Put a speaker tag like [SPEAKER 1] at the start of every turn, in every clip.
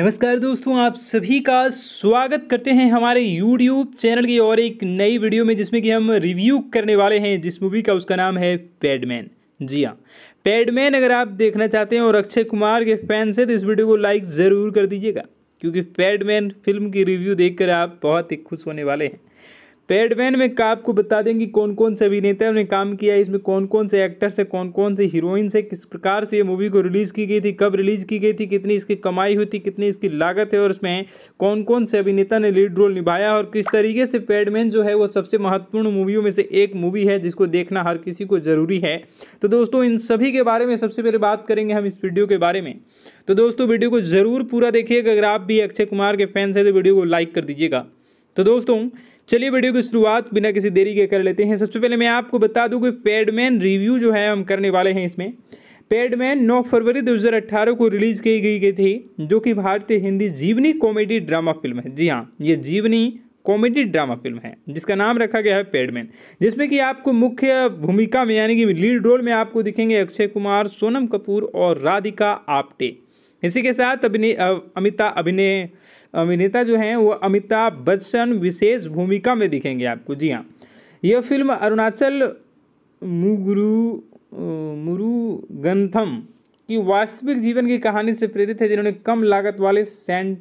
[SPEAKER 1] नमस्कार दोस्तों आप सभी का स्वागत करते हैं हमारे YouTube चैनल की और एक नई वीडियो में
[SPEAKER 2] जिसमें कि हम रिव्यू करने वाले हैं जिस मूवी का उसका नाम है पैडमैन जी हाँ पैडमैन अगर आप देखना चाहते हैं और अक्षय कुमार के फैन से तो इस वीडियो को लाइक ज़रूर कर दीजिएगा क्योंकि पैडमैन फिल्म की रिव्यू देखकर आप बहुत ही खुश होने वाले हैं पैडमैन में का आपको बता दें कि कौन कौन से अभिनेता ने काम किया इसमें कौन कौन से एक्टर्स से कौन कौन से हीरोइन से किस प्रकार से ये मूवी को रिलीज़ की गई थी कब रिलीज़ की गई थी कितनी इसकी कमाई हुई थी कितनी इसकी लागत है और इसमें कौन कौन से अभिनेता ने लीड रोल निभाया और किस तरीके से पैडमैन जो है वो सबसे महत्वपूर्ण मूवियों में से एक मूवी है जिसको देखना हर किसी को ज़रूरी है तो दोस्तों इन सभी के बारे में सबसे पहले बात करेंगे हम इस वीडियो के बारे में तो दोस्तों वीडियो को ज़रूर पूरा देखिएगा अगर आप भी अक्षय कुमार के फैंस हैं तो वीडियो को लाइक कर दीजिएगा तो दोस्तों चलिए वीडियो की शुरुआत बिना किसी देरी के कर लेते हैं सबसे पहले मैं आपको बता दूं कि पेडमैन रिव्यू जो है हम करने वाले हैं इसमें पेडमैन 9 फरवरी 2018 को रिलीज़ की गई गई थी जो कि भारतीय हिंदी जीवनी कॉमेडी ड्रामा फिल्म है जी हाँ ये जीवनी कॉमेडी ड्रामा फिल्म है जिसका नाम रखा गया है पेडमैन जिसमें कि आपको मुख्य भूमिका में यानी कि लीड रोल में आपको दिखेंगे अक्षय कुमार सोनम कपूर और राधिका आप्टे इसी के साथ अभिने अमिताभ अभिनय अभिनेता जो हैं वो अमिताभ बच्चन विशेष भूमिका में दिखेंगे आपको जी हाँ यह फिल्म अरुणाचल मुगुरु मुरुगंथम की वास्तविक जीवन की कहानी से प्रेरित है जिन्होंने कम लागत वाले सैन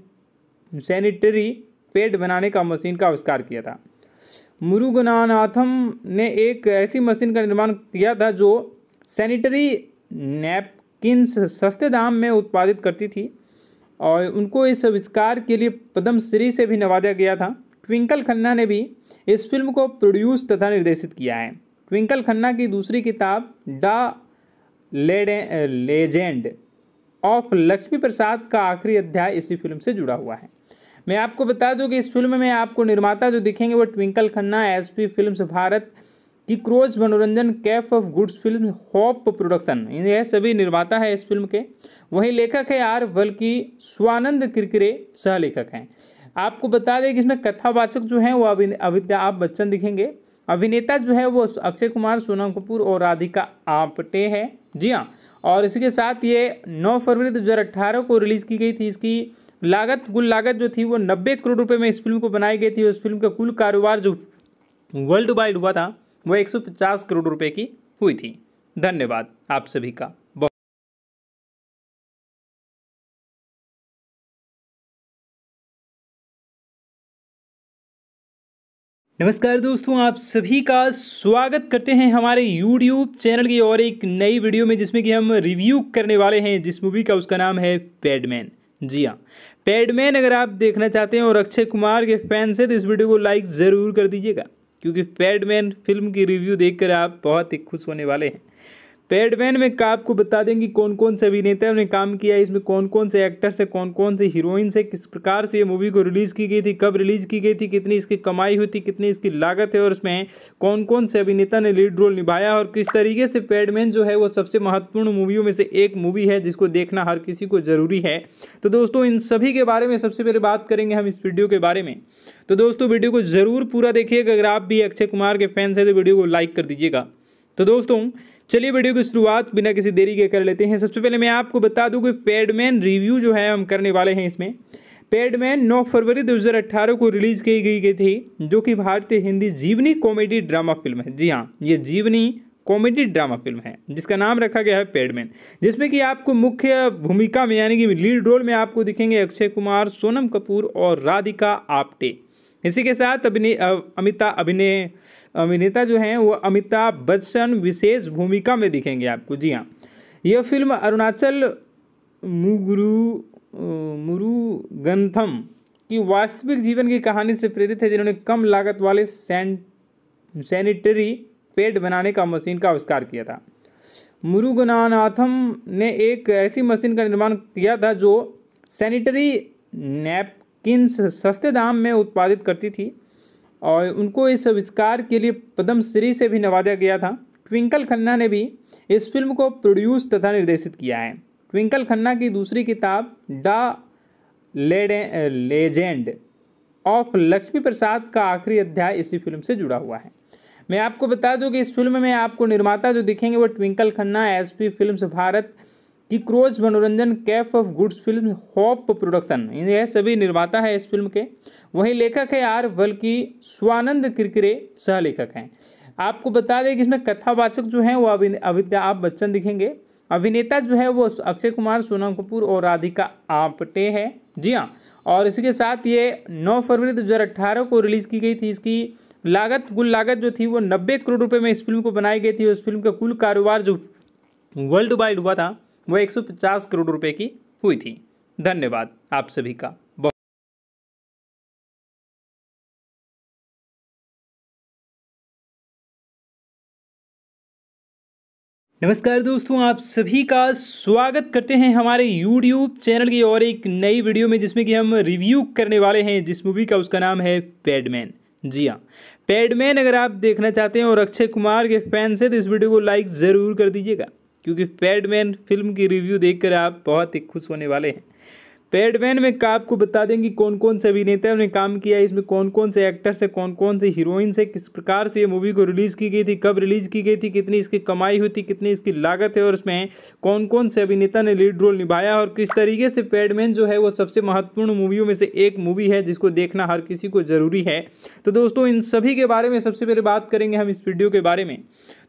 [SPEAKER 2] सैनिटरी पेड बनाने का मशीन का आविष्कार किया था मुरुगनाथम ने एक ऐसी मशीन का निर्माण किया था जो सैनिटरी नैप किन सस्ते दाम में उत्पादित करती थी और उनको इस आविष्कार के लिए पद्मश्री से भी नवाजा गया था ट्विंकल खन्ना ने भी इस फिल्म को प्रोड्यूस तथा निर्देशित किया है ट्विंकल खन्ना की दूसरी किताब the legend of Lakshmi Prasad का आखिरी अध्याय इसी फिल्म से जुड़ा हुआ है मैं आपको बता दूं कि इस फिल्म में आपको निर्माता जो दिखेंगे वो Twinkle Khanna S P film Bharat दी क्रोज मनोरंजन Kaif of goods film hop production यह सभी निर्माता है इस फिल्म के वहीं लेखक है आर बल्कि स्वानंद किरकिरे सह लेखक हैं आपको बता दें कि इसमें कथावाचक जो हैं वो आप बच्चन दिखेंगे अभिनेता जो है वो अक्षय कुमार सोनम कपूर और राधिका आपटे है जी हाँ और इसके साथ ये 9 फरवरी 2018 को रिलीज़ की गई थी इसकी लागत कुल लागत जो थी वो 90 करोड़ रुपए में इस फिल्म को बनाई गई थी उस फिल्म का कुल कारोबार जो वर्ल्ड वाइड हुआ था वो 150 करोड़ रुपए की हुई थी धन्यवाद आप सभी का
[SPEAKER 3] बहुत
[SPEAKER 1] नमस्कार दोस्तों आप सभी का स्वागत करते हैं हमारे YouTube चैनल की और एक नई वीडियो में जिसमें कि हम
[SPEAKER 2] रिव्यू करने वाले हैं जिस मूवी का उसका नाम है पैडमैन जी हाँ पैडमैन अगर आप देखना चाहते हैं और अक्षय कुमार के फैन से तो इस वीडियो को लाइक ज़रूर कर दीजिएगा क्योंकि पैडमैन फिल्म की रिव्यू देखकर आप बहुत ही खुश होने वाले हैं पैडमैन में का आपको बता कि कौन कौन से अभिनेताओं ने काम किया इसमें कौन कौन से एक्टर्स है कौन कौन से हीरोइन है किस प्रकार से ये मूवी को रिलीज़ की गई थी कब रिलीज़ की गई थी कितनी इसकी कमाई हुई थी कितनी इसकी लागत है और उसमें कौन कौन से अभिनेता ने लीड रोल निभाया और किस तरीके से पैडमैन जो है वो सबसे महत्वपूर्ण मूवियों में से एक मूवी है जिसको देखना हर किसी को ज़रूरी है तो दोस्तों इन सभी के बारे में सबसे पहले बात करेंगे हम इस वीडियो के बारे में तो दोस्तों वीडियो को ज़रूर पूरा देखिएगा अगर आप भी अक्षय कुमार के फैंस हैं तो वीडियो को लाइक कर दीजिएगा तो दोस्तों चलिए वीडियो की शुरुआत बिना किसी देरी के कर लेते हैं सबसे पहले मैं आपको बता दूं कि पेडमैन रिव्यू जो है हम करने वाले हैं इसमें पेडमैन नौ फरवरी दो को रिलीज़ की गई गई थी जो कि भारतीय हिंदी जीवनी कॉमेडी ड्रामा फिल्म है जी हाँ ये जीवनी कॉमेडी ड्रामा फिल्म है जिसका नाम रखा गया है पेडमैन जिसमें कि आपको मुख्य भूमिका में यानी कि लीड रोल में आपको दिखेंगे अक्षय कुमार सोनम कपूर और राधिका आप्टे इसी के साथ अभिने अमिता अभिनय अभिनेता जो हैं वो अमिताभ बच्चन विशेष भूमिका में दिखेंगे आपको जी हाँ यह फिल्म अरुणाचल मुगुरु मुरुगंथम की वास्तविक जीवन की कहानी से प्रेरित है जिन्होंने कम लागत वाले सैन सैनिटरी पेड बनाने का मशीन का आविष्कार किया था मुरुगनाथम ने एक ऐसी मशीन का निर्माण किया था जो सैनिटरी नैप किन सस्ते दाम में उत्पादित करती थी और उनको इस आविष्कार के लिए पद्मश्री से भी नवाजा गया था ट्विंकल खन्ना ने भी इस फिल्म को प्रोड्यूस तथा निर्देशित किया है ट्विंकल खन्ना की दूसरी किताब the legend of Lakshmi Prasad का आखिरी अध्याय इसी फिल्म से जुड़ा हुआ है मैं आपको बता दूं कि इस फिल्म में आपको निर्माता जो दिखेंगे वो Twinkle Khanna S P film Bharat कि क्रोज मनोरंजन Kaif of goods film hop production यह सभी निर्माता है इस फिल्म के वहीं लेखक है आर बल्कि स्वानंद किरकिरे सह लेखक हैं आपको बता दें कि इसमें कथावाचक जो हैं वो आप बच्चन दिखेंगे अभिनेता जो है वो अक्षय कुमार सोनम कपूर और राधिका आपटे है जी हाँ और इसके साथ ये 9 फरवरी 2018 को रिलीज़ की गई थी इसकी लागत कुल लागत जो थी वो 90 करोड़ रुपए में इस फिल्म को बनाई गई थी उस फिल्म का कुल कारोबार जो वर्ल्ड वाइड हुआ था वो 150 करोड़ रुपए की हुई थी धन्यवाद आप सभी का
[SPEAKER 1] नमस्कार दोस्तों आप सभी का स्वागत करते हैं हमारे YouTube चैनल की और एक नई वीडियो में जिसमें कि हम
[SPEAKER 2] रिव्यू करने वाले हैं जिस मूवी का उसका नाम है पैडमैन जी हाँ पैडमैन अगर आप देखना चाहते हैं और अक्षय कुमार के फैन से तो इस वीडियो को लाइक ज़रूर कर दीजिएगा क्योंकि पैडमैन फिल्म की रिव्यू देखकर आप बहुत ही खुश होने वाले हैं पैडमैन में का आपको बता देंगे कौन कौन से अभिनेताओं ने काम किया है इसमें कौन कौन से एक्टर से कौन कौन से हीरोइन से किस प्रकार से ये मूवी को रिलीज़ की गई थी कब रिलीज़ की गई थी कितनी इसकी कमाई हुई थी कितनी इसकी लागत है और उसमें कौन कौन से अभिनेता ने लीड रोल निभाया और किस तरीके से पैडमैन जो है वो सबसे महत्वपूर्ण मूवियों में से एक मूवी है जिसको देखना हर किसी को ज़रूरी है तो दोस्तों इन सभी के बारे में सबसे पहले बात करेंगे हम इस वीडियो के बारे में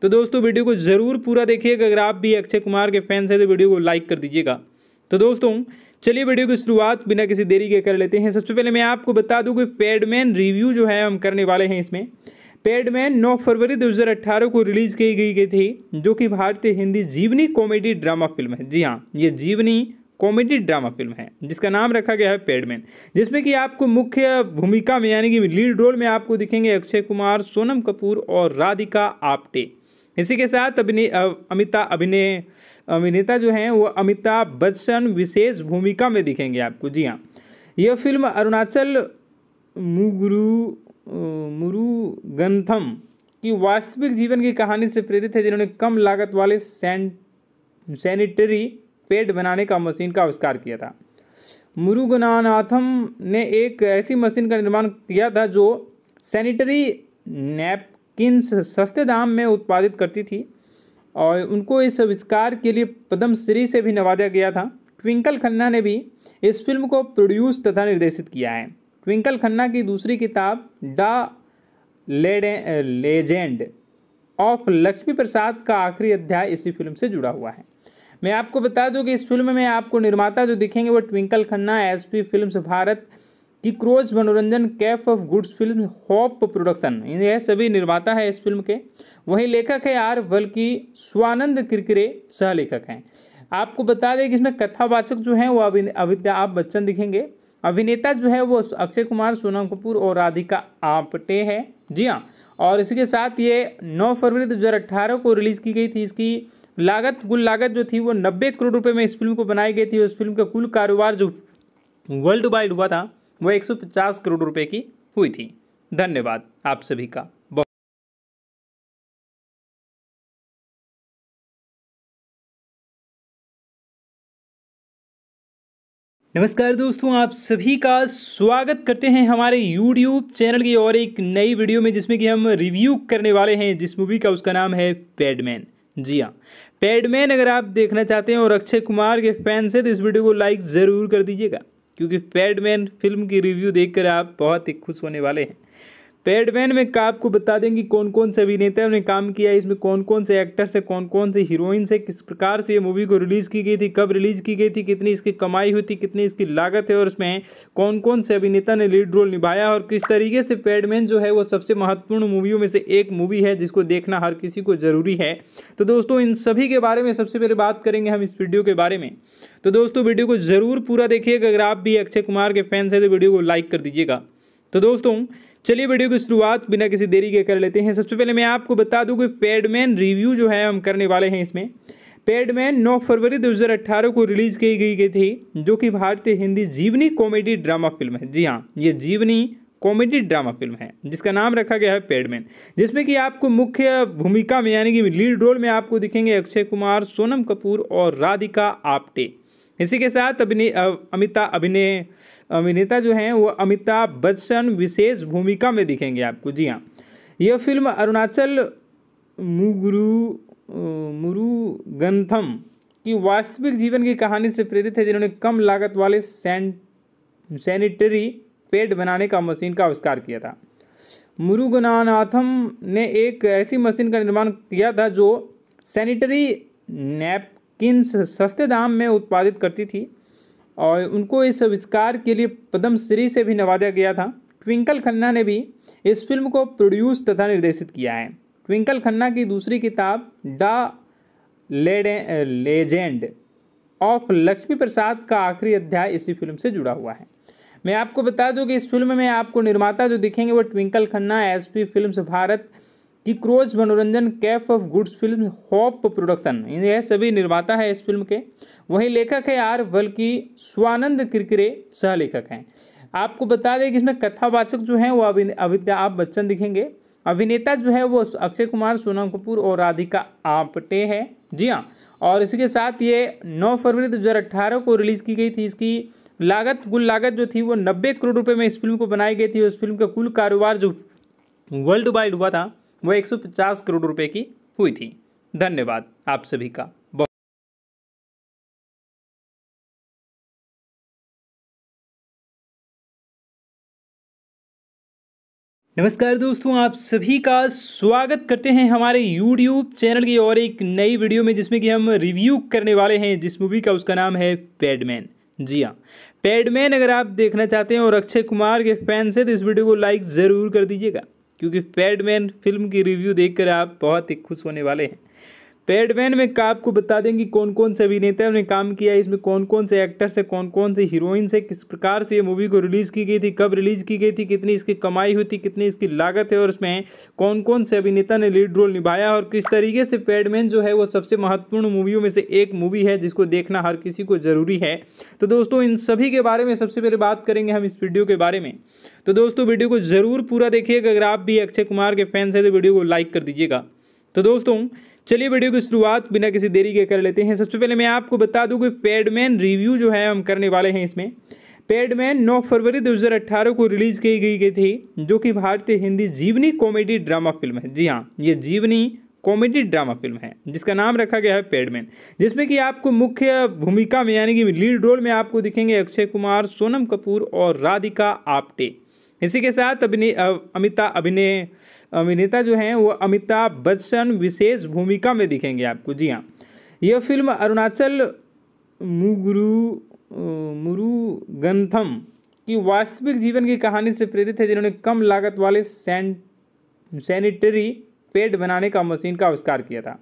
[SPEAKER 2] तो दोस्तों वीडियो को ज़रूर पूरा देखिएगा अगर आप भी अक्षय कुमार के फैंस हैं तो वीडियो को लाइक कर दीजिएगा तो दोस्तों चलिए वीडियो की शुरुआत बिना किसी देरी के कर लेते हैं सबसे पहले मैं आपको बता दूं कि पेडमैन रिव्यू जो है हम करने वाले हैं इसमें पेडमैन 9 फरवरी 2018 को रिलीज की गई गई थी जो कि भारतीय हिंदी जीवनी कॉमेडी ड्रामा फिल्म है जी हाँ ये जीवनी कॉमेडी ड्रामा फिल्म है जिसका नाम रखा गया है पेडमैन जिसमें कि आपको मुख्य भूमिका में यानी कि लीड रोल में आपको दिखेंगे अक्षय कुमार सोनम कपूर और राधिका आप्टे इसी के साथ अभिने अमिताभ अभिनय अभिनेता जो हैं वो अमिताभ बच्चन विशेष भूमिका में दिखेंगे आपको जी हाँ यह फिल्म अरुणाचल मुगुरु मुरुगंथम की वास्तविक जीवन की कहानी से प्रेरित है जिन्होंने कम लागत वाले सैन सैनिटरी पेड बनाने का मशीन का आविष्कार किया था मुरुगनाथम ने एक ऐसी मशीन का निर्माण किया था जो सैनिटरी नैप किन सस्ते दाम में उत्पादित करती थी और उनको इस आविष्कार के लिए पद्मश्री से भी नवाजा गया था ट्विंकल खन्ना ने भी इस फिल्म को प्रोड्यूस तथा निर्देशित किया है ट्विंकल खन्ना की दूसरी किताब the legend of Lakshmi Prasad का आखिरी अध्याय इसी फिल्म से जुड़ा हुआ है मैं आपको बता दूं कि इस फिल्म में आपको निर्माता जो दिखेंगे वो Twinkle Khanna S P film Bharat कि क्रोज मनोरंजन Kaif of goods film hop production ये सभी निर्माता है इस फिल्म के वहीं लेखक है आर बल्कि स्वानंद किरकिरे सह लेखक हैं आपको बता दें कि इसमें कथावाचक जो हैं वो आप बच्चन दिखेंगे अभिनेता जो है वो अक्षय कुमार सोनम कपूर और राधिका आपटे हैं जी हाँ और इसके साथ ये 9 फरवरी दो को रिलीज़ की गई थी इसकी लागत कुल लागत जो थी वो 90 करोड़ रुपए में इस फिल्म को बनाई गई थी उस फिल्म का कुल कारोबार जो वर्ल्ड वाइड हुआ था वह 150 करोड़ रुपए की हुई थी धन्यवाद आप सभी का
[SPEAKER 1] नमस्कार दोस्तों आप सभी का स्वागत करते हैं हमारे YouTube चैनल की और एक नई वीडियो में जिसमें कि हम रिव्यू
[SPEAKER 2] करने वाले हैं जिस मूवी का उसका नाम है पैडमैन जी हाँ पैडमैन अगर आप देखना चाहते हैं और अक्षय कुमार के फैन से तो इस वीडियो को लाइक ज़रूर कर दीजिएगा क्योंकि पैडमैन फिल्म की रिव्यू देखकर आप बहुत ही खुश होने वाले हैं पैडमैन में का आपको बता देंगे कौन कौन से अभिनेता ने काम किया है इसमें कौन कौन से एक्टर्स है कौन कौन से हीरोइन से किस प्रकार से ये मूवी को रिलीज़ की गई थी कब रिलीज़ की गई थी कितनी इसकी कमाई हुई थी कितनी इसकी लागत है और उसमें कौन कौन से अभिनेता ने लीड रोल निभाया और किस तरीके से पेडमैन जो है वो सबसे महत्वपूर्ण मूवियों में से एक मूवी है जिसको देखना हर किसी को ज़रूरी है तो दोस्तों इन सभी के बारे में सबसे पहले बात करेंगे हम इस वीडियो के बारे में तो दोस्तों वीडियो को ज़रूर पूरा देखिएगा अगर आप भी अक्षय कुमार के फैंस हैं तो वीडियो को लाइक कर दीजिएगा तो दोस्तों चलिए वीडियो की शुरुआत बिना किसी देरी के कर लेते हैं सबसे पहले मैं आपको बता दूं कि पेडमैन रिव्यू जो है हम करने वाले हैं इसमें पेडमैन 9 फरवरी 2018 को रिलीज़ की गई गई थी जो कि भारतीय हिंदी जीवनी कॉमेडी ड्रामा फिल्म है जी हाँ ये जीवनी कॉमेडी ड्रामा फिल्म है जिसका नाम रखा गया है पेडमैन जिसमें कि आपको मुख्य भूमिका में यानी कि लीड रोल में आपको दिखेंगे अक्षय कुमार सोनम कपूर और राधिका आप्टे इसी के साथ अभिने अमिता अभिनय अभिनेता जो हैं वो अमिताभ बच्चन विशेष भूमिका में दिखेंगे आपको जी हाँ यह फिल्म अरुणाचल मुगुरु मुरुगंथम की वास्तविक जीवन की कहानी से प्रेरित है जिन्होंने कम लागत वाले सैन सैनिटरी पेड बनाने का मशीन का आविष्कार किया था मुरुगनाथम ने एक ऐसी मशीन का निर्माण किया था जो सैनिटरी नैप किन सस्ते दाम में उत्पादित करती थी और उनको इस आविष्कार के लिए पद्मश्री से भी नवाजा गया था ट्विंकल खन्ना ने भी इस फिल्म को प्रोड्यूस तथा निर्देशित किया है ट्विंकल खन्ना की दूसरी किताब the legend of Lakshmi Prasad का आखिरी अध्याय इसी फिल्म से जुड़ा हुआ है मैं आपको बता दूं कि इस फिल्म में आपको निर्माता जो दिखेंगे वो Twinkle Khanna S P film Bharat दी क्रोज मनोरंजन Kaif of goods film hop production यह सभी निर्माता है इस फिल्म के वही लेखक है आर बल्कि स्वानंद किरकिरे सह लेखक हैं आपको बता दें कि इसमें कथावाचक जो हैं वो आप बच्चन दिखेंगे अभिनेता जो है वो अक्षय कुमार सोनम कपूर और राधिका आपटे है जी हाँ और इसके साथ ये 9 फरवरी 2018 को रिलीज़ की गई थी इसकी लागत कुल लागत जो थी वो 90 करोड़ रुपए में इस फिल्म को बनाई गई थी उस फिल्म का कुल कारोबार जो वर्ल्ड वाइड हुआ था वह 150 करोड़ रुपए की हुई थी धन्यवाद आप सभी का
[SPEAKER 1] नमस्कार दोस्तों आप सभी का स्वागत करते हैं हमारे YouTube चैनल की और एक नई वीडियो में जिसमें कि हम रिव्यू करने वाले
[SPEAKER 2] हैं जिस मूवी का उसका नाम है पैडमैन जी हाँ पैडमैन अगर आप देखना चाहते हैं और अक्षय कुमार के फैन से तो इस वीडियो को लाइक ज़रूर कर दीजिएगा क्योंकि पैडमैन फिल्म की रिव्यू देखकर आप बहुत ही खुश होने वाले हैं पैडमैन में का आपको बता देंगे कौन कौन से अभिनेता ने काम किया इसमें कौन कौन से एक्टर्स है कौन कौन से हीरोइंस है किस प्रकार से ये मूवी को रिलीज़ की गई थी कब रिलीज़ की गई थी कितनी इसकी कमाई हुई थी कितनी इसकी लागत है और इसमें कौन कौन से अभिनेता ने लीड रोल निभाया और किस तरीके से पैडमैन जो है वो सबसे महत्वपूर्ण मूवियों में से एक मूवी है जिसको देखना हर किसी को ज़रूरी है तो दोस्तों इन सभी के बारे में सबसे पहले बात करेंगे हम इस वीडियो के बारे में तो दोस्तों वीडियो को ज़रूर पूरा देखिएगा अगर आप भी अक्षय कुमार के फैंस हैं तो वीडियो को लाइक कर दीजिएगा तो दोस्तों चलिए वीडियो की शुरुआत बिना किसी देरी के कर लेते हैं सबसे पहले मैं आपको बता दूं कि पेडमैन रिव्यू जो है हम करने वाले हैं इसमें पेडमैन 9 फरवरी 2018 को रिलीज़ की गई गई थी जो कि भारतीय हिंदी जीवनी कॉमेडी ड्रामा फिल्म है जी हाँ ये जीवनी कॉमेडी ड्रामा फिल्म है जिसका नाम रखा गया है पेडमैन जिसमें कि आपको मुख्य भूमिका में यानी कि लीड रोल में आपको दिखेंगे अक्षय कुमार सोनम कपूर और राधिका आप्टे इसी के साथ अभिने अमिता अभिने अभिनेता जो हैं वो अमिताभ बच्चन विशेष भूमिका में दिखेंगे आपको जी हाँ यह फिल्म अरुणाचल मुगुरु मुरुगंथम की वास्तविक जीवन की कहानी से प्रेरित है जिन्होंने कम लागत वाले सैन सैनिटरी पेड बनाने का मशीन का आविष्कार किया था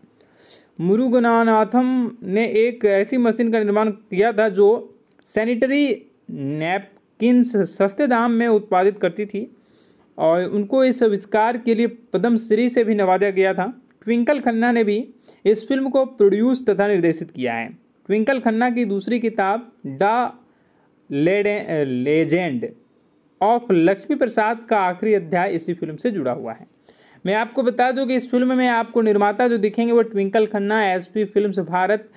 [SPEAKER 2] मुरुगनाथम ने एक ऐसी मशीन का निर्माण किया था जो सैनिटरी नैप किन सस्ते दाम में उत्पादित करती थी और उनको इस आविष्कार के लिए पद्मश्री से भी नवाजा गया था ट्विंकल खन्ना ने भी इस फिल्म को प्रोड्यूस तथा निर्देशित किया है ट्विंकल खन्ना की दूसरी किताब the legend of Lakshmi Prasad का आखिरी अध्याय इसी फिल्म से जुड़ा हुआ है मैं आपको बता दूं कि इस फिल्म में आपको निर्माता जो दिखेंगे वो Twinkle Khanna S P film Bharat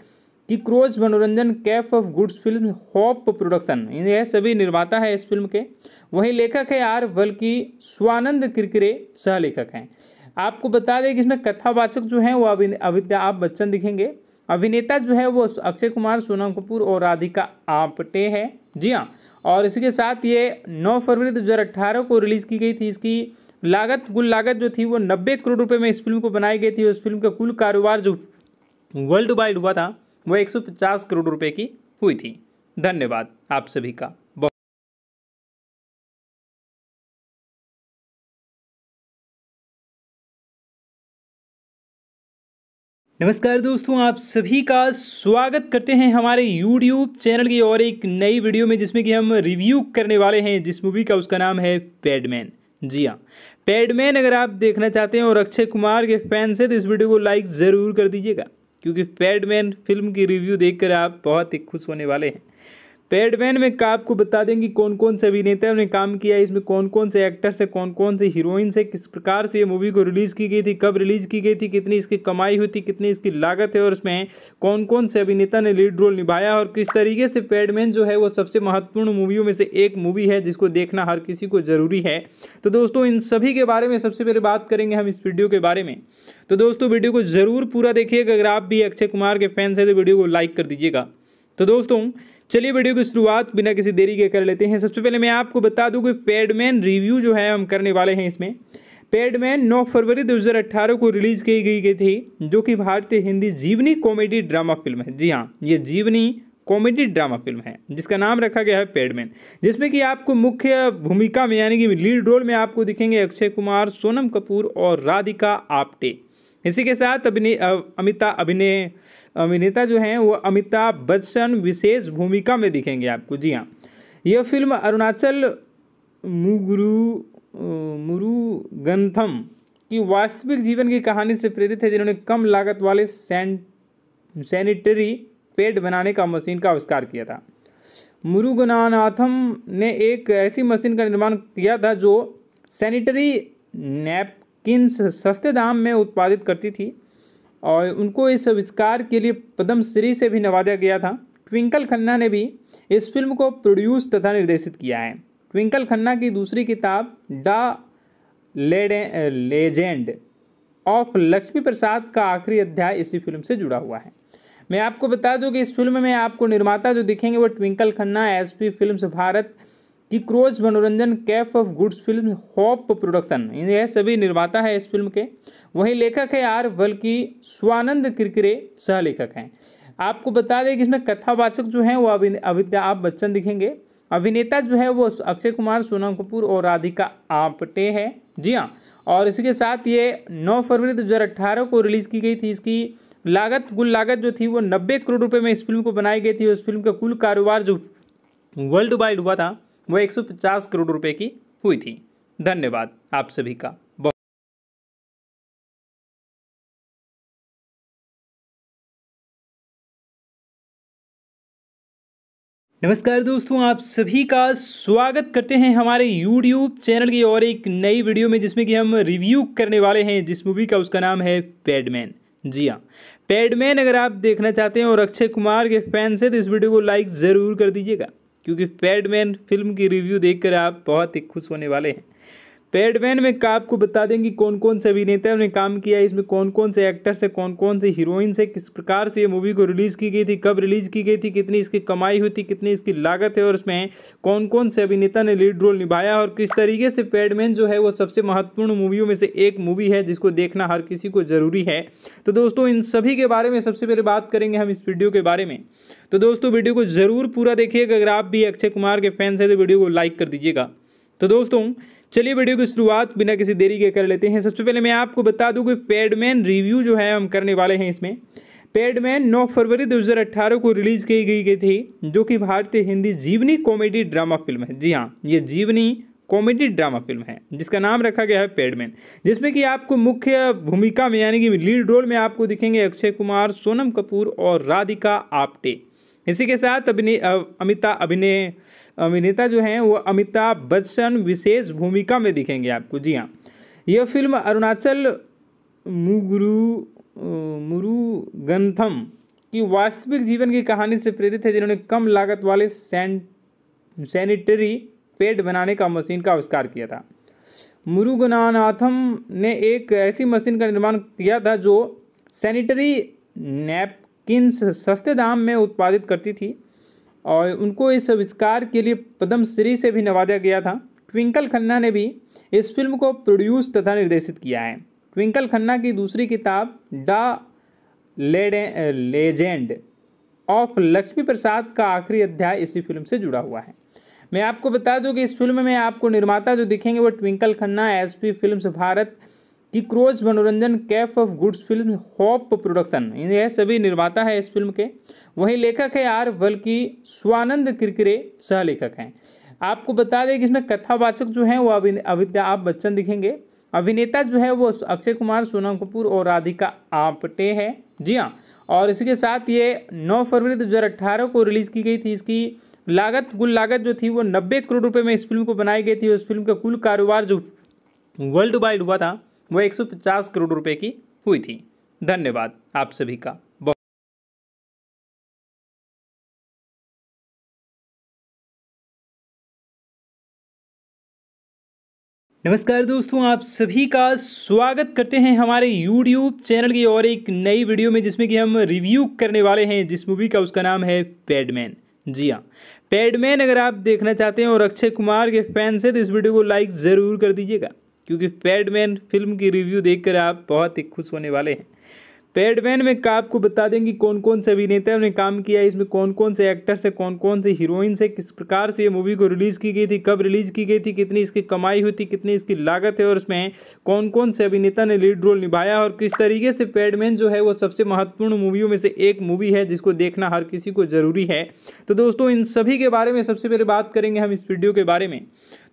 [SPEAKER 2] कि क्रोज मनोरंजन Kaif of goods film hop production यह सभी निर्माता है इस फिल्म के वहीं लेखक है आर बल्कि स्वानंद किरकिरे सह लेखक हैं आपको बता दें कि इसमें कथावाचक जो हैं वो आप बच्चन दिखेंगे अभिनेता जो है वो अक्षय कुमार सोनम कपूर और राधिका आपटे है जी हाँ और इसके साथ ये 9 फरवरी 2018 को रिलीज़ की गई थी इसकी लागत कुल लागत जो थी वो 90 करोड़ रुपए में इस फिल्म को बनाई गई थी उस फिल्म का कुल कारोबार जो वर्ल्ड वाइड हुआ था वो 150 करोड़ रुपए की हुई थी धन्यवाद आप सभी का बहुत
[SPEAKER 1] नमस्कार दोस्तों आप सभी का स्वागत करते हैं हमारे YouTube चैनल की और एक नई वीडियो में जिसमें कि हम रिव्यू करने वाले हैं
[SPEAKER 2] जिस मूवी का उसका नाम है पैडमैन जी हाँ पैडमैन अगर आप देखना चाहते हैं और अक्षय कुमार के फैन से तो इस वीडियो को लाइक ज़रूर कर दीजिएगा क्योंकि पैडमैन फिल्म की रिव्यू देखकर आप बहुत ही खुश होने वाले हैं पेडमैन में का आपको बता दें कि कौन कौन से अभिनेता ने काम किया है इसमें कौन कौन से एक्टर्स है कौन कौन से हीरोइन से किस प्रकार से ये मूवी को रिलीज़ की गई थी कब रिलीज़ की गई थी कितनी इसकी कमाई हुई थी कितनी इसकी लागत है और इसमें कौन कौन से अभिनेता ने लीड रोल निभाया और किस तरीके से पेडमैन जो है वो सबसे महत्वपूर्ण मूवियों में से एक मूवी है जिसको देखना हर किसी को ज़रूरी है तो दोस्तों इन सभी के बारे में सबसे पहले बात करेंगे हम इस वीडियो के बारे में तो दोस्तों वीडियो को ज़रूर पूरा देखिएगा अगर आप भी अक्षय कुमार के फैंस हैं तो वीडियो को लाइक कर दीजिएगा तो दोस्तों चलिए वीडियो की शुरुआत बिना किसी देरी के कर लेते हैं सबसे पहले मैं आपको बता दूं कि पेडमैन रिव्यू जो है हम करने वाले हैं इसमें पेडमैन 9 फरवरी 2018 को रिलीज़ की गई गई थी जो कि भारतीय हिंदी जीवनी कॉमेडी ड्रामा फिल्म है जी हाँ ये जीवनी कॉमेडी ड्रामा फिल्म है जिसका नाम रखा गया है पेडमैन जिसमें कि आपको मुख्य भूमिका में यानी कि लीड रोल में आपको दिखेंगे अक्षय कुमार सोनम कपूर और राधिका आप्टे इसी के साथ अभिने अमिता अभिनय अभिनेता जो हैं वो अमिताभ बच्चन विशेष भूमिका में दिखेंगे आपको जी हाँ यह फिल्म अरुणाचल मुगुरु मुरुगंथम की वास्तविक जीवन की कहानी से प्रेरित है जिन्होंने कम लागत वाले सैन सैनिटरी पेड बनाने का मशीन का आविष्कार किया था मुरुगनाथम ने एक ऐसी मशीन का निर्माण किया था जो सैनिटरी नैप किन सस्ते दाम में उत्पादित करती थी और उनको इस आविष्कार के लिए पद्मश्री से भी नवाजा गया था ट्विंकल खन्ना ने भी इस फिल्म को प्रोड्यूस तथा निर्देशित किया है ट्विंकल खन्ना की दूसरी किताब the legend of Lakshmi Prasad का आखिरी अध्याय इसी फिल्म से जुड़ा हुआ है मैं आपको बता दूं कि इस फिल्म में आपको निर्माता जो दिखेंगे वो Twinkle Khanna S P film Bharat कि क्रोज मनोरंजन Kaif of goods film hope production यह सभी निर्माता है इस फिल्म के वहीं लेखक है आर बल्कि स्वानंद किरकिरे सह लेखक हैं आपको बता दें कि इसमें कथावाचक जो हैं वो अमिताभ बच्चन दिखेंगे अभिनेता जो है वो अक्षय कुमार सोनम कपूर और राधिका आपटे हैं जी हाँ और इसके साथ ये 9 फरवरी 2018 को रिलीज़ की गई थी इसकी लागत कुल लागत जो थी वो 90 करोड़ रुपए में इस फिल्म को बनाई गई थी उस फिल्म का कुल कारोबार जो वर्ल्ड वाइड हुआ था वह 150 करोड़ रुपए की हुई थी धन्यवाद आप सभी का बहुत
[SPEAKER 1] नमस्कार दोस्तों आप सभी का स्वागत करते हैं हमारे YouTube चैनल की और एक नई वीडियो में जिसमें कि हम रिव्यू करने वाले हैं जिस मूवी
[SPEAKER 2] का उसका नाम है पैडमैन जी हाँ पैडमैन अगर आप देखना चाहते हैं और अक्षय कुमार के फैन से तो इस वीडियो को लाइक ज़रूर कर दीजिएगा क्योंकि पैडमैन फिल्म की रिव्यू देखकर आप बहुत ही खुश होने वाले हैं पैडमैन में का आपको बता देंगे कौन कौन से अभिनेता ने काम किया है इसमें कौन कौन से एक्टर्स है कौन कौन से हीरोइन से किस प्रकार से ये मूवी को रिलीज़ की गई थी कब रिलीज़ की गई थी कितनी इसकी कमाई हुई थी कितनी इसकी लागत है और उसमें कौन कौन से अभिनेता ने लीड रोल निभाया और किस तरीके से पेडमैन जो है वो सबसे महत्वपूर्ण मूवियों में से एक मूवी है जिसको देखना हर किसी को ज़रूरी है तो दोस्तों इन सभी के बारे में सबसे पहले बात करेंगे हम इस वीडियो के बारे में तो दोस्तों वीडियो को ज़रूर पूरा देखिएगा अगर आप भी अक्षय कुमार के फैंस हैं तो वीडियो को लाइक कर दीजिएगा तो दोस्तों चलिए वीडियो की शुरुआत बिना किसी देरी के कर लेते हैं सबसे पहले मैं आपको बता दूं कि पेडमैन रिव्यू जो है हम करने वाले हैं इसमें पेडमैन 9 फरवरी 2018 को रिलीज की गई गई थी जो कि भारतीय हिंदी जीवनी कॉमेडी ड्रामा फिल्म है जी हाँ ये जीवनी कॉमेडी ड्रामा फिल्म है जिसका नाम रखा गया है पेडमैन जिसमें कि आपको मुख्य भूमिका में यानी कि लीड रोल में आपको दिखेंगे अक्षय कुमार सोनम कपूर और राधिका आप्टे इसी के साथ अभिने अमिताभ अभिनय अभिनेता जो हैं वो अमिताभ बच्चन विशेष भूमिका में दिखेंगे आपको जी हाँ यह फिल्म अरुणाचल मुगुरु मुरुगंथम की वास्तविक जीवन की कहानी से प्रेरित है जिन्होंने कम लागत वाले सैन सैनिटरी पेड बनाने का मशीन का आविष्कार किया था मुरुगनाथम ने एक ऐसी मशीन का निर्माण किया था जो सैनिटरी नैप किन सस्ते दाम में उत्पादित करती थी और उनको इस आविष्कार के लिए पद्मश्री से भी नवाजा गया था ट्विंकल खन्ना ने भी इस फिल्म को प्रोड्यूस तथा निर्देशित किया है ट्विंकल खन्ना की दूसरी किताब the legend of Lakshmi Prasad का आखिरी अध्याय इसी फिल्म से जुड़ा हुआ है मैं आपको बता दूं कि इस फिल्म में आपको निर्माता जो दिखेंगे वो Twinkle Khanna S P film Bharat कि क्रोज मनोरंजन Kaif of goods film hope production यह सभी निर्माता है इस फिल्म के वहीं लेखक है आर बल्कि स्वानंद किरकिरे सह लेखक हैं आपको बता दें कि इसमें कथावाचक जो हैं वो आप बच्चन दिखेंगे अभिनेता जो है वो अक्षय कुमार सोनम कपूर और राधिका आपटे है जी हाँ और इसके साथ ये 9 फरवरी 2018 को रिलीज़ की गई थी इसकी लागत कुल लागत जो थी वो 90 करोड़ रुपए में इस फिल्म को बनाई गई थी उस फिल्म का कुल कारोबार जो वर्ल्ड वाइड हुआ था वो 150 करोड़ रुपए की हुई थी धन्यवाद आप सभी का
[SPEAKER 1] नमस्कार दोस्तों आप सभी का स्वागत करते हैं हमारे YouTube चैनल की और एक नई वीडियो में जिसमें कि हम रिव्यू करने वाले हैं जिस मूवी का उसका नाम
[SPEAKER 2] है पैडमैन जी हाँ पैडमैन अगर आप देखना चाहते हैं और अक्षय कुमार के फैन से तो इस वीडियो को लाइक ज़रूर कर दीजिएगा क्योंकि पैडमैन फिल्म की रिव्यू देखकर आप बहुत ही खुश होने वाले हैं पैडमैन में आपको बता देंगे कौन कौन से अभिनेताओं ने काम किया इसमें कौन कौन से एक्टर्स है कौन कौन से हीरोइन है किस प्रकार से ये मूवी को रिलीज़ की गई थी कब रिलीज़ की गई थी कितनी इसकी कमाई हुई थी कितनी इसकी लागत है और उसमें कौन कौन से अभिनेता ने लीड रोल निभाया और किस तरीके से पैडमैन जो है वो सबसे महत्वपूर्ण मूवियों में से एक मूवी है जिसको देखना हर किसी को ज़रूरी है तो दोस्तों इन सभी के बारे में सबसे पहले बात करेंगे हम इस वीडियो के बारे में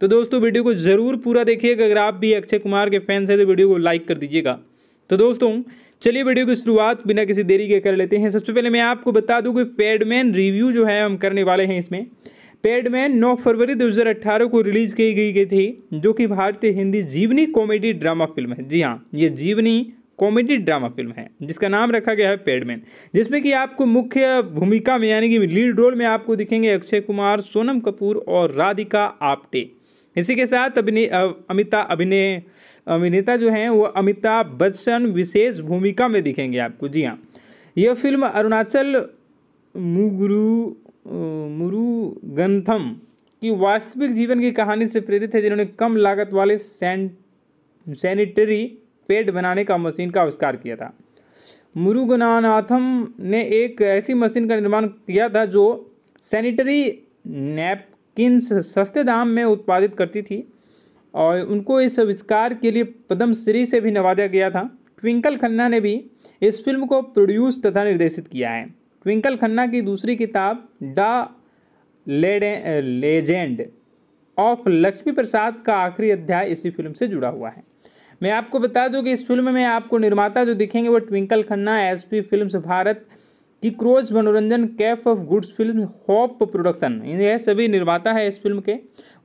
[SPEAKER 2] तो दोस्तों वीडियो को ज़रूर पूरा देखिएगा अगर आप भी अक्षय कुमार के फैंस हैं तो वीडियो को लाइक कर दीजिएगा तो दोस्तों चलिए वीडियो की शुरुआत बिना किसी देरी के कर लेते हैं सबसे पहले मैं आपको बता दूं कि पैडमैन रिव्यू जो है हम करने वाले हैं इसमें पैडमैन 9 फरवरी 2018 को रिलीज़ की गई गई थी जो कि भारतीय हिंदी जीवनी कॉमेडी ड्रामा फिल्म है जी हाँ ये जीवनी कॉमेडी ड्रामा फिल्म है जिसका नाम रखा गया है पेडमैन जिसमें कि आपको मुख्य भूमिका में यानी कि लीड रोल में आपको दिखेंगे अक्षय कुमार सोनम कपूर और राधिका आप्टे इसी के साथ अभिने अमिताभ अभिनय अभिनेता जो हैं वो अमिताभ बच्चन विशेष भूमिका में दिखेंगे आपको जी हाँ यह फिल्म अरुणाचल मुगुरु मुरुगंथम की वास्तविक जीवन की कहानी से प्रेरित है जिन्होंने कम लागत वाले सैन सैनिटरी पेड बनाने का मशीन का आविष्कार किया था मुरुगनाथम ने एक ऐसी मशीन का निर्माण किया था जो सैनिटरी नैप किन सस्ते दाम में उत्पादित करती थी और उनको इस आविष्कार के लिए पद्मश्री से भी नवाजा गया था ट्विंकल खन्ना ने भी इस फिल्म को प्रोड्यूस तथा निर्देशित किया है ट्विंकल खन्ना की दूसरी किताब the legend of Lakshmi Prasad का आखिरी अध्याय इसी फिल्म से जुड़ा हुआ है मैं आपको बता दूं कि इस फिल्म में आपको निर्माता जो दिखेंगे वो Twinkle Khanna S P film Bharat कि क्रोज मनोरंजन Kaif of goods film hope production यह सभी निर्माता है इस फिल्म के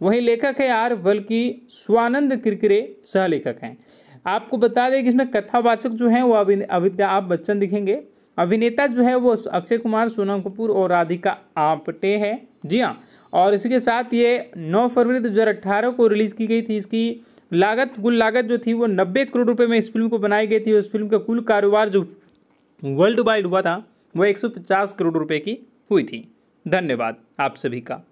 [SPEAKER 2] वहीं लेखक है आर बल्कि स्वानंद किरकिरे सह लेखक हैं आपको बता दें कि इसमें कथावाचक जो हैं वो आप बच्चन दिखेंगे अभिनेता जो है वो अक्षय कुमार सोनम कपूर और राधिका आपटे हैं जी हाँ और इसके साथ ये 9 फरवरी 2018 को रिलीज़ की गई थी इसकी लागत कुल लागत जो थी वो 90 करोड़ रुपए में इस फिल्म को बनाई गई थी
[SPEAKER 1] उस फिल्म का कुल कारोबार जो वर्ल्ड वाइड हुआ था वह 150 करोड़ रुपए की हुई थी धन्यवाद आप सभी का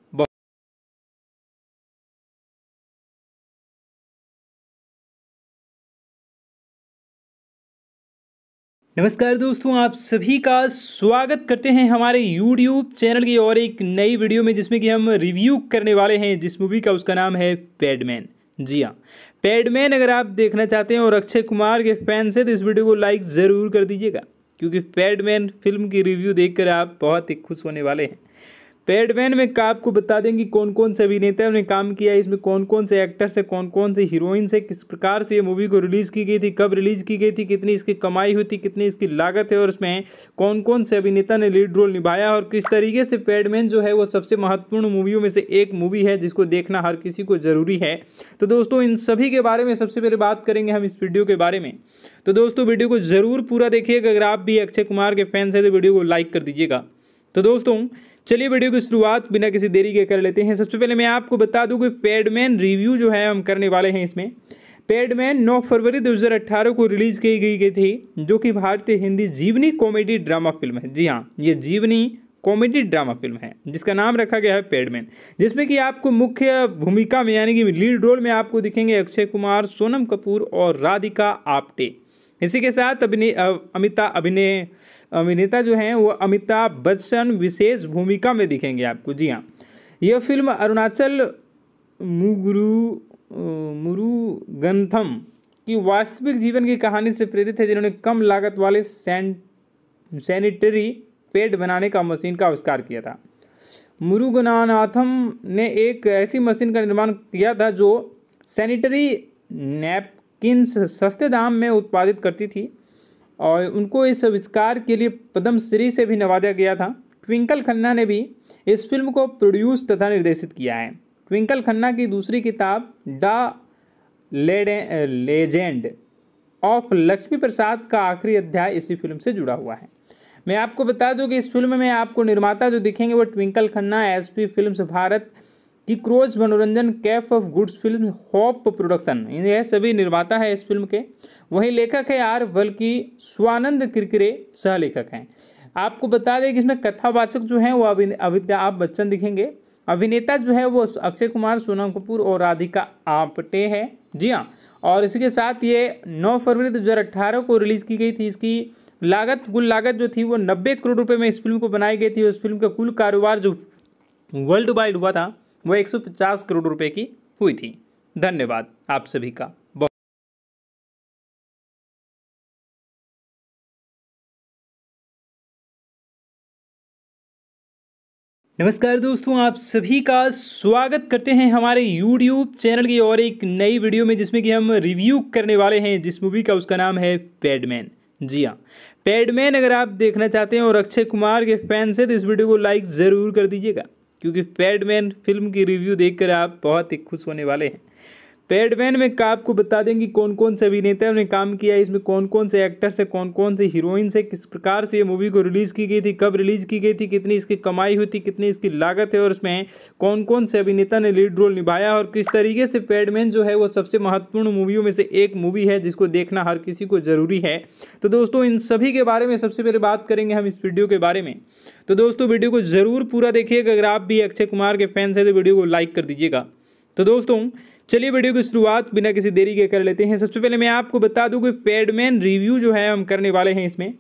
[SPEAKER 2] नमस्कार दोस्तों आप सभी का स्वागत करते हैं हमारे YouTube चैनल की और एक नई वीडियो में जिसमें कि हम रिव्यू करने वाले हैं जिस मूवी का उसका नाम है पैडमैन जी हाँ पैडमैन अगर आप देखना चाहते हैं और अक्षय कुमार के फैन से तो इस वीडियो को लाइक ज़रूर कर दीजिएगा क्योंकि पैडमैन फिल्म की रिव्यू देखकर आप बहुत ही खुश होने वाले हैं पैडमैन में का आपको बता देंगे कौन कौन से अभिनेता ने काम किया है इसमें कौन कौन से एक्टर से कौन कौन से हीरोइन से किस प्रकार से ये मूवी को रिलीज़ की गई थी कब रिलीज़ की गई थी कितनी इसकी कमाई हुई थी कितनी इसकी लागत है और इसमें कौन कौन से अभिनेता ने लीड रोल निभाया और किस तरीके से पैडमैन जो है वो सबसे महत्वपूर्ण मूवियों में से एक मूवी है जिसको देखना हर किसी को ज़रूरी है तो दोस्तों इन सभी के बारे में सबसे पहले बात करेंगे हम इस वीडियो के बारे में तो दोस्तों वीडियो को ज़रूर पूरा देखिएगा अगर आप भी अक्षय कुमार के फैंस हैं तो वीडियो को लाइक कर दीजिएगा तो दोस्तों चलिए वीडियो की शुरुआत बिना किसी देरी के कर लेते हैं सबसे पहले मैं आपको बता दूं कि पेडमैन रिव्यू जो है हम करने वाले हैं इसमें पेडमैन 9 फरवरी 2018 को रिलीज़ की गई गई थी जो कि भारतीय हिंदी जीवनी कॉमेडी ड्रामा फिल्म है जी हाँ ये जीवनी कॉमेडी ड्रामा फिल्म है जिसका नाम रखा गया है पेडमैन जिसमें कि आपको मुख्य भूमिका में यानी कि लीड रोल में आपको दिखेंगे अक्षय कुमार सोनम कपूर और राधिका आप्टे इसी के साथ अभिने अमिता अभिने अभिनेता जो हैं वो अमिताभ बच्चन विशेष भूमिका में दिखेंगे आपको जी हाँ यह फिल्म अरुणाचल मुगुरु मुरुगंथम की वास्तविक जीवन की कहानी से प्रेरित है जिन्होंने कम लागत वाले सैन सैनिटरी पेड बनाने का मशीन का आविष्कार किया था मुरुगनाथम ने एक ऐसी मशीन का निर्माण किया था जो सैनिटरी नैप किन सस्ते दाम में उत्पादित करती थी और उनको इस आविष्कार के लिए पद्मश्री से भी नवाजा गया था ट्विंकल खन्ना ने भी इस फिल्म को प्रोड्यूस तथा निर्देशित किया है ट्विंकल खन्ना की दूसरी किताब the legend of Lakshmi Prasad का आखिरी अध्याय इसी फिल्म से जुड़ा हुआ है मैं आपको बता दूं कि इस फिल्म में आपको निर्माता जो दिखेंगे वो Twinkle Khanna S P film Bharat कि क्रोज मनोरंजन Kaif of goods film hop production यह सभी निर्माता है इस फिल्म के वहीं लेखक है आर बल्कि स्वानंद किरकिरे सह लेखक हैं आपको बता दें कि इसमें कथावाचक जो हैं वो आप बच्चन दिखेंगे अभिनेता जो है वो अक्षय कुमार सोनम कपूर और राधिका आपटे हैं जी हाँ और इसी के साथ ये 9 फरवरी 2018 को रिलीज़ की गई थी इसकी लागत कुल लागत जो थी वो 90 करोड़ रुपए में इस फिल्म को बनाई गई थी उस फिल्म का
[SPEAKER 1] कुल कारोबार जो वर्ल्ड वाइड हुआ था वह 150 करोड़ रुपए की हुई थी धन्यवाद आप सभी का बहुत
[SPEAKER 2] नमस्कार दोस्तों आप सभी का स्वागत करते हैं हमारे YouTube चैनल की और एक नई वीडियो में जिसमें कि हम रिव्यू करने वाले हैं जिस मूवी का उसका नाम है पैडमैन जी हाँ पैडमैन अगर आप देखना चाहते हैं और अक्षय कुमार के फैन से तो इस वीडियो को लाइक ज़रूर कर दीजिएगा क्योंकि पैडमैन फिल्म की रिव्यू देखकर आप बहुत ही खुश होने वाले हैं पैडमैन में का आपको बता दें कि कौन कौन से अभिनेता ने काम किया इसमें कौन कौन से एक्टर से कौन कौन से हीरोइन से किस प्रकार से ये मूवी को रिलीज़ की गई थी कब रिलीज़ की गई थी कितनी इसकी कमाई हुई थी कितनी इसकी लागत है और इसमें कौन कौन से अभिनेता ने लीड रोल निभाया और किस तरीके से पैडमैन जो है वो सबसे महत्वपूर्ण मूवियों में से एक मूवी है जिसको देखना हर किसी को ज़रूरी है तो दोस्तों इन सभी के बारे में सबसे पहले बात करेंगे हम इस वीडियो के बारे में तो दोस्तों वीडियो को ज़रूर पूरा देखिएगा अगर आप भी अक्षय कुमार के फैंस हैं तो वीडियो को लाइक कर दीजिएगा तो दोस्तों चलिए वीडियो की शुरुआत बिना किसी देरी के कर लेते हैं सबसे पहले मैं आपको बता दूं कि पेडमैन रिव्यू जो है हम करने वाले हैं इसमें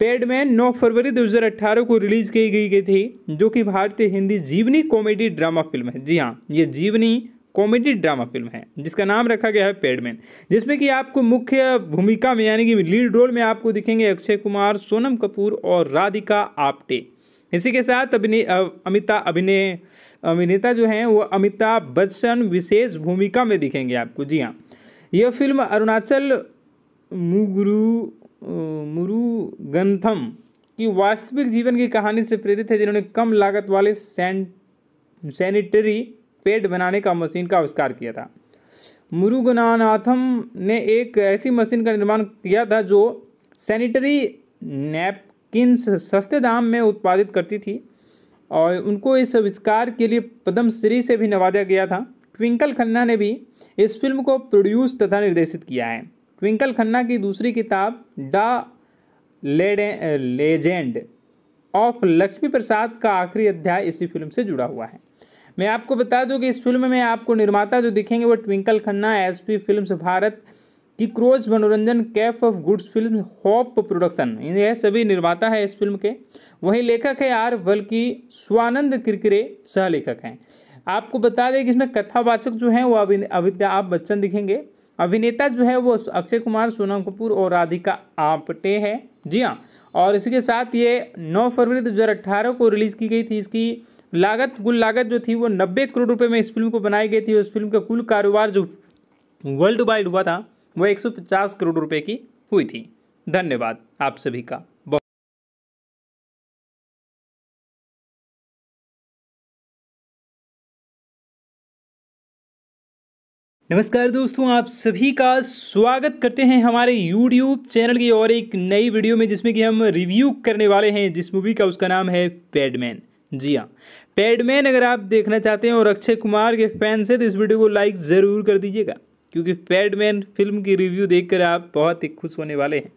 [SPEAKER 2] पेडमैन 9 फरवरी 2018 को रिलीज़ की गई गई थी जो कि भारतीय हिंदी जीवनी कॉमेडी ड्रामा फिल्म है जी हाँ ये जीवनी कॉमेडी ड्रामा फिल्म है जिसका नाम रखा गया है पेडमैन जिसमें कि आपको मुख्य भूमिका में यानी कि लीड रोल में आपको दिखेंगे अक्षय कुमार सोनम कपूर और राधिका आप्टे इसी के साथ अभिने अमिता अभिनय अभिनेता जो हैं वो अमिताभ बच्चन विशेष भूमिका में दिखेंगे आपको जी हाँ यह फिल्म अरुणाचल मुगुरु मुरुगंथम की वास्तविक जीवन की कहानी से प्रेरित है जिन्होंने कम लागत वाले सैन सैनिटरी पेड बनाने का मशीन का आविष्कार किया था मुरुगनाथम ने एक ऐसी मशीन का निर्माण किया था जो सैनिटरी नैप कीन सस्ते दाम में उत्पादित करती थी और उनको इस आविष्कार के लिए पद्मश्री से भी नवाजा गया था ट्विंकल खन्ना ने भी इस फिल्म को प्रोड्यूस तथा निर्देशित किया है ट्विंकल खन्ना की दूसरी किताब the legend of Lakshmi Prasad का आखिरी अध्याय इसी फिल्म से जुड़ा हुआ है मैं आपको बता दूं कि इस फिल्म में आपको निर्माता जो दिखेंगे वो Twinkle Khanna S P film Bharat कि क्रोज मनोरंजन Kaif of goods film hop production यह सभी निर्माता है इस फिल्म के वहीं लेखक है आर बल्कि स्वानंद किरकिरे सह लेखक हैं आपको बता दें कि इसमें कथावाचक जो हैं वो आप बच्चन दिखेंगे अभिनेता जो है वो अक्षय कुमार सोनम कपूर और राधिका आपटे है जी हाँ और इसके साथ ये 9 फरवरी 2018 को रिलीज़ की गई थी इसकी लागत कुल लागत जो थी वो 90 करोड़ रुपए में इस फिल्म को बनाई गई थी उस फिल्म का कुल
[SPEAKER 1] कारोबार जो वर्ल्ड वाइड हुआ था वो 150 करोड़ रुपए की हुई थी धन्यवाद आप सभी का बहुत
[SPEAKER 2] नमस्कार दोस्तों आप सभी का स्वागत करते हैं हमारे YouTube चैनल की और एक नई वीडियो में जिसमें कि हम रिव्यू करने वाले हैं जिस मूवी का उसका नाम है पैडमैन जी हाँ पैडमैन अगर आप देखना चाहते हैं और अक्षय कुमार के फैन से तो इस वीडियो को लाइक ज़रूर कर दीजिएगा क्योंकि पैडमैन फिल्म की रिव्यू देखकर आप बहुत ही खुश होने वाले हैं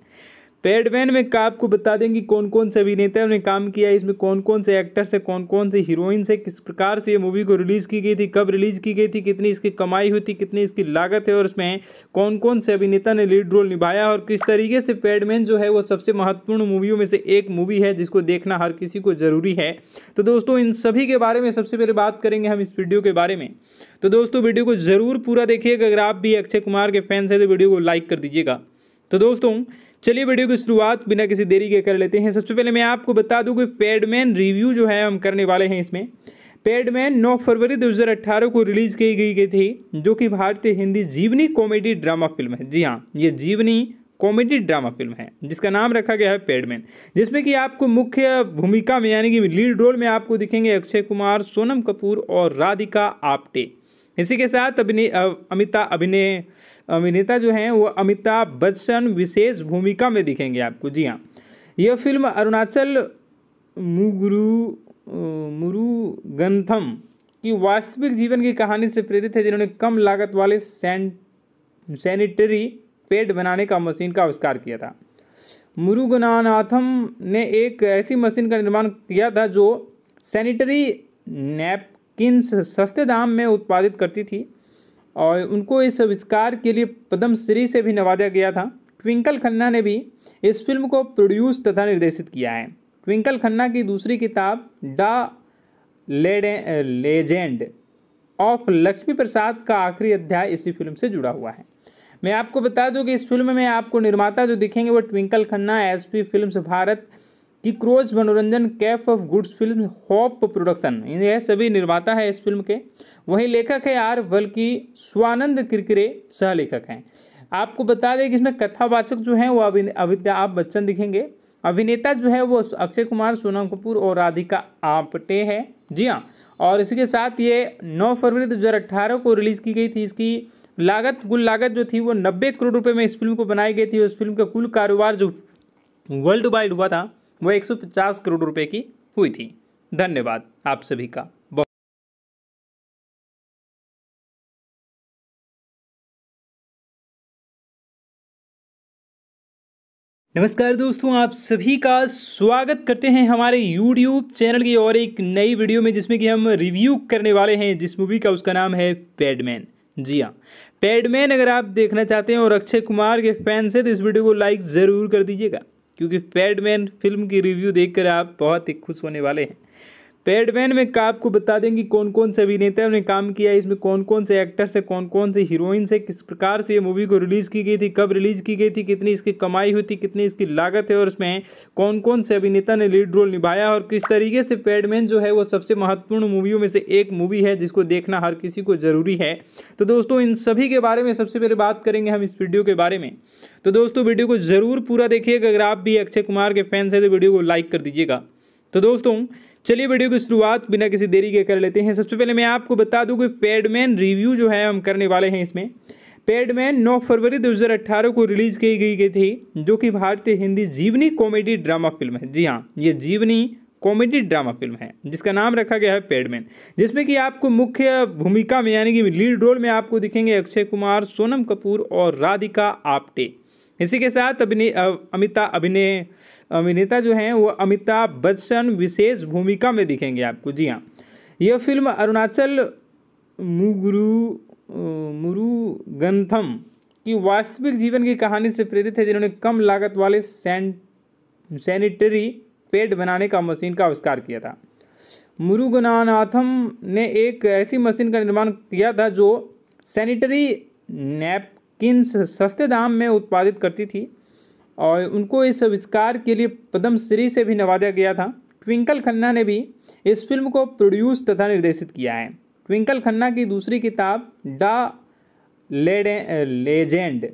[SPEAKER 2] पैडमैन में का आपको बता कि कौन कौन से अभिनेताओं ने काम किया इसमें कौन कौन से एक्टर्स है कौन कौन से हीरोइन है किस प्रकार से ये मूवी को रिलीज़ की गई थी कब रिलीज़ की गई थी कितनी इसकी कमाई हुई थी कितनी इसकी लागत है और उसमें कौन कौन से अभिनेता ने लीड रोल निभाया और किस तरीके से पैडमैन जो है वो सबसे महत्वपूर्ण मूवियों में से एक मूवी है जिसको देखना हर किसी को ज़रूरी है तो दोस्तों इन सभी के बारे में सबसे पहले बात करेंगे हम इस वीडियो के बारे में तो दोस्तों वीडियो को ज़रूर पूरा देखिएगा अगर आप भी अक्षय कुमार के फैंस हैं तो वीडियो को लाइक कर दीजिएगा तो दोस्तों चलिए वीडियो की शुरुआत बिना किसी देरी के कर लेते हैं सबसे पहले मैं आपको बता दूं कि पेडमैन रिव्यू जो है हम करने वाले हैं इसमें पेडमैन नौ फरवरी दो को रिलीज़ की गई गई थी जो कि भारतीय हिंदी जीवनी कॉमेडी ड्रामा फिल्म है जी हाँ ये जीवनी कॉमेडी ड्रामा फिल्म है जिसका नाम रखा गया है पेडमैन जिसमें कि आपको मुख्य भूमिका में यानी कि लीड रोल में आपको दिखेंगे अक्षय कुमार सोनम कपूर और राधिका आप्टे इसी के साथ अभिने अमिता अभिनय अभिनेता जो हैं वो अमिताभ बच्चन विशेष भूमिका में दिखेंगे आपको जी हाँ यह फिल्म अरुणाचल मुगुरु मुरुगंथम की वास्तविक जीवन की कहानी से प्रेरित है जिन्होंने कम लागत वाले सैन सैनिटरी पेड बनाने का मशीन का आविष्कार किया था मुरुगनाथम ने एक ऐसी मशीन का निर्माण किया था जो सैनिटरी नैप किन सस्ते दाम में उत्पादित करती थी और उनको इस आविष्कार के लिए पद्मश्री से भी नवाजा गया था ट्विंकल खन्ना ने भी इस फिल्म को प्रोड्यूस तथा निर्देशित किया है ट्विंकल खन्ना की दूसरी किताब the legend of Lakshmi Prasad का आखिरी अध्याय इसी फिल्म से जुड़ा हुआ है मैं आपको बता दूं कि इस फिल्म में आपको निर्माता जो दिखेंगे वो Twinkle Khanna S P film Bharat कि क्रोज मनोरंजन Kaif of goods film hop production यह सभी निर्माता है इस फिल्म के वहीं लेखक है आर बल्कि स्वानंद किरकिरे सह लेखक हैं आपको बता दें कि इसमें कथावाचक जो हैं वो आप बच्चन दिखेंगे अभिनेता जो है वो अक्षय कुमार सोनम कपूर और राधिका आपटे है जी हाँ और इसके साथ ये 9 फरवरी 2018 को रिलीज़ की गई थी इसकी लागत कुल लागत जो थी वो 90 करोड़ रुपए में इस फिल्म को बनाई गई थी उस फिल्म का कुल कारोबार
[SPEAKER 1] जो वर्ल्ड वाइड हुआ था वह 150 करोड़ रुपए की हुई थी धन्यवाद आप सभी का
[SPEAKER 2] नमस्कार दोस्तों आप सभी का स्वागत करते हैं हमारे YouTube चैनल की और एक नई वीडियो में जिसमें कि हम रिव्यू करने वाले हैं जिस मूवी का उसका नाम है पैडमैन जी हाँ पैडमैन अगर आप देखना चाहते हैं और अक्षय कुमार के फैन से तो इस वीडियो को लाइक ज़रूर कर दीजिएगा क्योंकि पैडमैन फिल्म की रिव्यू देखकर आप बहुत ही खुश होने वाले हैं पैडमैन तो में का आपको बता देंगे कौन कौन से अभिनेताओं ने काम किया है इसमें कौन कौन से एक्टर्स है कौन कौन से हीरोइन है किस प्रकार से ये मूवी को रिलीज़ की गई थी कब रिलीज़ की गई थी कितनी इसकी कमाई हुई थी कितनी इसकी लागत है और उसमें कौन कौन से अभिनेता ने लीड रोल निभाया और किस तरीके से पेडमैन जो है वो सबसे महत्वपूर्ण मूवियों में से एक मूवी है जिसको देखना हर किसी को ज़रूरी है तो दोस्तों इन सभी के बारे में सबसे पहले बात करेंगे हम इस वीडियो के बारे में तो दोस्तों वीडियो को ज़रूर पूरा देखिएगा अगर आप भी अक्षय कुमार के फैंस हैं तो वीडियो को लाइक कर दीजिएगा तो दोस्तों चलिए वीडियो की शुरुआत बिना किसी देरी के कर लेते हैं सबसे पहले मैं आपको बता दूं कि पेडमैन रिव्यू जो है हम करने वाले हैं इसमें पेडमैन 9 फरवरी 2018 को रिलीज की गई गई थी जो कि भारतीय हिंदी जीवनी कॉमेडी ड्रामा फिल्म है जी हाँ ये जीवनी कॉमेडी ड्रामा फिल्म है जिसका नाम रखा गया है पेडमैन जिसमें कि आपको मुख्य भूमिका में यानी कि लीड रोल में आपको दिखेंगे अक्षय कुमार सोनम कपूर और राधिका आप्टे इसी के साथ अभिनय अमिता अभिनय अभिनेता जो हैं वो अमिताभ बच्चन विशेष भूमिका में दिखेंगे आपको जी हाँ यह फिल्म अरुणाचल मुगुरु मुरुगंथम की वास्तविक जीवन की कहानी से प्रेरित है जिन्होंने कम लागत वाले सैन सैनिटरी पेड बनाने का मशीन का आविष्कार किया था मुरुगनाथम ने एक ऐसी मशीन का निर्माण किया था जो सैनिटरी नैपकिन सस्ते दाम में उत्पादित करती थी और उनको इस आविष्कार के लिए पद्मश्री से भी नवाजा गया था ट्विंकल खन्ना ने भी इस फिल्म को प्रोड्यूस तथा निर्देशित किया है ट्विंकल खन्ना की दूसरी किताब the legend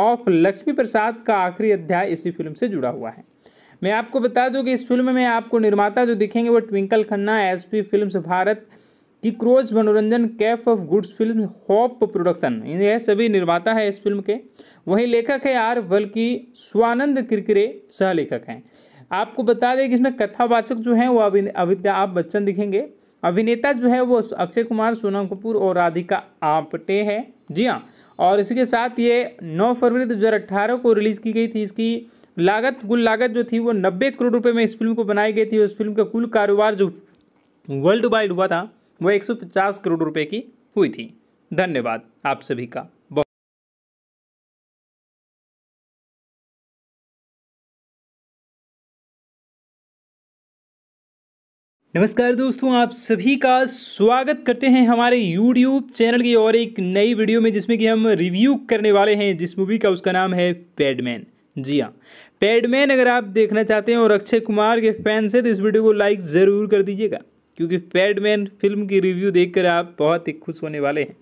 [SPEAKER 2] of Lakshmi Prasad का आखिरी अध्याय इसी फिल्म से जुड़ा हुआ है मैं आपको बता दूं कि इस फिल्म में आपको निर्माता जो दिखेंगे वो Twinkle Khanna S P film Bharat कि क्रोज मनोरंजन Kaif of goods film hope production ये सभी निर्माता है इस फिल्म के वहीं लेखक है आर बल्कि स्वानंद किरकिरे सह लेखक हैं आपको बता दें कि इसमें कथावाचक जो हैं वो आप बच्चन दिखेंगे अभिनेता जो है वो अक्षय कुमार सोनम कपूर और राधिका आपटे हैं जी हाँ और इसके साथ ये 9 फरवरी दो को रिलीज़ की गई थी इसकी लागत कुल लागत जो थी वो 90 करोड़ रुपए में इस फिल्म को बनाई गई थी उस फिल्म का कुल कारोबार जो
[SPEAKER 1] वर्ल्ड वाइड हुआ था वो 150 करोड़ रुपए की हुई थी धन्यवाद आप सभी का नमस्कार दोस्तों आप सभी का स्वागत करते हैं हमारे YouTube चैनल की और एक नई
[SPEAKER 2] वीडियो में जिसमें कि हम रिव्यू करने वाले हैं जिस मूवी का उसका नाम है पैडमैन जी हाँ पैडमैन अगर आप देखना चाहते हैं और अक्षय कुमार के फैन से तो इस वीडियो को लाइक ज़रूर कर दीजिएगा क्योंकि पैडमैन फिल्म की रिव्यू देखकर आप बहुत ही खुश होने वाले हैं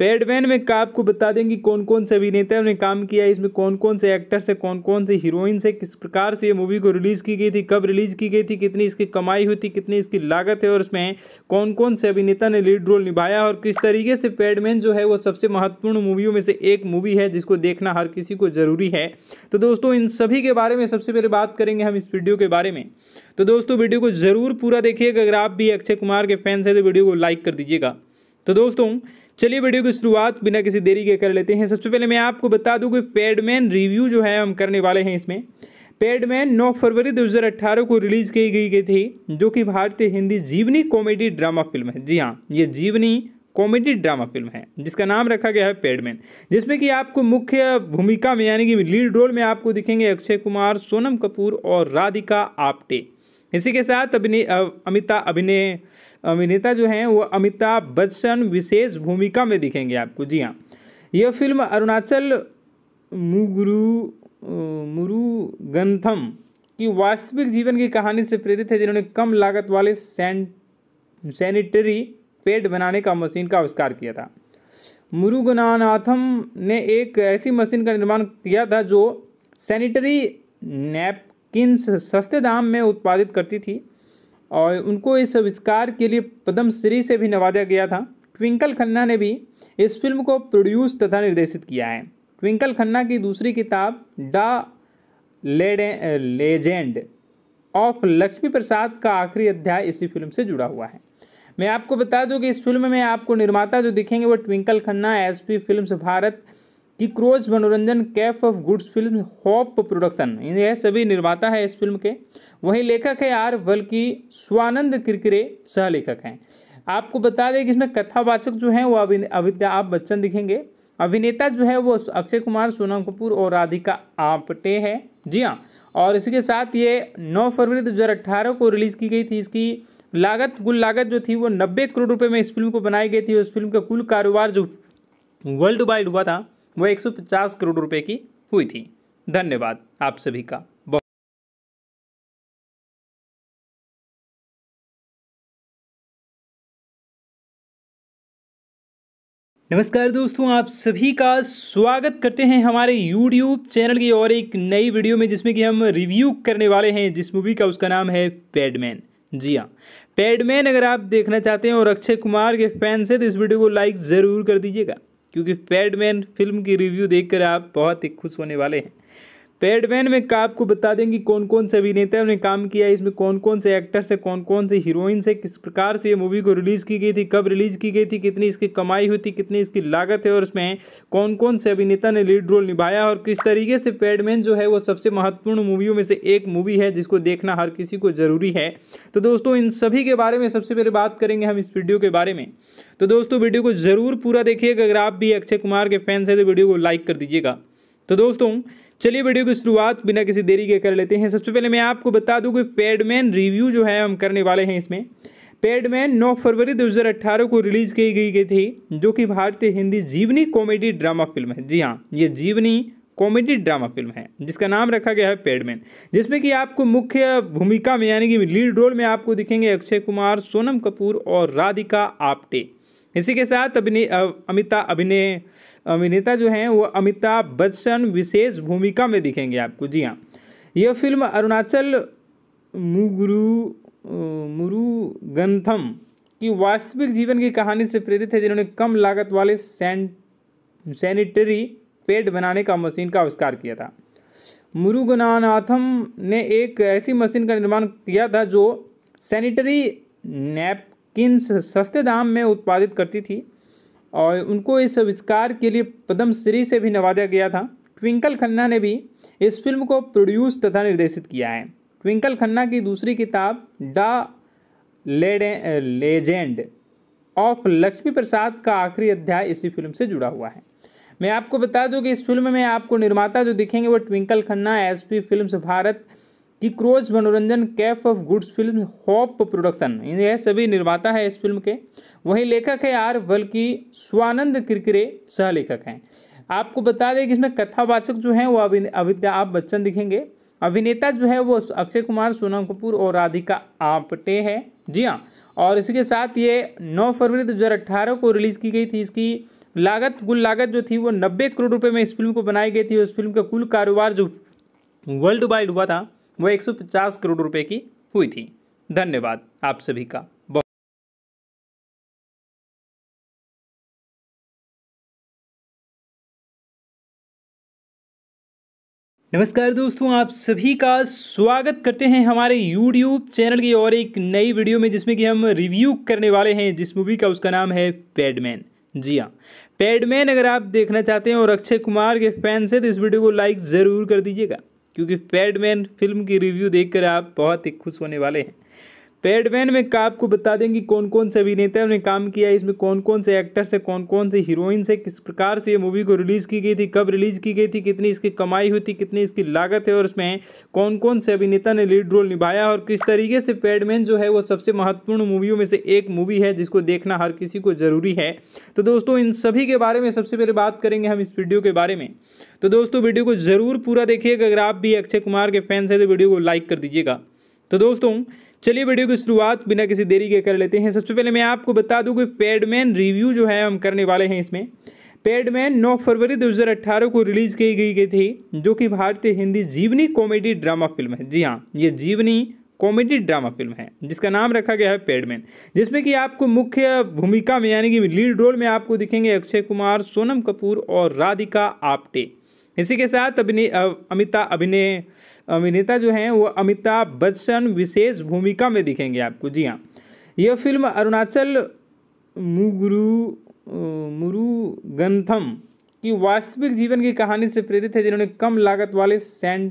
[SPEAKER 2] पैडमैन में का आपको बता देंगे कौन कौन से अभिनेताओं ने काम किया है इसमें कौन कौन से एक्टर्स है कौन कौन से हीरोइन से किस प्रकार से ये मूवी को रिलीज़ की गई थी कब रिलीज़ की गई थी कितनी इसकी कमाई हुई थी कितनी इसकी लागत है और उसमें कौन कौन से अभिनेता ने लीड रोल निभाया और किस तरीके से पैडमैन जो है वो सबसे महत्वपूर्ण मूवियों में से एक मूवी है जिसको देखना हर किसी को ज़रूरी है तो दोस्तों इन सभी के बारे में सबसे पहले बात करेंगे हम इस वीडियो के बारे में तो दोस्तों वीडियो को ज़रूर पूरा देखिएगा अगर आप भी अक्षय कुमार के फैंस हैं तो वीडियो को लाइक कर दीजिएगा तो दोस्तों चलिए वीडियो की शुरुआत बिना किसी देरी के कर लेते हैं सबसे पहले मैं आपको बता दूं कि पेडमैन रिव्यू जो है हम करने वाले हैं इसमें पेडमैन 9 फरवरी 2018 को रिलीज़ की गई गई थी जो कि भारतीय हिंदी जीवनी कॉमेडी ड्रामा फिल्म है जी हाँ ये जीवनी कॉमेडी ड्रामा फिल्म है जिसका नाम रखा गया है पेडमैन जिसमें कि आपको मुख्य भूमिका में यानी कि लीड रोल में आपको दिखेंगे अक्षय कुमार सोनम कपूर और राधिका आप्टे इसी के साथ अभिने अमिता अभिनय अभिनेता जो हैं वो अमिताभ बच्चन विशेष भूमिका में दिखेंगे आपको जी हाँ यह फिल्म अरुणाचल मुगुरु मुरुगंथम की वास्तविक जीवन की कहानी से प्रेरित है जिन्होंने कम लागत वाले सैन सैनिटरी पेड बनाने का मशीन का आविष्कार किया था मुरुगनाथम ने एक ऐसी मशीन का निर्माण किया था जो सैनिटरी नैप किन सस्ते दाम में उत्पादित करती थी और उनको इस आविष्कार के लिए पद्मश्री से भी नवाजा गया था ट्विंकल खन्ना ने भी इस फिल्म को प्रोड्यूस तथा निर्देशित किया है ट्विंकल खन्ना की दूसरी किताब the legend of Lakshmi Prasad का आखिरी अध्याय इसी फिल्म से जुड़ा हुआ है मैं आपको बता दूं कि इस फिल्म में आपको निर्माता जो दिखेंगे वो Twinkle Khanna S P film Bharat कि क्रोज मनोरंजन Kaif of goods film hope production यह सभी निर्माता है इस फिल्म के वहीं लेखक है आर बल्कि स्वानंद किरकिरे सह लेखक हैं आपको बता दें कि इसमें कथावाचक जो हैं वो आप बच्चन दिखेंगे अभिनेता जो है वो अक्षय कुमार सोनम कपूर और राधिका आपटे है जी हाँ और इसके साथ ये 9 फरवरी 2018 को रिलीज़ की गई थी इसकी लागत कुल लागत जो थी वो 90 करोड़ रुपए में इस फिल्म को बनाई गई थी उस फिल्म का कुल कारोबार जो
[SPEAKER 1] वर्ल्ड वाइड हुआ था वह 150 करोड़ रुपए की हुई थी धन्यवाद आप सभी का नमस्कार दोस्तों आप सभी का स्वागत करते हैं हमारे YouTube चैनल की और एक नई वीडियो में
[SPEAKER 2] जिसमें कि हम रिव्यू करने वाले हैं जिस मूवी का उसका नाम है पैडमैन जी हाँ पैडमैन अगर आप देखना चाहते हैं और अक्षय कुमार के फैन से तो इस वीडियो को लाइक ज़रूर कर दीजिएगा क्योंकि पैडमैन फिल्म की रिव्यू देखकर आप बहुत ही खुश होने वाले हैं पैडमैन में का आपको बता देंगे कौन कौन से अभिनेता ने काम किया इसमें कौन कौन से एक्टर से कौन कौन से हीरोइन से किस प्रकार से ये मूवी को रिलीज़ की गई थी कब रिलीज़ की गई थी कितनी इसकी कमाई हुई थी कितनी इसकी लागत है और इसमें कौन कौन से अभिनेता ने लीड रोल निभाया और किस तरीके से पैडमैन जो है वो सबसे महत्वपूर्ण मूवियों में से एक मूवी है जिसको देखना हर किसी को ज़रूरी है तो दोस्तों इन सभी के बारे में सबसे पहले बात करेंगे हम इस वीडियो के बारे में तो दोस्तों वीडियो को ज़रूर पूरा देखिएगा अगर आप भी अक्षय कुमार के फैंस हैं तो वीडियो को लाइक कर दीजिएगा तो दोस्तों चलिए वीडियो की शुरुआत बिना किसी देरी के कर लेते हैं सबसे पहले मैं आपको बता दूं कि पेडमैन रिव्यू जो है हम करने वाले हैं इसमें पेडमैन 9 फरवरी 2018 को रिलीज़ की गई गई थी जो कि भारतीय हिंदी जीवनी कॉमेडी ड्रामा फिल्म है जी हाँ ये जीवनी कॉमेडी ड्रामा फिल्म है जिसका नाम रखा गया है पेडमैन जिसमें कि आपको मुख्य भूमिका में यानी कि लीड रोल में आपको दिखेंगे अक्षय कुमार सोनम कपूर और राधिका आप्टे इसी के साथ अभिने अमिता अभिने अभिनेता जो हैं वो अमिताभ बच्चन विशेष भूमिका में दिखेंगे आपको जी हाँ यह फिल्म अरुणाचल मुगुरु मुरुगंथम की वास्तविक जीवन की कहानी से प्रेरित है जिन्होंने कम लागत वाले सैन सैनिटरी पेड बनाने का मशीन का आविष्कार किया था मुरुगनाथम ने एक ऐसी मशीन का निर्माण किया था जो सैनिटरी नैप किन सस्ते दाम में उत्पादित करती थी और उनको इस आविष्कार के लिए पद्मश्री से भी नवाजा गया था ट्विंकल खन्ना ने भी इस फिल्म को प्रोड्यूस तथा निर्देशित किया है ट्विंकल खन्ना की दूसरी किताब the legend of Lakshmi Prasad का आखिरी अध्याय इसी फिल्म से जुड़ा हुआ है मैं आपको बता दूं कि इस फिल्म में आपको निर्माता जो दिखेंगे वो Twinkle Khanna S P film Bharat कि क्रोज मनोरंजन Kaif of goods film hop production यह सभी निर्माता है इस फिल्म के वहीं लेखक है आर बल्कि स्वानंद किरकिरे सह लेखक हैं आपको बता दें कि इसमें कथावाचक जो हैं वो आप बच्चन दिखेंगे अभिनेता जो है वो अक्षय कुमार सोनम कपूर और राधिका आपटे है जी हाँ और इसके साथ ये 9 फरवरी 2018 को रिलीज़ की गई थी इसकी लागत कुल लागत जो थी वो 90 करोड़ रुपए में इस फिल्म को बनाई गई थी उस फिल्म का कुल कारोबार जो वर्ल्ड
[SPEAKER 1] वाइड हुआ था वो 150 करोड़ रुपए की हुई थी धन्यवाद आप सभी का बहुत नमस्कार दोस्तों आप सभी का स्वागत करते हैं हमारे YouTube चैनल की और एक नई वीडियो में जिसमें कि
[SPEAKER 2] हम रिव्यू करने वाले हैं जिस मूवी का उसका नाम है पैडमैन जी हाँ पैडमैन अगर आप देखना चाहते हैं और अक्षय कुमार के फैन से तो इस वीडियो को लाइक ज़रूर कर दीजिएगा क्योंकि पैडमैन फिल्म की रिव्यू देखकर आप बहुत ही खुश होने वाले हैं पैडमैन में का आपको बता दें कि कौन कौन से अभिनेता ने काम किया इसमें कौन कौन से एक्टर से कौन कौन से हीरोइन से किस प्रकार से ये मूवी को रिलीज़ की गई थी कब रिलीज़ की गई थी कितनी इसकी कमाई हुई थी कितनी इसकी लागत है और इसमें कौन कौन से अभिनेता ने लीड रोल निभाया और किस तरीके से पैडमैन जो है वो सबसे महत्वपूर्ण मूवियों में से एक मूवी है जिसको देखना हर किसी को ज़रूरी है तो दोस्तों इन सभी के बारे में सबसे पहले बात करेंगे हम इस वीडियो के बारे में तो दोस्तों वीडियो को ज़रूर पूरा देखिएगा अगर आप भी अक्षय कुमार के फैंस हैं तो वीडियो को लाइक कर दीजिएगा तो दोस्तों चलिए वीडियो की शुरुआत बिना किसी देरी के कर लेते हैं सबसे पहले मैं आपको बता दूं कि पेडमैन रिव्यू जो है हम करने वाले हैं इसमें पेडमैन नौ फरवरी 2018 को रिलीज़ की गई गई थी जो कि भारतीय हिंदी जीवनी कॉमेडी ड्रामा फिल्म है जी हाँ ये जीवनी कॉमेडी ड्रामा फिल्म है जिसका नाम रखा गया है पेडमैन जिसमें कि आपको मुख्य भूमिका में यानी कि लीड रोल में आपको दिखेंगे अक्षय कुमार सोनम कपूर और राधिका आप्टे इसी के साथ अभिने अमिता अभिनय अभिनेता जो हैं वो अमिताभ बच्चन विशेष भूमिका में दिखेंगे आपको जी हाँ यह फिल्म अरुणाचल मुगुरु मुरुगंथम की वास्तविक जीवन की कहानी से प्रेरित है जिन्होंने कम लागत वाले सैन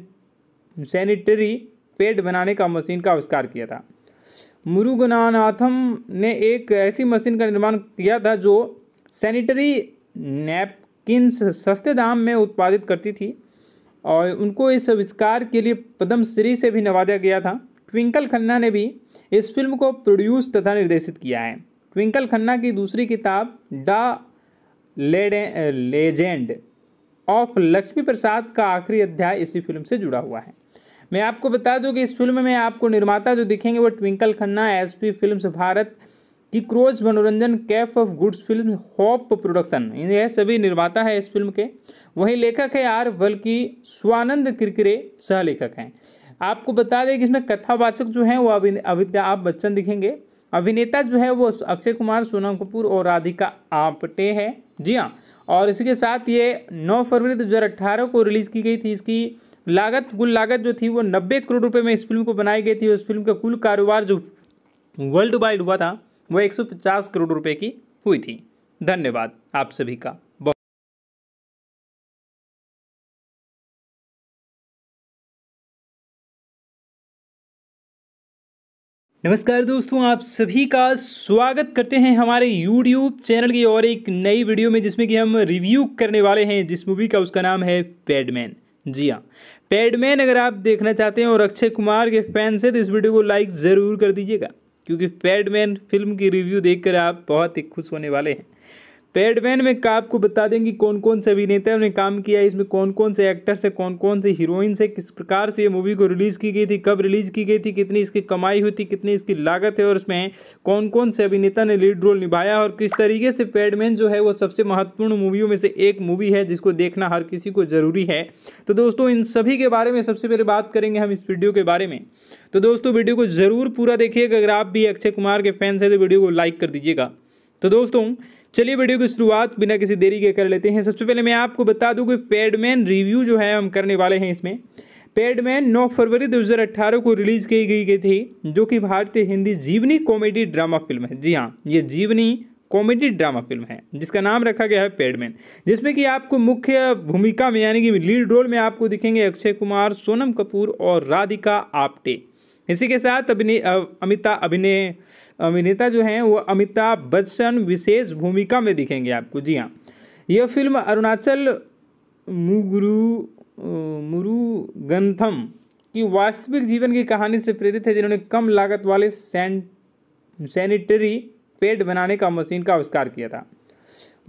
[SPEAKER 2] सैनिटरी पेड बनाने का मशीन का आविष्कार किया था मुरुगनानाथम ने एक ऐसी मशीन का निर्माण किया था जो सैनिटरी नैप किन सस्ते दाम में उत्पादित करती थी और उनको इस आविष्कार के लिए पद्मश्री से भी नवाजा गया था ट्विंकल खन्ना ने भी इस फिल्म को प्रोड्यूस तथा निर्देशित किया है ट्विंकल खन्ना की दूसरी किताब the legend of Lakshmi Prasad का आखिरी अध्याय इसी फिल्म से जुड़ा हुआ है मैं आपको बता दूं कि इस फिल्म में आपको निर्माता जो दिखेंगे वो Twinkle Khanna S P film Bharat कि क्रोज मनोरंजन Kaif of goods film hop production यह सभी निर्माता है इस फिल्म के वहीं लेखक है आर बल्कि स्वानंद किरकिरे सह लेखक हैं आपको बता दें कि इसमें कथावाचक जो हैं वो आप बच्चन दिखेंगे अभिनेता जो है वो अक्षय कुमार सोनम कपूर और राधिका आपटे है जी हाँ और इसके साथ ये 9 फरवरी 2018 को रिलीज़ की गई थी इसकी लागत कुल लागत जो थी वो 90 करोड़ रुपए में इस फिल्म को बनाई गई थी उस फिल्म का कुल कारोबार जो वर्ल्ड वाइड हुआ था वह 150 करोड़ रुपए की हुई थी धन्यवाद आप सभी का बहुत
[SPEAKER 1] नमस्कार दोस्तों आप सभी का स्वागत करते हैं हमारे YouTube चैनल की और एक नई वीडियो में जिसमें कि हम
[SPEAKER 2] रिव्यू करने वाले हैं जिस मूवी का उसका नाम है पैडमैन जी हाँ पैडमैन अगर आप देखना चाहते हैं और अक्षय कुमार के फैन से तो इस वीडियो को लाइक ज़रूर कर दीजिएगा क्योंकि पैडमैन फिल्म की रिव्यू देखकर आप बहुत ही खुश होने वाले हैं पेडमैन में का आपको बता दें कि कौन कौन से अभिनेताओं ने काम किया इसमें कौन कौन से एक्टर्स है कौन कौन से हीरोइन से किस प्रकार से ये मूवी को रिलीज़ की गई थी कब रिलीज़ की गई थी कितनी इसकी कमाई हुई थी कितनी इसकी लागत है और इसमें कौन कौन से अभिनेता ने लीड रोल निभाया और किस तरीके से पेडमैन जो है वो सबसे महत्वपूर्ण मूवियों में से एक मूवी है जिसको देखना हर किसी को ज़रूरी है तो दोस्तों इन सभी के बारे में सबसे पहले बात करेंगे हम इस वीडियो के बारे में तो दोस्तों वीडियो को ज़रूर पूरा देखिएगा अगर आप भी अक्षय कुमार के फैंस हैं तो वीडियो को लाइक कर दीजिएगा तो दोस्तों चलिए वीडियो की शुरुआत बिना किसी देरी के कर लेते हैं सबसे पहले मैं आपको बता दूं कि पेडमैन रिव्यू जो है हम करने वाले हैं इसमें पेडमैन नौ फरवरी 2018 को रिलीज की गई गई थी जो कि भारतीय हिंदी जीवनी कॉमेडी ड्रामा फिल्म है जी हाँ ये जीवनी कॉमेडी ड्रामा फिल्म है जिसका नाम रखा गया है पेडमैन जिसमें कि आपको मुख्य भूमिका में यानी कि लीड रोल में आपको दिखेंगे अक्षय कुमार सोनम कपूर और राधिका आप्टे इसी के साथ अभिने अमिता अभिनय अभिनेता जो हैं वो अमिताभ बच्चन विशेष भूमिका में दिखेंगे आपको जी हाँ यह फिल्म अरुणाचल मुगुरु मुरुगंथम की वास्तविक जीवन की कहानी से प्रेरित है जिन्होंने कम लागत वाले सैन सैनिटरी पेड बनाने का मशीन का आविष्कार किया था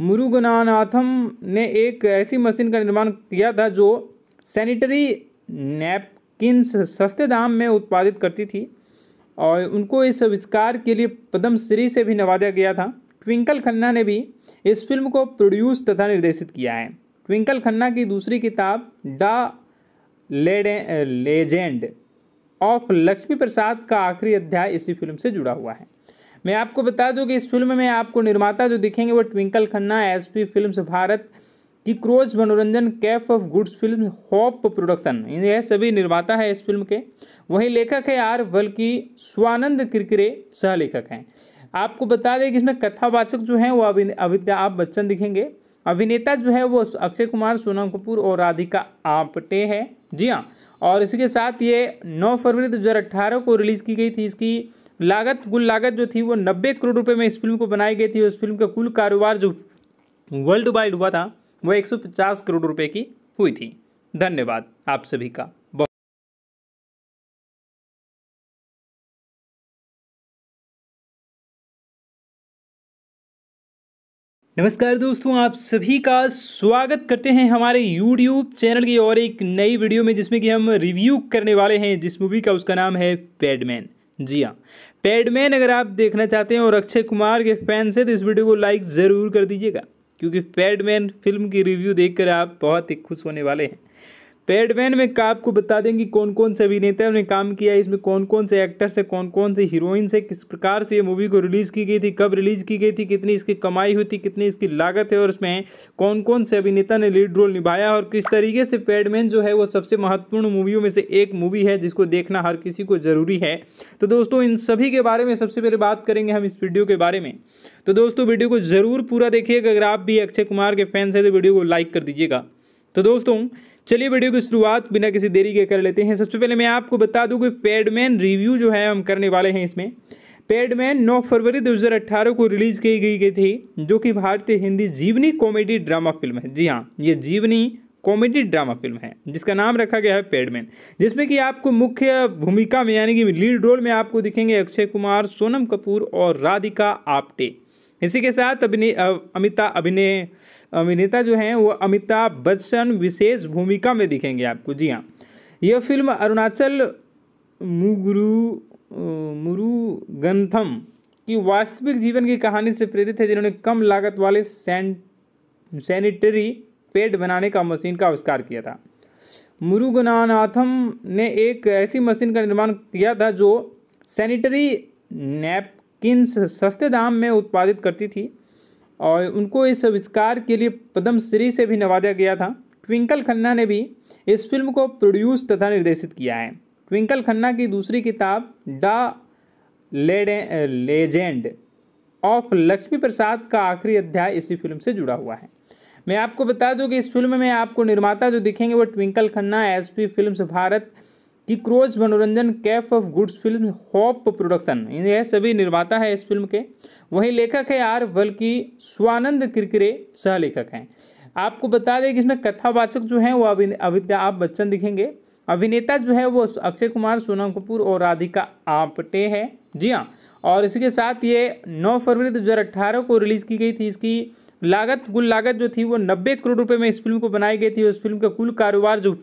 [SPEAKER 2] मुरुगनाथम ने एक ऐसी मशीन का निर्माण किया था जो सैनिटरी नैप किन सस्ते दाम में उत्पादित करती थी और उनको इस आविष्कार के लिए पद्मश्री से भी नवाजा गया था ट्विंकल खन्ना ने भी इस फिल्म को प्रोड्यूस तथा निर्देशित किया है ट्विंकल खन्ना की दूसरी किताब the legend of Lakshmi Prasad का आखिरी अध्याय इसी फिल्म से जुड़ा हुआ है मैं आपको बता दूं कि इस फिल्म में आपको निर्माता जो दिखेंगे वो Twinkle Khanna S P film Bharat कि क्रोज मनोरंजन Kaif of goods film hop production ये सभी निर्माता है इस फिल्म के वहीं लेखक है आर बल्कि स्वानंद किरकिरे सह लेखक हैं आपको बता दें कि इसमें कथावाचक जो हैं वो आप बच्चन दिखेंगे अभिनेता जो है वो अक्षय कुमार सोनम कपूर और राधिका आपटे है जी हाँ और इसके साथ ये 9 फरवरी 2018 को रिलीज़ की गई थी इसकी लागत कुल लागत जो थी वो 90 करोड़ रुपए में इस फिल्म को बनाई गई थी उस फिल्म का कुल कारोबार जो वर्ल्ड वाइड हुआ था वो 150 करोड़ रुपए की हुई थी धन्यवाद आप सभी का
[SPEAKER 1] नमस्कार दोस्तों आप सभी का स्वागत करते हैं हमारे YouTube चैनल की और एक नई वीडियो में जिसमें कि हम रिव्यू
[SPEAKER 2] करने वाले हैं जिस मूवी का उसका नाम है पैडमैन जी हाँ पैडमैन अगर आप देखना चाहते हैं और अक्षय कुमार के फैन से तो इस वीडियो को लाइक ज़रूर कर दीजिएगा क्योंकि पैडमैन फिल्म की रिव्यू देखकर आप बहुत ही खुश होने वाले हैं पैडमैन तो में का आपको बता देंगे कौन कौन से अभिनेताओं ने काम किया है इसमें कौन कौन से एक्टर्स है कौन कौन से हीरोइन है किस प्रकार से ये मूवी को रिलीज़ की गई थी कब रिलीज़ की गई थी कितनी इसकी कमाई हुई थी कितनी इसकी लागत है और उसमें कौन कौन से अभिनेता ने लीड रोल निभाया और किस तरीके से पेडमैन जो है वो सबसे महत्वपूर्ण मूवियों में से एक मूवी है जिसको देखना हर किसी को ज़रूरी है तो दोस्तों इन सभी के बारे में सबसे पहले बात करेंगे हम इस वीडियो के बारे में तो दोस्तों वीडियो को ज़रूर पूरा देखिएगा अगर आप भी अक्षय कुमार के फैंस हैं तो वीडियो को लाइक कर दीजिएगा तो दोस्तों चलिए वीडियो की शुरुआत बिना किसी देरी के कर लेते हैं सबसे पहले मैं आपको बता दूं कि पेडमैन रिव्यू जो है हम करने वाले हैं इसमें पेडमैन 9 फरवरी 2018 को रिलीज़ की गई गई थी जो कि भारतीय हिंदी जीवनी कॉमेडी ड्रामा फिल्म है जी हाँ ये जीवनी कॉमेडी ड्रामा फिल्म है जिसका नाम रखा गया है पेडमैन जिसमें कि आपको मुख्य भूमिका में यानी कि लीड रोल में आपको दिखेंगे अक्षय कुमार सोनम कपूर और राधिका आप्टे इसी के साथ अभिने अमिताभ अभिनय अभिनेता जो हैं वो अमिताभ बच्चन विशेष भूमिका में दिखेंगे आपको जी हाँ यह फिल्म अरुणाचल मुगुरु मुरुगंथम की वास्तविक जीवन की कहानी से प्रेरित है जिन्होंने कम लागत वाले सैन सैनिटरी पेड बनाने का मशीन का आविष्कार किया था मुरुगनाथम ने एक ऐसी मशीन का निर्माण किया था जो सैनिटरी नैप किन सस्ते दाम में उत्पादित करती थी और उनको इस आविष्कार के लिए पद्मश्री से भी नवाजा गया था ट्विंकल खन्ना ने भी इस फिल्म को प्रोड्यूस तथा निर्देशित किया है ट्विंकल खन्ना की दूसरी किताब the legend of Lakshmi Prasad का आखिरी अध्याय इसी फिल्म से जुड़ा हुआ है मैं आपको बता दूं कि इस फिल्म में आपको निर्माता जो दिखेंगे वो Twinkle Khanna S P film Bharat कि क्रोज मनोरंजन Kaif of goods film hope production यह सभी निर्माता है इस फिल्म के वहीं लेखक है आर बल्कि स्वानंद किरकिरे सह लेखक हैं आपको बता दें कि इसमें कथावाचक जो हैं वो आप बच्चन दिखेंगे अभिनेता जो है वो अक्षय कुमार सोनम कपूर और राधिका आपटे है जी हाँ और इसके साथ ये 9 फरवरी दो को रिलीज़ की गई थी इसकी लागत कुल लागत जो थी वो 90 करोड़ रुपए में इस फिल्म को बनाई गई थी उस फिल्म का कुल कारोबार जो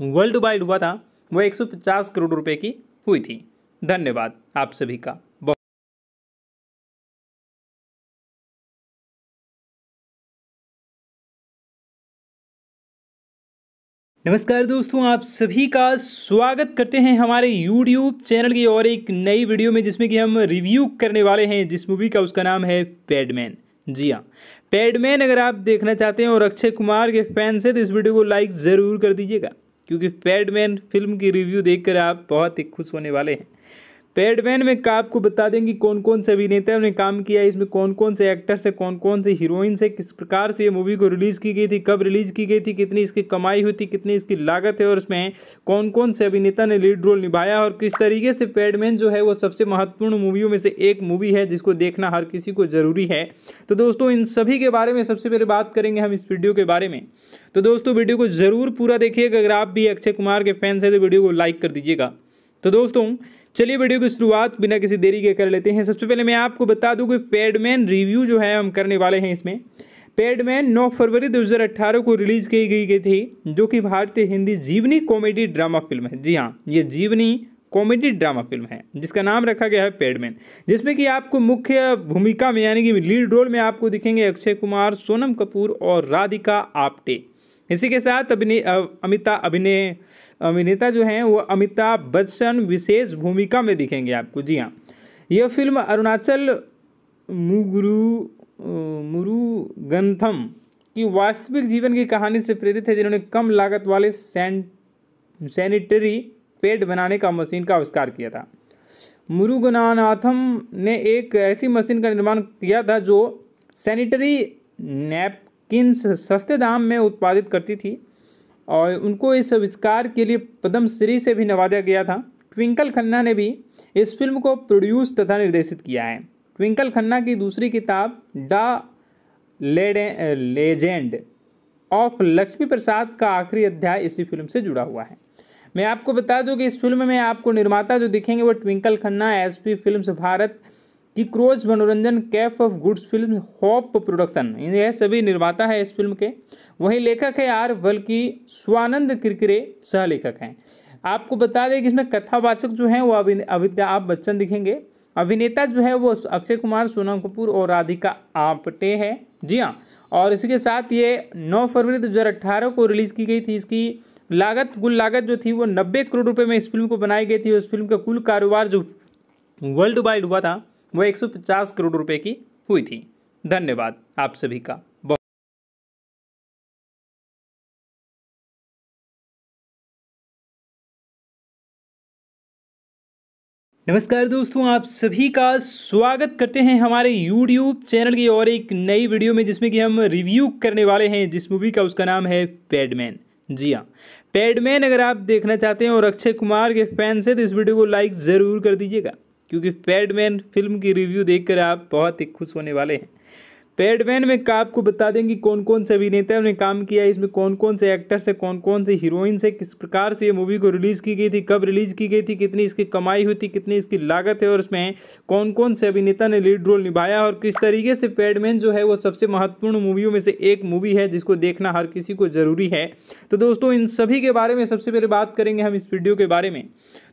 [SPEAKER 2] वर्ल्ड वाइड हुआ था वह 150 करोड़ रुपए की हुई थी धन्यवाद आप सभी का
[SPEAKER 1] नमस्कार दोस्तों आप सभी का स्वागत करते हैं हमारे YouTube चैनल की और एक नई वीडियो में जिसमें कि हम रिव्यू करने
[SPEAKER 2] वाले हैं जिस मूवी का उसका नाम है पैडमैन जी हाँ पैडमैन अगर आप देखना चाहते हैं और अक्षय कुमार के फैन से तो इस वीडियो को लाइक ज़रूर कर दीजिएगा क्योंकि पैडमैन फिल्म की रिव्यू देखकर आप बहुत ही खुश होने वाले हैं पैडमैन में आपको बता देंगे कौन कौन से अभिनेताओं ने काम किया इसमें कौन कौन से एक्टर्स है कौन कौन से हीरोइन से किस प्रकार से ये मूवी को रिलीज़ की गई थी कब रिलीज़ की गई थी कितनी इसकी कमाई हुई थी कितनी इसकी लागत है और इसमें कौन कौन से अभिनेता ने लीड रोल निभाया और किस तरीके से पैडमैन जो है वो सबसे महत्वपूर्ण मूवियों में से एक मूवी है जिसको देखना हर किसी को ज़रूरी है तो दोस्तों इन सभी के बारे में सबसे पहले बात करेंगे हम इस वीडियो के बारे में तो दोस्तों वीडियो को ज़रूर पूरा देखिएगा अगर आप भी अक्षय कुमार के फैंस हैं तो वीडियो को लाइक कर दीजिएगा तो दोस्तों चलिए वीडियो की शुरुआत बिना किसी देरी के कर लेते हैं सबसे पहले मैं आपको बता दूं कि पेडमैन रिव्यू जो है हम करने वाले हैं इसमें पेडमैन 9 फरवरी 2018 को रिलीज़ की गई गई थी जो कि भारतीय हिंदी जीवनी कॉमेडी ड्रामा फिल्म है जी हाँ ये जीवनी कॉमेडी ड्रामा फिल्म है जिसका नाम रखा गया है पेडमैन जिसमें कि आपको मुख्य भूमिका में यानी कि लीड रोल में आपको दिखेंगे अक्षय कुमार सोनम कपूर और राधिका आप्टे इसी के साथ अभिने अमिता अभिने अभिनेता जो हैं वो अमिताभ बच्चन विशेष भूमिका में दिखेंगे आपको जी हाँ यह फिल्म अरुणाचल मुगुरु मुरुगंथम की वास्तविक जीवन की कहानी से प्रेरित है जिन्होंने कम लागत वाले सैन सैनिटरी पेड बनाने का मशीन का आविष्कार किया था मुरुगनाथम ने एक ऐसी मशीन का निर्माण किया था जो सैनिटरी नैप किन सस्ते दाम में उत्पादित करती थी और उनको इस आविष्कार के लिए पद्मश्री से भी नवाजा गया था ट्विंकल खन्ना ने भी इस फिल्म को प्रोड्यूस तथा निर्देशित किया है ट्विंकल खन्ना की दूसरी किताब the legend of Lakshmi Prasad का आखिरी अध्याय इसी फिल्म से जुड़ा हुआ है मैं आपको बता दूं कि इस फिल्म में आपको निर्माता जो दिखेंगे वो Twinkle Khanna S P film Bharat कि क्रोज मनोरंजन Kaif of goods film hop production यह सभी निर्माता है इस फिल्म के वहीं लेखक है आर बल्कि स्वानंद किरकिरे सह लेखक हैं आपको बता दें कि इसमें कथावाचक जो हैं वो आप बच्चन दिखेंगे अभिनेता जो है वो अक्षय कुमार सोनम कपूर और राधिका आपटे हैं जी हाँ और इसके साथ ये 9 फरवरी 2018 को रिलीज़ की गई थी इसकी लागत कुल लागत जो थी वो 90 करोड़ रुपए में इस फिल्म को बनाई गई थी उस फिल्म का कुल कारोबार जो वर्ल्ड वाइड हुआ था वह 150 करोड़ रुपए की हुई थी धन्यवाद आप सभी का बहुत
[SPEAKER 1] नमस्कार दोस्तों आप सभी का स्वागत करते हैं हमारे YouTube चैनल की और एक नई वीडियो में जिसमें कि हम रिव्यू करने वाले हैं
[SPEAKER 2] जिस मूवी का उसका नाम है पैडमैन जी हाँ पैडमैन अगर आप देखना चाहते हैं और अक्षय कुमार के फैन से तो इस वीडियो को लाइक ज़रूर कर दीजिएगा क्योंकि पैडमैन फिल्म की रिव्यू देखकर आप बहुत ही खुश होने वाले हैं पैडमैन में का आपको बता दें कि कौन कौन से अभिनेता ने काम किया इसमें कौन कौन से एक्टर्स है कौन कौन से हीरोइंस है किस प्रकार से ये मूवी को रिलीज़ की गई थी कब रिलीज़ की गई थी कितनी इसकी कमाई हुई थी कितनी इसकी लागत है और इसमें कौन कौन से अभिनेता ने लीड रोल निभाया और किस तरीके से पैडमैन जो है वो सबसे महत्वपूर्ण मूवियों में से एक मूवी है जिसको देखना हर किसी को ज़रूरी है तो दोस्तों इन सभी के बारे में सबसे पहले बात करेंगे हम इस वीडियो के बारे में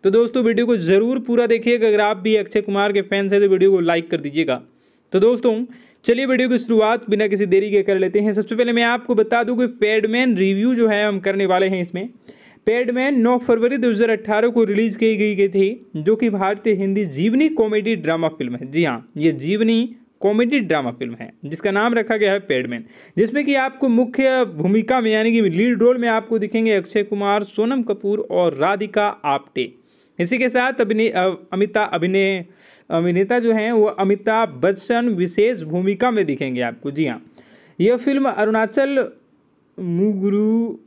[SPEAKER 2] तो दोस्तों वीडियो को ज़रूर पूरा देखिएगा अगर आप भी अक्षय कुमार के फैंस हैं तो वीडियो को लाइक कर दीजिएगा तो दोस्तों चलिए वीडियो की शुरुआत बिना किसी देरी के कर लेते हैं सबसे पहले मैं आपको बता दूं कि पेडमैन रिव्यू जो है हम करने वाले हैं इसमें पेडमैन 9 फरवरी 2018 को रिलीज़ की गई गई थी जो कि भारतीय हिंदी जीवनी कॉमेडी ड्रामा फिल्म है जी हाँ ये जीवनी कॉमेडी ड्रामा फिल्म है जिसका नाम रखा गया है पेडमैन जिसमें कि आपको मुख्य भूमिका में यानी कि लीड रोल में आपको दिखेंगे अक्षय कुमार सोनम कपूर और राधिका आप्टे इसी के साथ अभिने अमिता अभिने अभिनेता जो हैं वो अमिताभ बच्चन विशेष भूमिका में दिखेंगे आपको जी हाँ यह फिल्म अरुणाचल मुगुरु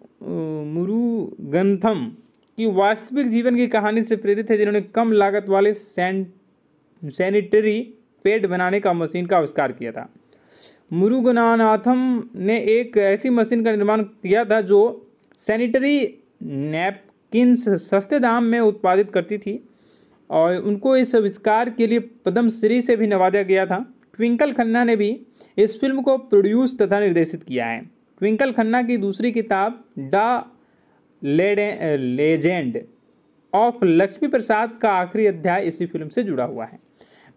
[SPEAKER 2] मुरुगंथम की वास्तविक जीवन की कहानी से प्रेरित है जिन्होंने कम लागत वाले सैन सैनिटरी पेड बनाने का मशीन का आविष्कार किया था मुरुगनाथम ने एक ऐसी मशीन का निर्माण किया था जो सैनिटरी नैप किन सस्ते दाम में उत्पादित करती थी और उनको इस आविष्कार के लिए पद्मश्री से भी नवाजा गया था ट्विंकल खन्ना ने भी इस फिल्म को प्रोड्यूस तथा निर्देशित किया है ट्विंकल खन्ना की दूसरी किताब the legend of Lakshmi Prasad का आखिरी अध्याय इसी फिल्म से जुड़ा हुआ है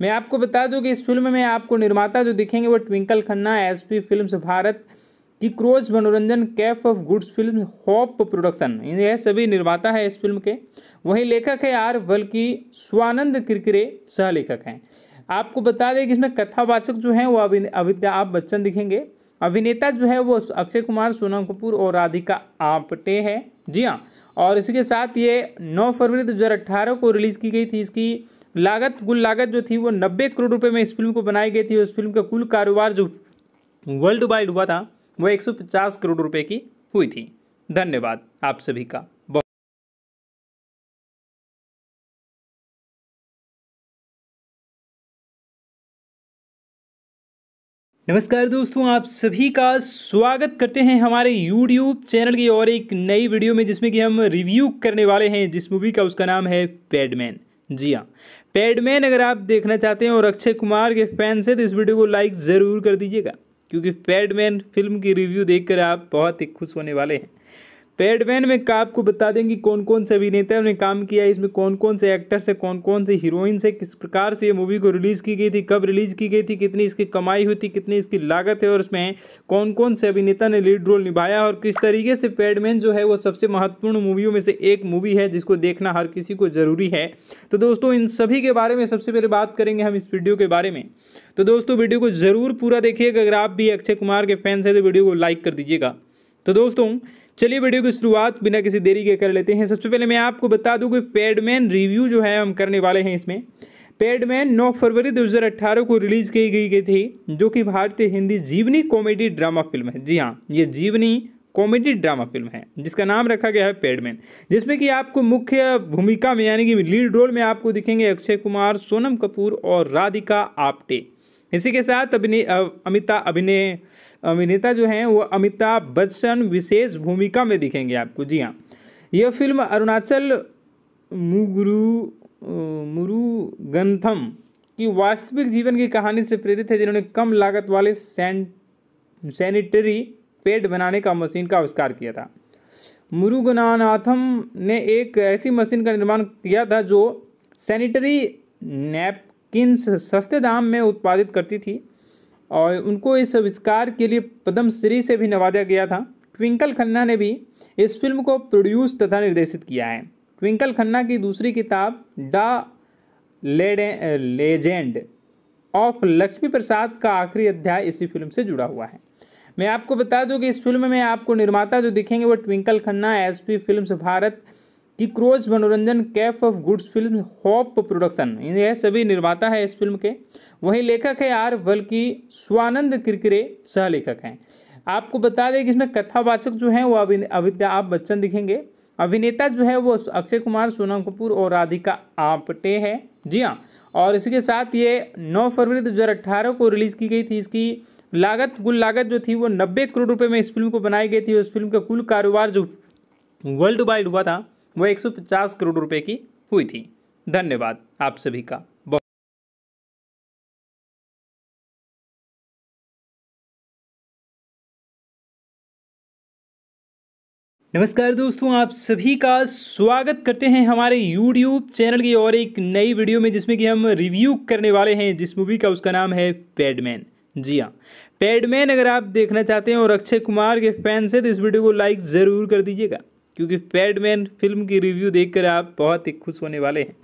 [SPEAKER 2] मैं आपको बता दूं कि इस फिल्म में आपको निर्माता जो दिखेंगे वो Twinkle Khanna S P film Bharat कि क्रोज मनोरंजन Kaif of goods film hope production यह सभी निर्माता है इस फिल्म के वहीं लेखक है आर बल्कि स्वानंद किरकिरे सह लेखक हैं आपको बता दें कि इसमें कथावाचक जो हैं वो आप बच्चन दिखेंगे अभिनेता जो है वो अक्षय कुमार सोनम कपूर और राधिका आपटे है जी हाँ और इसके साथ ये 9 फरवरी 2018 को रिलीज़ की गई थी इसकी लागत कुल लागत जो थी वो 90 करोड़ रुपए में इस फिल्म को बनाई गई थी उस फिल्म का कुल कारोबार जो वर्ल्ड वाइड हुआ था वो 150 करोड़ रुपए की हुई थी धन्यवाद आप सभी का बहुत
[SPEAKER 1] नमस्कार दोस्तों आप सभी का स्वागत करते हैं हमारे YouTube चैनल की और एक नई वीडियो में जिसमें कि हम रिव्यू करने वाले हैं जिस मूवी
[SPEAKER 2] का उसका नाम है पैडमैन जी हाँ पैडमैन अगर आप देखना चाहते हैं और अक्षय कुमार के फैन से तो इस वीडियो को लाइक ज़रूर कर दीजिएगा क्योंकि पैडमैन फिल्म की रिव्यू देखकर आप बहुत ही खुश होने वाले हैं पैडमैन में का आपको बता देंगे कौन कौन से अभिनेता ने काम किया है इसमें कौन कौन से एक्टर्स है कौन कौन से हीरोइन से किस प्रकार से ये मूवी को रिलीज़ की गई थी कब रिलीज़ की गई थी कितनी इसकी कमाई हुई थी कितनी इसकी लागत है और उसमें कौन कौन से अभिनेता ने लीड रोल निभाया और किस तरीके से पेडमैन जो है वो सबसे महत्वपूर्ण मूवियों में से एक मूवी है जिसको देखना हर किसी को ज़रूरी है तो दोस्तों इन सभी के बारे में सबसे पहले बात करेंगे हम इस वीडियो के बारे में तो दोस्तों वीडियो को ज़रूर पूरा देखिएगा अगर आप भी अक्षय कुमार के फैंस हैं तो वीडियो को लाइक कर दीजिएगा तो दोस्तों चलिए वीडियो की शुरुआत बिना किसी देरी के कर लेते हैं सबसे पहले मैं आपको बता दूं कि पेडमैन रिव्यू जो है हम करने वाले हैं इसमें पेडमैन 9 फरवरी 2018 को रिलीज़ की गई गई थी जो कि भारतीय हिंदी जीवनी कॉमेडी ड्रामा फिल्म है जी हाँ ये जीवनी कॉमेडी ड्रामा फिल्म है जिसका नाम रखा गया है पेडमैन जिसमें कि आपको मुख्य भूमिका में यानी कि लीड रोल में आपको दिखेंगे अक्षय कुमार सोनम कपूर और राधिका आप्टे इसी के साथ अभिने अमिता अभिने अभिनेता जो हैं वो अमिताभ बच्चन विशेष भूमिका में दिखेंगे आपको जी हाँ यह फिल्म अरुणाचल मुगुरु मुरुगंथम की वास्तविक जीवन की कहानी से प्रेरित है जिन्होंने कम लागत वाले सैन सैनिटरी पेड बनाने का मशीन का आविष्कार किया था मुरुगनाथम ने एक ऐसी मशीन का निर्माण किया था जो सैनिटरी नैप किन सस्ते दाम में उत्पादित करती थी और उनको इस आविष्कार के लिए पद्मश्री से भी नवाजा गया था ट्विंकल खन्ना ने भी इस फिल्म को प्रोड्यूस तथा निर्देशित किया है ट्विंकल खन्ना की दूसरी किताब the legend of Lakshmi Prasad का आखिरी अध्याय इसी फिल्म से जुड़ा हुआ है मैं आपको बता दूं कि इस फिल्म में आपको निर्माता जो दिखेंगे वो Twinkle Khanna S P film Bharat दी क्रोज मनोरंजन Kaif of goods film hop production यह सभी निर्माता है इस फिल्म के वही लेखक है आर बल्कि स्वानंद किरकिरे सह लेखक हैं आपको बता दें कि इसमें कथावाचक जो हैं वो आप बच्चन दिखेंगे अभिनेता जो है वो अक्षय कुमार सोनम कपूर और राधिका आपटे है जी हाँ और इसी के साथ ये 9 फरवरी 2018 को रिलीज़ की गई थी इसकी लागत कुल लागत जो थी वो 90 करोड़ रुपए में इस फिल्म को बनाई गई थी उस फिल्म का कुल कारोबार जो वर्ल्ड वाइड हुआ था वह 150 करोड़ रुपए की हुई थी धन्यवाद आप सभी का
[SPEAKER 1] नमस्कार दोस्तों आप सभी का स्वागत करते हैं हमारे YouTube चैनल की और एक नई वीडियो में जिसमें कि हम रिव्यू करने वाले हैं जिस मूवी का उसका
[SPEAKER 2] नाम है पैडमैन जी हाँ पैडमैन अगर आप देखना चाहते हैं और अक्षय कुमार के फैन से तो इस वीडियो को लाइक ज़रूर कर दीजिएगा क्योंकि पैडमैन फिल्म की रिव्यू देखकर आप बहुत ही खुश होने वाले हैं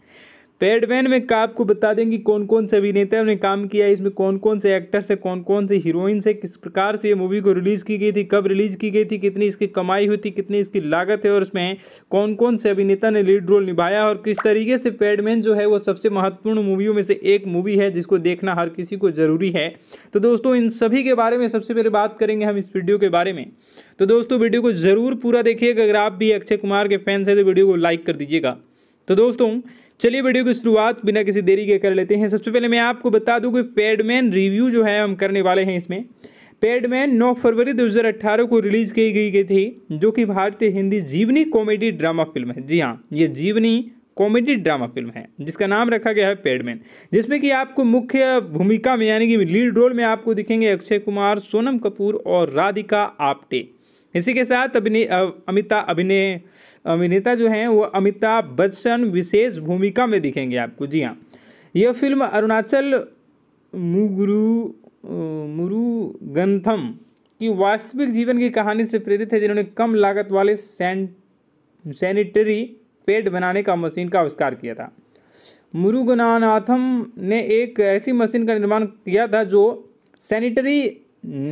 [SPEAKER 2] पेडमैन में का आपको बता दें कि कौन कौन से अभिनेताओं ने काम किया इसमें कौन कौन से एक्टर्स है कौन कौन से हीरोइन है किस प्रकार से ये मूवी को रिलीज़ की गई थी कब रिलीज़ की गई थी कितनी इसकी कमाई हुई थी कितनी इसकी लागत है और उसमें कौन कौन से अभिनेता ने लीड रोल निभाया और किस तरीके से पेडमैन जो है वो सबसे महत्वपूर्ण मूवियों में से एक मूवी है जिसको देखना हर किसी को ज़रूरी है तो दोस्तों इन सभी के बारे में सबसे पहले बात करेंगे हम इस वीडियो के बारे में तो दोस्तों वीडियो को ज़रूर पूरा देखिएगा अगर आप भी अक्षय कुमार के फैंस हैं तो वीडियो को लाइक कर दीजिएगा तो दोस्तों चलिए वीडियो की शुरुआत बिना किसी देरी के कर लेते हैं सबसे पहले मैं आपको बता दूं कि पेडमैन रिव्यू जो है हम करने वाले हैं इसमें पेडमैन नौ फरवरी दो को रिलीज़ की गई गई थी जो कि भारतीय हिंदी जीवनी कॉमेडी ड्रामा फिल्म है जी हाँ ये जीवनी कॉमेडी ड्रामा फिल्म है जिसका नाम रखा गया है पेडमैन जिसमें कि आपको मुख्य भूमिका में यानी कि लीड रोल में आपको दिखेंगे अक्षय कुमार सोनम कपूर और राधिका आप्टे इसी के साथ अभिने अमिताभ अभिनय अभिनेता जो हैं वो अमिताभ बच्चन विशेष भूमिका में दिखेंगे आपको जी हाँ यह फिल्म अरुणाचल मुगुरु मुरुगंथम की वास्तविक जीवन की कहानी से प्रेरित है जिन्होंने कम लागत वाले सैन सैनिटरी पेड बनाने का मशीन का आविष्कार किया था मुरुगनाथम ने एक ऐसी मशीन का निर्माण किया था जो सैनिटरी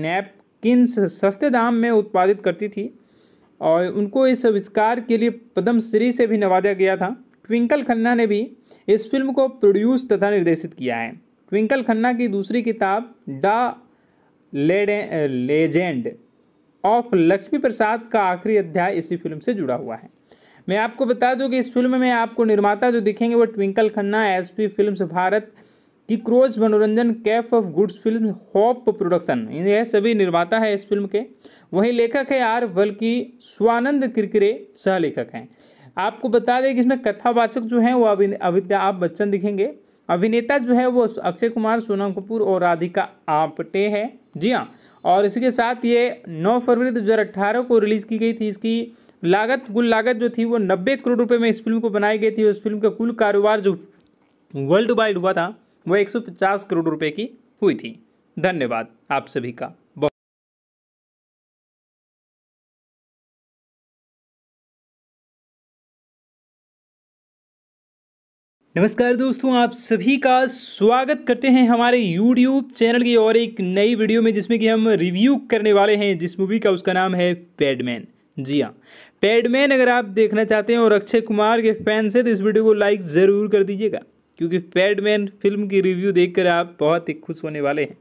[SPEAKER 2] नैप किन सस्ते दाम में उत्पादित करती थी और उनको इस आविष्कार के लिए पद्मश्री से भी नवाजा गया था ट्विंकल खन्ना ने भी इस फिल्म को प्रोड्यूस तथा निर्देशित किया है ट्विंकल खन्ना की दूसरी किताब the legend of Lakshmi Prasad का आखिरी अध्याय इसी फिल्म से जुड़ा हुआ है मैं आपको बता दूं कि इस फिल्म में आपको निर्माता जो दिखेंगे वो Twinkle Khanna S P film Bharat कि क्रोज मनोरंजन Kaif of goods film hope production ये सभी निर्माता है इस फिल्म के वहीं लेखक है आर बल्कि स्वानंद किरकिरे सह लेखक हैं आपको बता दें कि इसमें कथावाचक जो हैं वो आप बच्चन दिखेंगे अभिनेता जो है वो अक्षय कुमार सोनम कपूर और राधिका आपटे है जी हाँ और इसके साथ ये 9 फरवरी 2018 को रिलीज़ की गई थी इसकी लागत कुल लागत जो थी वो 90 करोड़ रुपए में इस फिल्म को बनाई गई थी उस फिल्म का कुल कारोबार जो वर्ल्ड वाइड हुआ था वो 150 करोड़ रुपए की हुई थी धन्यवाद आप सभी का नमस्कार दोस्तों आप सभी का स्वागत करते हैं हमारे YouTube चैनल की और एक नई वीडियो में जिसमें कि हम रिव्यू करने वाले हैं जिस मूवी का उसका नाम है पैडमैन जी हाँ पैडमैन अगर आप देखना चाहते हैं और अक्षय कुमार के फैन से तो इस वीडियो को लाइक ज़रूर कर दीजिएगा क्योंकि पैडमैन फिल्म की रिव्यू देखकर आप बहुत ही खुश होने वाले हैं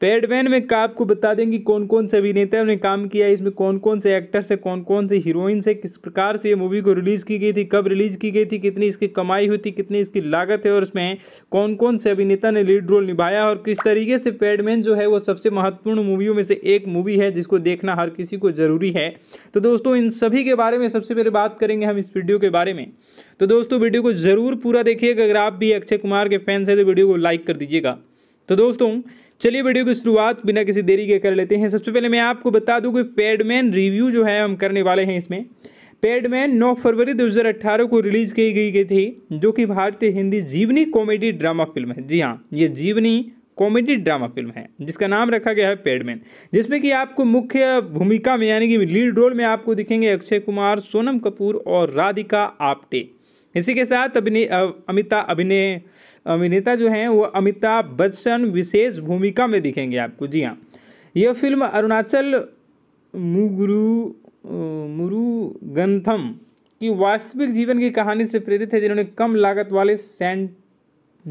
[SPEAKER 2] पैडमैन में आपको बता दें कि कौन कौन से अभिनेता ने काम किया इसमें कौन कौन से एक्टर्स है कौन कौन से हीरोइन से किस प्रकार से ये मूवी को रिलीज़ की गई थी कब रिलीज़ की गई थी कितनी इसकी कमाई हुई थी कितनी इसकी लागत है और इसमें कौन कौन से अभिनेता ने लीड रोल निभाया और किस तरीके से पैडमैन जो है वो सबसे महत्वपूर्ण मूवियों में से एक मूवी है जिसको देखना हर किसी को ज़रूरी है तो दोस्तों इन सभी के बारे में सबसे पहले बात करेंगे हम इस वीडियो के बारे में तो दोस्तों वीडियो को ज़रूर पूरा देखिएगा अगर आप भी अक्षय कुमार के फैंस हैं तो वीडियो को लाइक कर दीजिएगा तो दोस्तों चलिए वीडियो की शुरुआत बिना किसी देरी के कर लेते हैं सबसे पहले मैं आपको बता दूं कि पेडमैन रिव्यू जो है हम करने वाले हैं इसमें पेडमैन 9 फरवरी 2018 को रिलीज़ की गई गई थी जो कि भारतीय हिंदी जीवनी कॉमेडी ड्रामा फिल्म है जी हाँ ये जीवनी कॉमेडी ड्रामा फिल्म है जिसका नाम रखा गया है पेडमैन जिसमें कि आपको मुख्य भूमिका में यानी कि लीड रोल में आपको दिखेंगे अक्षय कुमार सोनम कपूर और राधिका आप्टे इसी के साथ अभिने अमिता अभिनय अभिनेता जो हैं वो अमिताभ बच्चन विशेष भूमिका में दिखेंगे आपको जी हाँ यह फिल्म अरुणाचल मुगुरु मुरुगंथम की वास्तविक जीवन की कहानी से प्रेरित है जिन्होंने कम लागत वाले सैन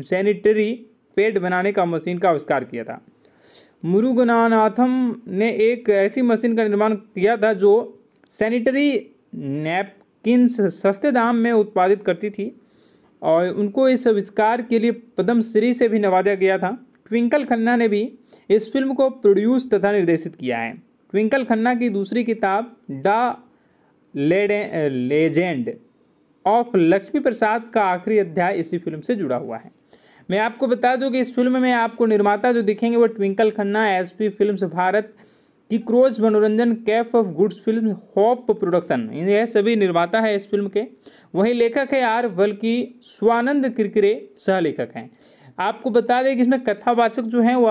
[SPEAKER 2] सैनिटरी पेड बनाने का मशीन का आविष्कार किया था मुरुगनानाथम ने एक ऐसी मशीन का निर्माण किया था जो सैनिटरी नैप किन सस्ते दाम में उत्पादित करती थी और उनको इस आविष्कार के लिए पद्मश्री से भी नवाजा गया था ट्विंकल खन्ना ने भी इस फिल्म को प्रोड्यूस तथा निर्देशित किया है ट्विंकल खन्ना की दूसरी किताब the legend of Lakshmi Prasad का आखिरी अध्याय इसी फिल्म से जुड़ा हुआ है मैं आपको बता दूं कि इस फिल्म में आपको निर्माता जो दिखेंगे वो Twinkle Khanna S P film Bharat दी क्रोज मनोरंजन Kaif of goods film hope production यह सभी निर्माता है इस फिल्म के वहीं लेखक है आर बल्कि स्वानंद किरकिरे सह लेखक हैं आपको बता दें कि इसमें कथावाचक जो हैं वो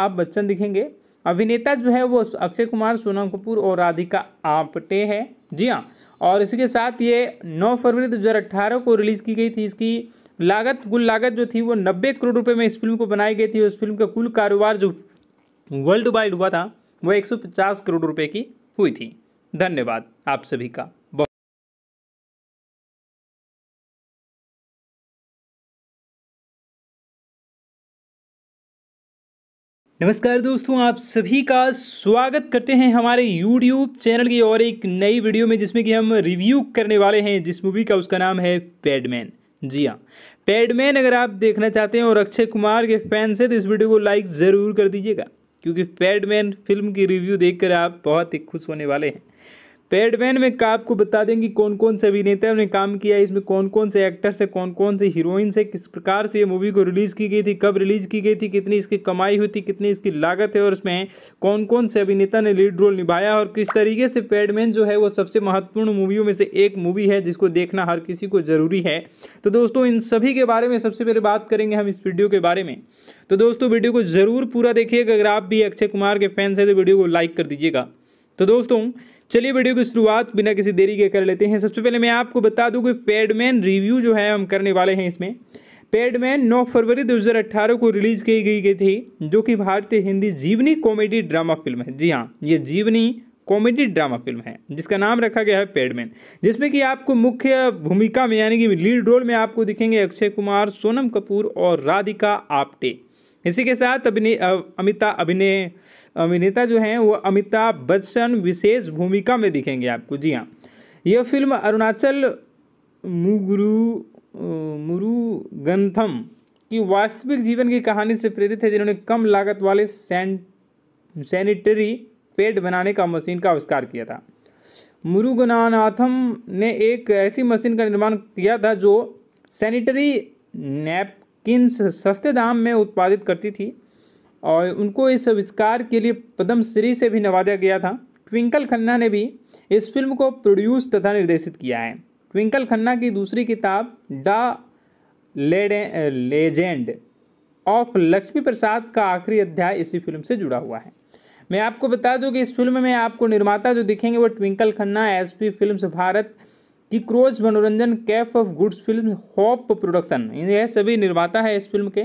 [SPEAKER 2] आप बच्चन दिखेंगे अभिनेता जो है वो अक्षय कुमार सोनम कपूर और राधिका आपटे है जी हाँ और इसके साथ ये 9 फरवरी 2018 को रिलीज़ की गई थी इसकी लागत कुल लागत जो थी वो 90 करोड़ रुपए में इस फिल्म को बनाई गई थी उस फिल्म का
[SPEAKER 1] कुल कारोबार जो वर्ल्ड वाइड हुआ था वो 150 करोड़ रुपए की हुई थी धन्यवाद आप सभी का बहुत
[SPEAKER 2] नमस्कार दोस्तों आप सभी का स्वागत करते हैं हमारे YouTube चैनल की और एक नई वीडियो में जिसमें कि हम रिव्यू करने वाले हैं जिस मूवी का उसका नाम है पैडमैन जी हाँ पैडमैन अगर आप देखना चाहते हैं और अक्षय कुमार के फैन से तो इस वीडियो को लाइक ज़रूर कर दीजिएगा क्योंकि पैडमैन फिल्म की रिव्यू देखकर आप बहुत ही खुश होने वाले हैं पैडमैन में का आपको बता देंगे कौन कौन से अभिनेताओं ने काम किया है इसमें कौन कौन से एक्टर्स है कौन कौन से हीरोइन है किस प्रकार से ये मूवी को रिलीज़ की गई थी कब रिलीज़ की गई थी कितनी इसकी कमाई हुई थी कितनी इसकी लागत है और इसमें कौन कौन से अभिनेता ने लीड रोल निभाया और किस तरीके से पैडमैन जो है वो सबसे महत्वपूर्ण मूवियों में से एक मूवी है जिसको देखना हर किसी को ज़रूरी है तो दोस्तों इन सभी के बारे में सबसे पहले बात करेंगे हम इस वीडियो के बारे में तो दोस्तों वीडियो को ज़रूर पूरा देखिएगा अगर आप भी अक्षय कुमार के फैंस हैं तो वीडियो को लाइक कर दीजिएगा तो दोस्तों चलिए वीडियो की शुरुआत बिना किसी देरी के कर लेते हैं सबसे पहले मैं आपको बता दूं कि पेडमैन रिव्यू जो है हम करने वाले हैं इसमें पेडमैन 9 फरवरी 2018 को रिलीज़ की गई गई थी जो कि भारतीय हिंदी जीवनी कॉमेडी ड्रामा फिल्म है जी हाँ ये जीवनी कॉमेडी ड्रामा फिल्म है जिसका नाम रखा गया है पेडमैन जिसमें कि आपको मुख्य भूमिका में यानी कि लीड रोल में आपको दिखेंगे अक्षय कुमार सोनम कपूर और राधिका आप्टे इसी के साथ अभिने अमिता अभिनय अभिनेता जो हैं वो अमिताभ बच्चन विशेष भूमिका में दिखेंगे आपको जी हाँ यह फिल्म अरुणाचल मुगुरु मुरुगंथम की वास्तविक जीवन की कहानी से प्रेरित है जिन्होंने कम लागत वाले सैन सैनिटरी पेड बनाने का मशीन का आविष्कार किया था मुरुगनाथम ने एक ऐसी मशीन का निर्माण किया था जो सैनिटरी नैप किन सस्ते दाम में उत्पादित करती थी और उनको इस आविष्कार के लिए पद्मश्री से भी नवाजा गया था ट्विंकल खन्ना ने भी इस फिल्म को प्रोड्यूस तथा निर्देशित किया है ट्विंकल खन्ना की दूसरी किताब the legend of Lakshmi Prasad का आखिरी अध्याय इसी फिल्म से जुड़ा हुआ है मैं आपको बता दूं कि इस फिल्म में आपको निर्माता जो दिखेंगे वो Twinkle Khanna S P film Bharat दी क्रोज मनोरंजन Kaif of goods film hope production यह सभी निर्माता है इस फिल्म के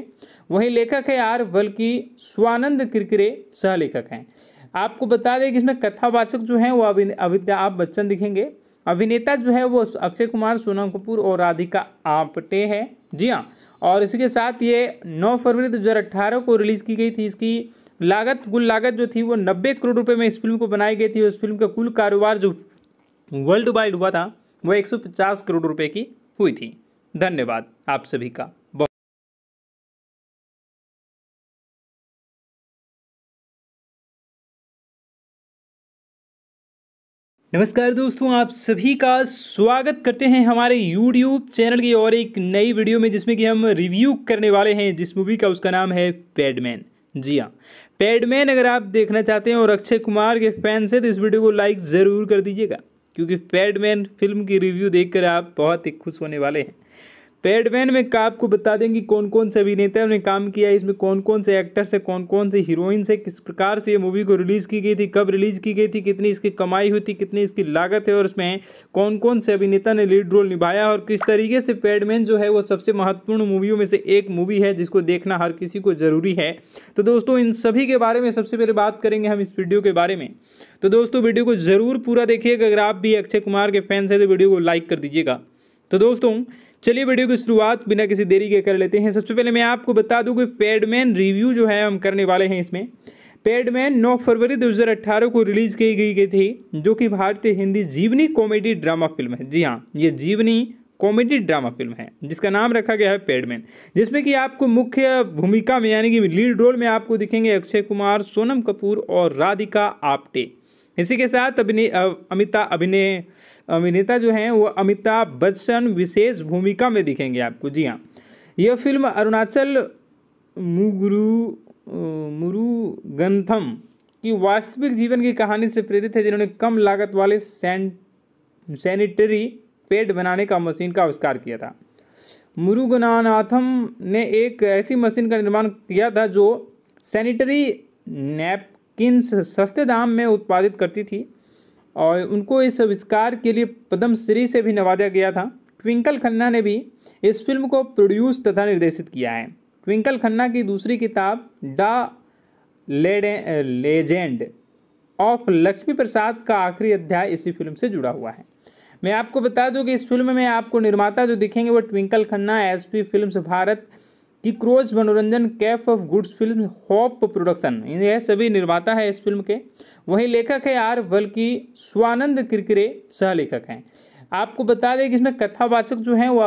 [SPEAKER 2] वहीं लेखक है आर बल्कि स्वानंद किरकिरे सह लेखक हैं आपको बता दें कि इसमें कथावाचक जो हैं वो आप बच्चन दिखेंगे अभिनेता जो है वो अक्षय कुमार सोनम कपूर और राधिका आपटे है जी हाँ और इसके साथ ये 9 फरवरी 2018 को रिलीज़ की गई थी इसकी लागत कुल लागत जो थी वो 90 करोड़ रुपए में इस फिल्म को बनाई गई थी उस फिल्म का कुल
[SPEAKER 1] कारोबार जो वर्ल्ड वाइड हुआ था वह 150 करोड़ रुपए की हुई थी धन्यवाद आप सभी का
[SPEAKER 2] नमस्कार दोस्तों आप सभी का स्वागत करते हैं हमारे YouTube चैनल की और एक नई वीडियो में जिसमें कि हम रिव्यू करने वाले हैं जिस मूवी का उसका नाम है पैडमैन जी हाँ पैडमैन अगर आप देखना चाहते हैं और अक्षय कुमार के फैन से तो इस वीडियो को लाइक ज़रूर कर दीजिएगा क्योंकि पैडमैन फिल्म की रिव्यू देखकर आप बहुत ही खुश होने वाले हैं पैडमैन में का आपको बता दें कि कौन कौन से अभिनेताओं ने काम किया है इसमें कौन कौन से एक्टर्स है कौन कौन से हीरोइन से किस प्रकार से ये मूवी को रिलीज़ की गई थी कब रिलीज़ की गई थी कितनी इसकी कमाई हुई थी कितनी इसकी लागत है और उसमें कौन कौन से अभिनेता ने लीड रोल निभाया और किस तरीके से पेडमैन जो है वो सबसे महत्वपूर्ण मूवियों में से एक मूवी है जिसको देखना हर किसी को ज़रूरी है तो दोस्तों इन सभी के बारे में सबसे पहले बात करेंगे हम इस वीडियो के बारे में तो दोस्तों वीडियो को ज़रूर पूरा देखिएगा अगर आप भी अक्षय कुमार के फैंस हैं तो वीडियो को लाइक कर दीजिएगा तो दोस्तों चलिए वीडियो की शुरुआत बिना किसी देरी के कर लेते हैं सबसे पहले मैं आपको बता दूं कि पेडमैन रिव्यू जो है हम करने वाले हैं इसमें पेडमैन 9 फरवरी 2018 को रिलीज की गई गई थी जो कि भारतीय हिंदी जीवनी कॉमेडी ड्रामा फिल्म है जी हाँ ये जीवनी कॉमेडी ड्रामा फिल्म है जिसका नाम रखा गया है पेडमैन जिसमें कि आपको मुख्य भूमिका में यानी कि लीड रोल में आपको दिखेंगे अक्षय कुमार सोनम कपूर और राधिका आप्टे इसी के साथ अभिने अमिताभ अभिनय अभिनेता जो हैं वो अमिताभ बच्चन विशेष भूमिका में दिखेंगे आपको जी हाँ यह फिल्म अरुणाचल मुगुरु मुरुगंथम की वास्तविक जीवन की कहानी से प्रेरित है जिन्होंने कम लागत वाले सैन सैनिटरी पेड बनाने का मशीन का आविष्कार किया था मुरुगनाथम ने एक ऐसी मशीन का निर्माण किया था जो सैनिटरी नैप किन सस्ते दाम में उत्पादित करती थी और उनको इस आविष्कार के लिए पद्मश्री से भी नवाजा गया था ट्विंकल खन्ना ने भी इस फिल्म को प्रोड्यूस तथा निर्देशित किया है ट्विंकल खन्ना की दूसरी किताब the legend of Lakshmi Prasad का आखिरी अध्याय इसी फिल्म से जुड़ा हुआ है मैं आपको बता दूं कि इस फिल्म में आपको निर्माता जो दिखेंगे वो Twinkle Khanna S P film Bharat कि क्रोज मनोरंजन Kaif of goods film hope production यह सभी निर्माता है इस फिल्म के वही लेखक है आर बल्कि स्वानंद किरकिरे सह लेखक हैं आपको बता दें कि इसमें कथावाचक जो हैं वो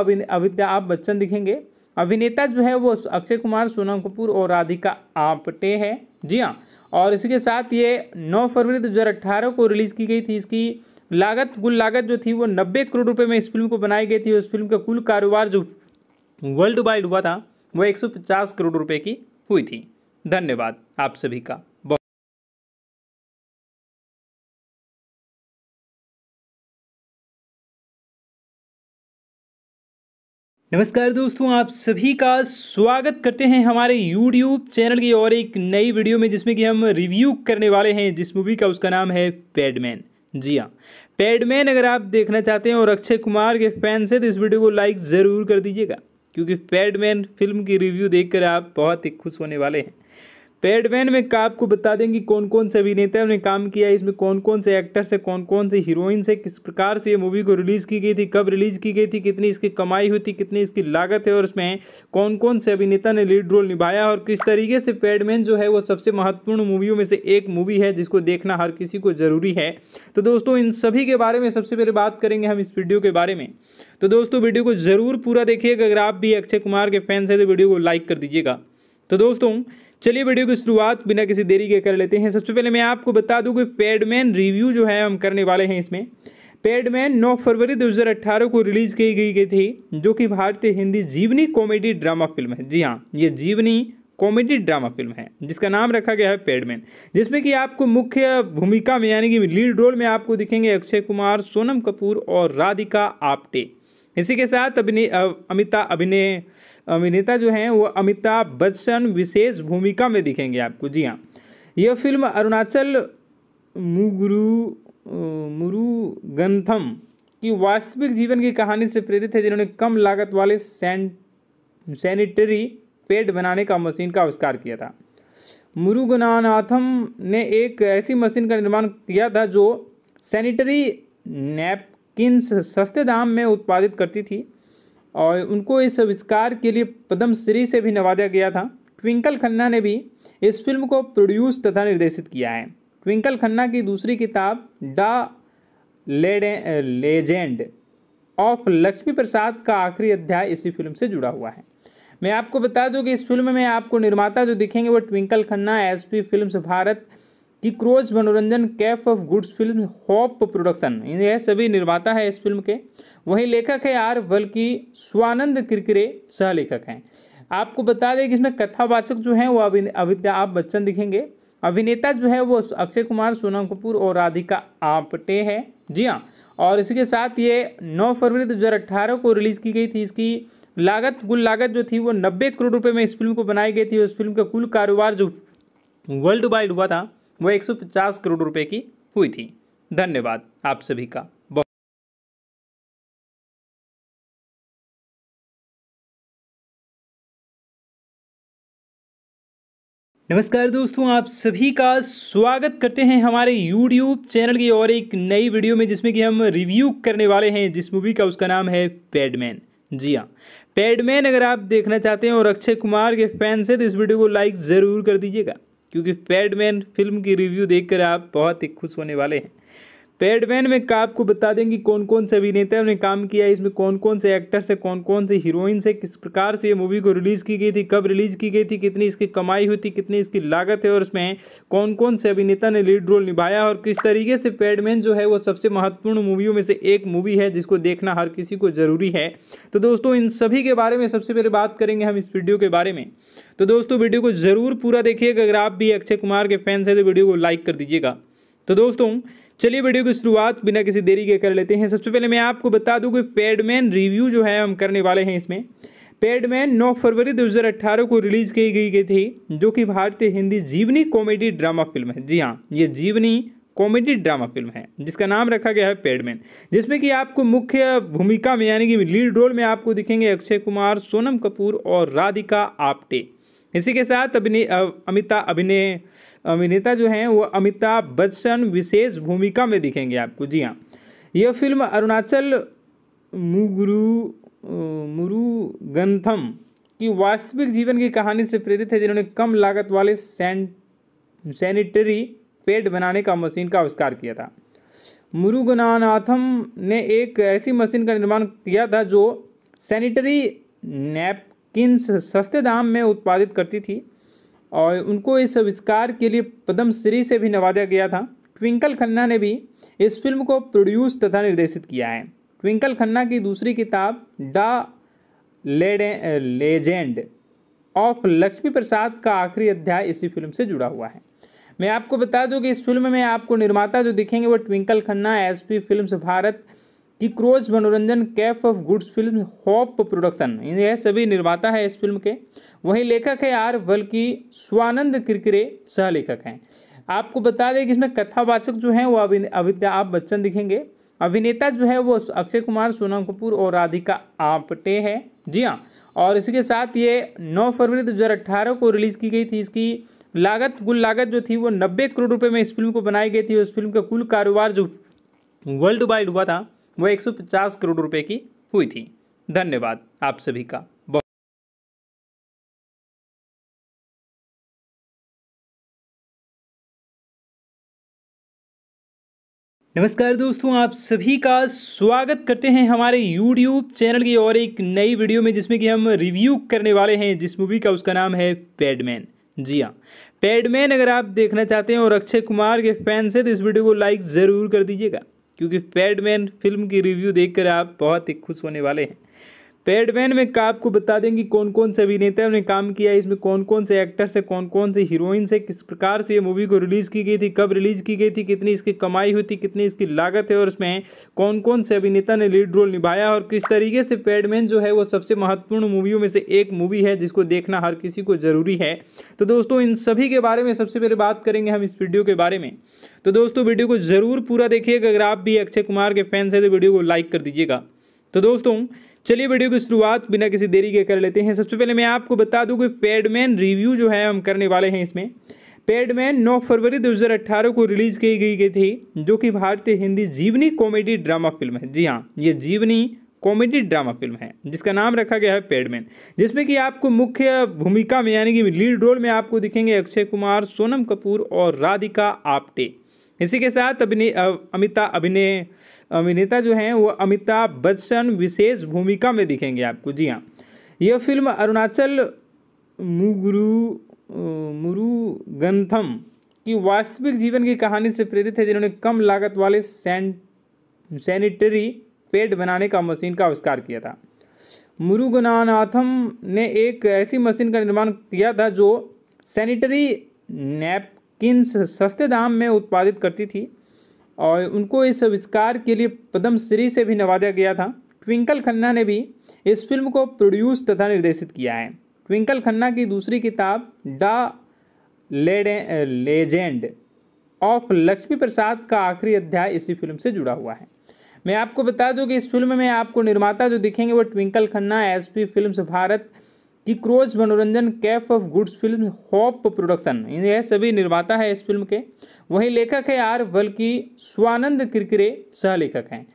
[SPEAKER 2] आप बच्चन दिखेंगे अभिनेता जो है वो अक्षय कुमार सोनम कपूर और राधिका आपटे है जी हाँ और इसके साथ ये 9 फरवरी दो को रिलीज़ की गई थी इसकी लागत कुल लागत जो थी वो 90 करोड़ रुपए में इस फिल्म को बनाई गई थी उस फिल्म का कुल कारोबार
[SPEAKER 1] जो वर्ल्ड वाइड हुआ था वो 150 करोड़ रुपए की हुई थी धन्यवाद आप सभी का
[SPEAKER 2] नमस्कार दोस्तों आप सभी का स्वागत करते हैं हमारे YouTube चैनल की और एक नई वीडियो में जिसमें कि हम रिव्यू करने वाले हैं जिस मूवी का उसका नाम है पैडमैन जी हाँ पैडमैन अगर आप देखना चाहते हैं और अक्षय कुमार के फैन से तो इस वीडियो को लाइक ज़रूर कर दीजिएगा क्योंकि पैडमैन फिल्म की रिव्यू देखकर आप बहुत ही खुश होने वाले हैं पेडमैन में का आपको बता दें कि कौन कौन से अभिनेता ने काम किया इसमें कौन कौन से एक्टर से कौन कौन से हीरोइन से किस प्रकार से ये मूवी को रिलीज़ की गई थी कब रिलीज़ की गई थी कितनी इसकी कमाई हुई थी कितनी इसकी लागत है और इसमें कौन कौन से अभिनेता ने लीड रोल निभाया और किस तरीके से पेडमैन जो है वो सबसे महत्वपूर्ण मूवियों में से एक मूवी है जिसको देखना हर किसी को ज़रूरी है तो दोस्तों इन सभी के बारे में सबसे पहले बात करेंगे हम इस वीडियो के बारे में तो दोस्तों वीडियो को ज़रूर पूरा देखिएगा अगर आप भी अक्षय कुमार के फैंस हैं तो वीडियो को लाइक कर दीजिएगा तो दोस्तों चलिए वीडियो की शुरुआत बिना किसी देरी के कर लेते हैं सबसे पहले मैं आपको बता दूं कि पेडमैन रिव्यू जो है हम करने वाले हैं इसमें पेडमैन 9 फरवरी 2018 को रिलीज़ की गई गई थी जो कि भारतीय हिंदी जीवनी कॉमेडी ड्रामा फिल्म है जी हाँ ये जीवनी कॉमेडी ड्रामा फिल्म है जिसका नाम रखा गया है पेडमैन जिसमें कि आपको मुख्य भूमिका में यानी कि लीड रोल में आपको दिखेंगे अक्षय कुमार सोनम कपूर और राधिका आप्टे इसी के साथ अभिने अमिता अभिनय अभिनेता जो हैं वो अमिताभ बच्चन विशेष भूमिका में दिखेंगे आपको जी हाँ यह फिल्म अरुणाचल मुगुरु मुरुगंथम की वास्तविक जीवन की कहानी से प्रेरित है जिन्होंने कम लागत वाले सैन सैनिटरी पेड बनाने का मशीन का आविष्कार किया था मुरुगनाथम ने एक ऐसी मशीन का निर्माण किया था जो सैनिटरी नैप किन सस्ते दाम में उत्पादित करती थी और उनको इस आविष्कार के लिए पद्मश्री से भी नवाजा गया था ट्विंकल खन्ना ने भी इस फिल्म को प्रोड्यूस तथा निर्देशित किया है ट्विंकल खन्ना की दूसरी किताब the legend of Lakshmi Prasad का आखिरी अध्याय इसी फिल्म से जुड़ा हुआ है मैं आपको बता दूं कि इस फिल्म में आपको निर्माता जो दिखेंगे वो Twinkle Khanna S P film Bharat दी क्रोज मनोरंजन Kaif of goods film hop production यह सभी निर्माता है इस फिल्म के वहीं लेखक है आर बल्कि स्वानंद किरकिरे सह लेखक हैं आपको बता दें कि इसमें कथावाचक जो हैं वो आप बच्चन दिखेंगे अभिनेता जो है वो अक्षय कुमार सोनम कपूर और राधिका आपटे है जी हाँ और इसके साथ ये 9 फरवरी 2018 को रिलीज़ की गई थी इसकी लागत कुल लागत जो थी वो 90 करोड़ रुपए में इस फिल्म को बनाई गई थी उस फिल्म का कुल कारोबार जो
[SPEAKER 1] वर्ल्ड वाइड हुआ था वो 150 करोड़ रुपए की हुई थी धन्यवाद आप सभी का बहुत नमस्कार दोस्तों आप सभी का स्वागत करते हैं हमारे YouTube चैनल की और एक नई
[SPEAKER 2] वीडियो में जिसमें कि हम रिव्यू करने वाले हैं जिस मूवी का उसका नाम है पैडमैन जी हाँ पैडमैन अगर आप देखना चाहते हैं और अक्षय कुमार के फैन से तो इस वीडियो को लाइक ज़रूर कर दीजिएगा क्योंकि पैडमैन फिल्म की रिव्यू देखकर आप बहुत ही खुश होने वाले हैं पैडमैन में आपको बता देंगे कौन कौन से अभिनेताओं ने काम किया इसमें कौन कौन से एक्टर्स है कौन कौन से हीरोइन से किस प्रकार से ये मूवी को रिलीज़ की गई थी कब रिलीज़ की गई थी कितनी इसकी कमाई हुई थी कितनी इसकी लागत है और इसमें कौन कौन से अभिनेता ने लीड रोल निभाया और किस तरीके से पैडमैन जो है वो सबसे महत्वपूर्ण मूवियों में से एक मूवी है जिसको देखना हर किसी को ज़रूरी है तो दोस्तों इन सभी के बारे में सबसे पहले बात करेंगे हम इस वीडियो के बारे में तो दोस्तों वीडियो को ज़रूर पूरा देखिएगा अगर आप भी अक्षय कुमार के फैंस हैं तो वीडियो को लाइक कर दीजिएगा तो दोस्तों चलिए वीडियो की शुरुआत बिना किसी देरी के कर लेते हैं सबसे पहले मैं आपको बता दूं कि पेडमैन रिव्यू जो है हम करने वाले हैं इसमें पेडमैन 9 फरवरी 2018 को रिलीज़ की गई गई थी जो कि भारतीय हिंदी जीवनी कॉमेडी ड्रामा फिल्म है जी हाँ ये जीवनी कॉमेडी ड्रामा फिल्म है जिसका नाम रखा गया है पेडमैन जिसमें कि आपको मुख्य भूमिका में यानी कि लीड रोल में आपको दिखेंगे अक्षय कुमार सोनम कपूर और राधिका आप्टे इसी के साथ अभिने अमिता अभिने अभिनेता जो हैं वो अमिताभ बच्चन विशेष भूमिका में दिखेंगे आपको जी हाँ यह फिल्म अरुणाचल मुगुरु मुरुगंथम की वास्तविक जीवन की कहानी से प्रेरित है जिन्होंने कम लागत वाले सैन सैनिटरी पेड बनाने का मशीन का आविष्कार किया था मुरुगनाथम ने एक ऐसी मशीन का निर्माण किया था जो सैनिटरी नैप किन सस्ते दाम में उत्पादित करती थी और उनको इस आविष्कार के लिए पद्मश्री से भी नवाजा गया था ट्विंकल खन्ना ने भी इस फिल्म को प्रोड्यूस तथा निर्देशित किया है ट्विंकल खन्ना की दूसरी किताब the legend of Lakshmi Prasad का आखिरी अध्याय इसी फिल्म से जुड़ा हुआ है मैं आपको बता दूं कि इस फिल्म में आपको निर्माता जो दिखेंगे वो Twinkle Khanna S P film Bharat कि क्रोज मनोरंजन Kaif of goods film hop production यह सभी निर्माता है इस फिल्म के वहीं लेखक है आर बल्कि स्वानंद किरकिरे सह लेखक हैं आपको बता दें कि इसमें कथावाचक जो हैं वो आप बच्चन दिखेंगे अभिनेता जो है वो अक्षय कुमार सोनम कपूर और राधिका आपटे हैं जी हाँ और इसके साथ ये 9 फरवरी 2018 को रिलीज़ की गई थी इसकी लागत कुल लागत जो थी वो 90 करोड़ रुपए में इस फिल्म को बनाई गई थी उस फिल्म का कुल कारोबार जो
[SPEAKER 1] वर्ल्ड वाइड हुआ था वो 150 करोड़ रुपए की हुई थी धन्यवाद आप सभी का बहुत नमस्कार दोस्तों आप सभी का स्वागत करते हैं हमारे YouTube चैनल की और एक नई वीडियो
[SPEAKER 2] में जिसमें कि हम रिव्यू करने वाले हैं जिस मूवी का उसका नाम है पैडमैन जी हाँ पैडमैन अगर आप देखना चाहते हैं और अक्षय कुमार के फैन से तो इस वीडियो को लाइक ज़रूर कर दीजिएगा क्योंकि पैडमैन फिल्म की रिव्यू देखकर आप बहुत ही खुश होने वाले हैं पैडमैन में आपको बता देंगे कौन कौन से अभिनेताओं ने काम किया है इसमें कौन कौन से एक्टर्स है कौन कौन से हीरोइन से किस प्रकार से ये मूवी को रिलीज़ की गई थी कब रिलीज़ की गई थी कितनी इसकी कमाई हुई थी कितनी इसकी लागत है और उसमें कौन कौन से अभिनेता ने लीड रोल निभाया और किस तरीके से पैडमैन जो है वो सबसे महत्वपूर्ण मूवियों में से एक मूवी है जिसको देखना हर किसी को ज़रूरी है तो दोस्तों इन सभी के बारे में सबसे पहले बात करेंगे हम इस वीडियो के बारे में तो दोस्तों वीडियो को ज़रूर पूरा देखिएगा अगर आप भी अक्षय कुमार के फैंस हैं तो वीडियो को लाइक कर दीजिएगा तो दोस्तों चलिए वीडियो की शुरुआत बिना किसी देरी के कर लेते हैं सबसे पहले मैं आपको बता दूं कि पैडमैन रिव्यू जो है हम करने वाले हैं इसमें पैडमैन नौ फरवरी दो को रिलीज़ की गई गई थी जो कि भारतीय हिंदी जीवनी कॉमेडी ड्रामा फिल्म है जी हाँ ये जीवनी कॉमेडी ड्रामा फिल्म है जिसका नाम रखा गया है पेडमैन जिसमें कि आपको मुख्य भूमिका में यानी कि लीड रोल में आपको दिखेंगे अक्षय कुमार सोनम कपूर और राधिका आप्टे इसी के साथ अभिने अमिताभ अभिनय अभिनेता जो हैं वो अमिताभ बच्चन विशेष भूमिका में दिखेंगे आपको जी हाँ यह फिल्म अरुणाचल मुगुरु मुरुगंथम की वास्तविक जीवन की कहानी से प्रेरित है जिन्होंने कम लागत वाले सैन सैनिटरी पेड बनाने का मशीन का आविष्कार किया था मुरुगनाथम ने एक ऐसी मशीन का निर्माण किया था जो सैनिटरी नैप किन सस्ते दाम में उत्पादित करती थी और उनको इस आविष्कार के लिए पद्मश्री से भी नवाजा गया था ट्विंकल खन्ना ने भी इस फिल्म को प्रोड्यूस तथा निर्देशित किया है ट्विंकल खन्ना की दूसरी किताब the legend of Lakshmi Prasad का आखिरी अध्याय इसी फिल्म से जुड़ा हुआ है मैं आपको बता दूं कि इस फिल्म में आपको निर्माता जो दिखेंगे वो Twinkle Khanna S P film Bharat कि क्रोज मनोरंजन Kaif of goods film hop production यह सभी निर्माता है इस फिल्म के वही लेखक है आर बल्कि स्वानंद किरकिरे सह लेखक हैं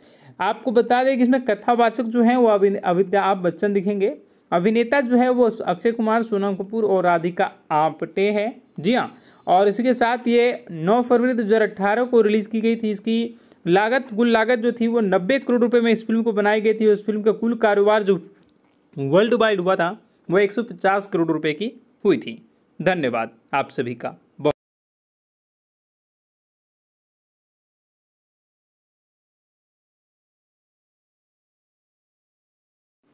[SPEAKER 2] आपको बता दें कि इसमें कथावाचक जो हैं वो अमिताभ बच्चन दिखेंगे अभिनेता जो है वो अक्षय कुमार सोनम कपूर और राधिका आपटे है जी हाँ और इसके साथ ये 9 फरवरी 2018 को रिलीज़ की गई थी इसकी लागत कुल लागत जो थी वो 90 करोड़ रुपए में इस फिल्म को बनाई गई थी उस फिल्म का कुल कारोबार जो वर्ल्ड
[SPEAKER 1] वाइड हुआ था वो 150 करोड़ रुपए की हुई थी धन्यवाद आप सभी का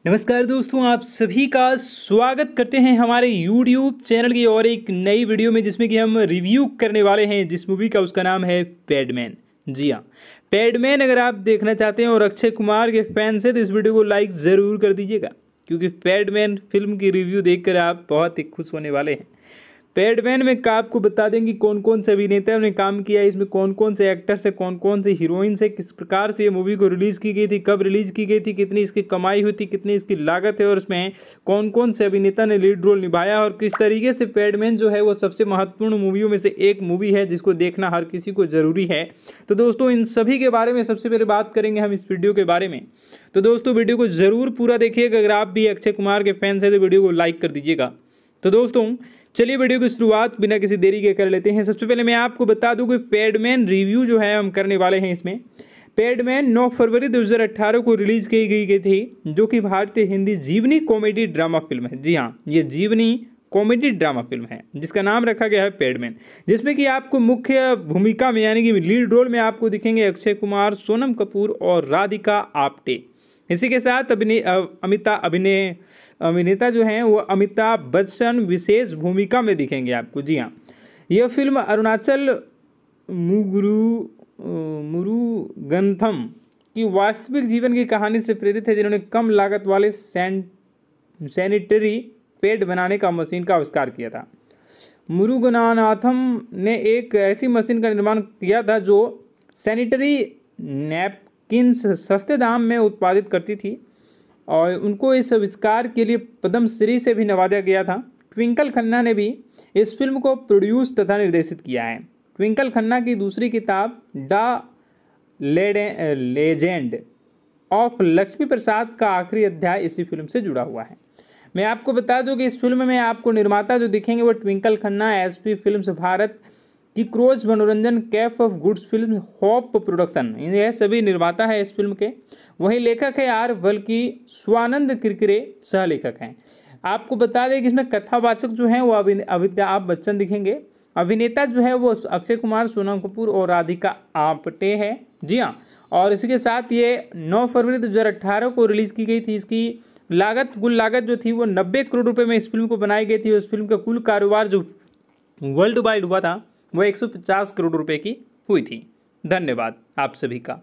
[SPEAKER 1] नमस्कार दोस्तों आप सभी का स्वागत करते हैं हमारे YouTube चैनल की और एक नई वीडियो में जिसमें कि
[SPEAKER 2] हम रिव्यू करने वाले हैं जिस मूवी का उसका नाम है पैडमैन जी हाँ पैडमैन अगर आप देखना चाहते हैं और अक्षय कुमार के फैन से तो इस वीडियो को लाइक ज़रूर कर दीजिएगा क्योंकि पैडमैन फिल्म की रिव्यू देखकर आप बहुत ही खुश होने वाले हैं पेडमैन में का आपको बता दें कि कौन कौन से अभिनेता ने काम किया है इसमें कौन कौन से एक्टर से कौन कौन से हीरोइन से किस प्रकार से ये मूवी को रिलीज़ की गई थी कब रिलीज़ की गई थी कितनी इसकी कमाई हुई थी कितनी इसकी लागत है और इसमें कौन कौन से अभिनेता ने लीड रोल निभाया और किस तरीके से पेडमैन जो है वो सबसे महत्वपूर्ण मूवियों में से एक मूवी है जिसको देखना हर किसी को ज़रूरी है तो दोस्तों इन सभी के बारे में सबसे पहले बात करेंगे हम इस वीडियो के बारे में तो दोस्तों वीडियो को ज़रूर पूरा देखिएगा अगर आप भी अक्षय कुमार के फैंस हैं तो वीडियो को लाइक कर दीजिएगा तो दोस्तों चलिए वीडियो की शुरुआत बिना किसी देरी के कर लेते हैं सबसे पहले मैं आपको बता दूं कि पेडमैन रिव्यू जो है हम करने वाले हैं इसमें पेडमैन 9 फरवरी 2018 को रिलीज़ की गई गई थी जो कि भारतीय हिंदी जीवनी कॉमेडी ड्रामा फिल्म है जी हाँ ये जीवनी कॉमेडी ड्रामा फिल्म है जिसका नाम रखा गया है पेडमैन जिसमें कि आपको मुख्य भूमिका में यानी कि लीड रोल में आपको दिखेंगे अक्षय कुमार सोनम कपूर और राधिका आप्टे इसी के साथ अभिने अमिता अभिनय अभिनेता जो हैं वो अमिताभ बच्चन विशेष भूमिका में दिखेंगे आपको जी हाँ यह फिल्म अरुणाचल मुगुरु मुरुगंथम की वास्तविक जीवन की कहानी से प्रेरित है जिन्होंने कम लागत वाले सैन सैनिटरी पेड बनाने का मशीन का आविष्कार किया था मुरुगनाथम ने एक ऐसी मशीन का निर्माण किया था जो सैनिटरी नैप किन सस्ते दाम में उत्पादित करती थी और उनको इस आविष्कार के लिए पद्मश्री से भी नवाजा गया था ट्विंकल खन्ना ने भी इस फिल्म को प्रोड्यूस तथा निर्देशित किया है ट्विंकल खन्ना की दूसरी किताब the legend of Lakshmi Prasad का आखिरी अध्याय इसी फिल्म से जुड़ा हुआ है मैं आपको बता दूं कि इस फिल्म में आपको निर्माता जो दिखेंगे वो Twinkle Khanna S P film Bharat कि क्रोज मनोरंजन Kaif of goods film hope production यह सभी निर्माता है इस फिल्म के वहीं लेखक है आर बल्कि स्वानंद किरकिरे सह लेखक हैं आपको बता दें कि इसमें कथावाचक जो हैं वो अमिताभ बच्चन दिखेंगे अभिनेता जो है वो अक्षय कुमार सोनम कपूर और राधिका आपटे हैं जी हाँ और इसके साथ ये 9 फरवरी 2018 को रिलीज़ की गई थी इसकी लागत कुल लागत जो थी वो 90 करोड़ रुपए में इस फिल्म को बनाई गई थी उस फिल्म का कुल कारोबार जो वर्ल्ड वाइड हुआ था वह 150 करोड़ रुपए की हुई थी धन्यवाद आप सभी का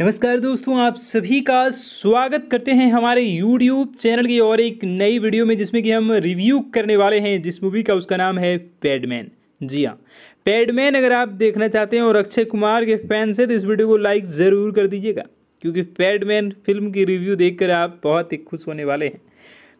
[SPEAKER 1] नमस्कार दोस्तों आप सभी का स्वागत करते हैं हमारे YouTube चैनल की और एक नई वीडियो में जिसमें कि हम
[SPEAKER 2] रिव्यू करने वाले हैं जिस मूवी का उसका नाम है पैडमैन जी हाँ पैडमैन अगर आप देखना चाहते हैं और अक्षय कुमार के फैन से तो इस वीडियो को लाइक ज़रूर कर दीजिएगा क्योंकि पैडमैन फिल्म की रिव्यू देखकर आप बहुत ही खुश होने वाले हैं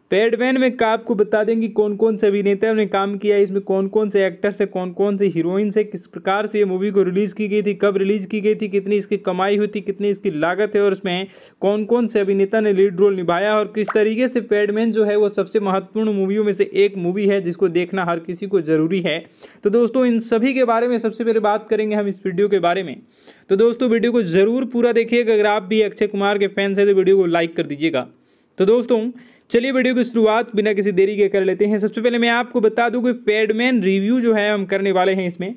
[SPEAKER 2] पैडमैन में का आपको बता देंगे कौन कौन से अभिनेताओं ने काम किया है इसमें कौन कौन से एक्टर्स है कौन कौन से हीरोइन से किस प्रकार से ये मूवी को रिलीज़ की गई थी कब रिलीज़ की गई थी कितनी इसकी कमाई हुई थी कितनी इसकी लागत है और इसमें कौन कौन से अभिनेता ने लीड रोल निभाया और किस तरीके से पैडमैन जो है वो सबसे महत्वपूर्ण मूवियों में से एक मूवी है जिसको देखना हर किसी को ज़रूरी है तो दोस्तों इन सभी के बारे में सबसे पहले बात करेंगे हम इस वीडियो के बारे में तो दोस्तों वीडियो को ज़रूर पूरा देखिएगा अगर आप भी अक्षय कुमार के फैंस हैं तो वीडियो को लाइक कर दीजिएगा तो दोस्तों चलिए वीडियो की शुरुआत बिना किसी देरी के कर लेते हैं सबसे पहले मैं आपको बता दूं कि पेडमैन रिव्यू जो है हम करने वाले हैं इसमें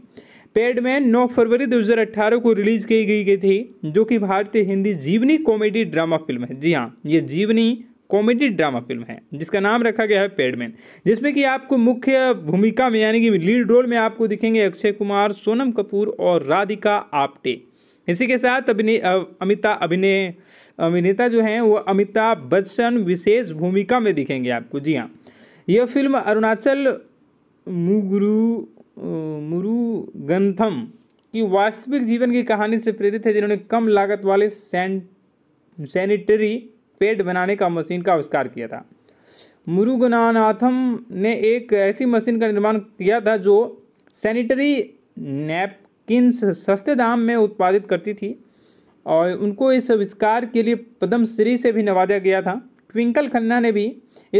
[SPEAKER 2] पेडमैन 9 फरवरी 2018 को रिलीज़ की गई गई थी जो कि भारतीय हिंदी जीवनी कॉमेडी ड्रामा फिल्म है जी हाँ ये जीवनी कॉमेडी ड्रामा फिल्म है जिसका नाम रखा गया है पेडमैन जिसमें कि आपको मुख्य भूमिका में यानी कि लीड रोल में आपको दिखेंगे अक्षय कुमार सोनम कपूर और राधिका आप्टे इसी के साथ अभिने अमिता अभिने अभिनेता जो हैं वो अमिताभ बच्चन विशेष भूमिका में दिखेंगे आपको जी हाँ यह फिल्म अरुणाचल मुगुरु मुरुगंथम की वास्तविक जीवन की कहानी से प्रेरित है जिन्होंने कम लागत वाले सैन सैनिटरी पेड बनाने का मशीन का आविष्कार किया था मुरुगनाथम ने एक ऐसी मशीन का निर्माण किया था जो सैनिटरी नैप किन सस्ते दाम में उत्पादित करती थी और उनको इस आविष्कार के लिए पद्मश्री से भी नवाजा गया था ट्विंकल खन्ना ने भी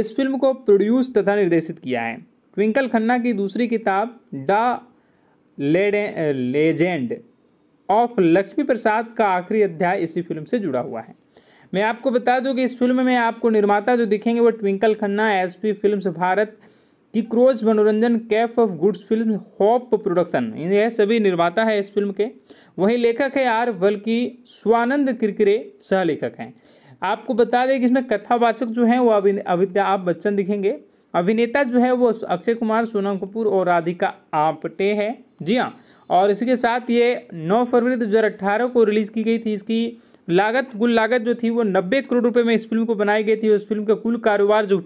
[SPEAKER 2] इस फिल्म को प्रोड्यूस तथा निर्देशित किया है ट्विंकल खन्ना की दूसरी किताब the legend of Lakshmi Prasad का आखिरी अध्याय इसी फिल्म से जुड़ा हुआ है मैं आपको बता दूं कि इस फिल्म में आपको निर्माता जो दिखेंगे वो Twinkle Khanna S P film Bharat कि क्रोज मनोरंजन Kaif of goods film hope production यह सभी निर्माता है इस फिल्म के वहीं लेखक है आर बल्कि स्वानंद किरकिरे सह लेखक हैं आपको बता दें कि इसमें कथावाचक जो हैं वो आप बच्चन दिखेंगे अभिनेता जो है वो अक्षय कुमार सोनम कपूर और राधिका आपटे है जी हाँ और इसके साथ ये 9 फरवरी 2018 को रिलीज़ की गई थी इसकी लागत कुल लागत जो थी वो 90 करोड़ रुपए में इस फिल्म को बनाई गई थी उस फिल्म का कुल कारोबार जो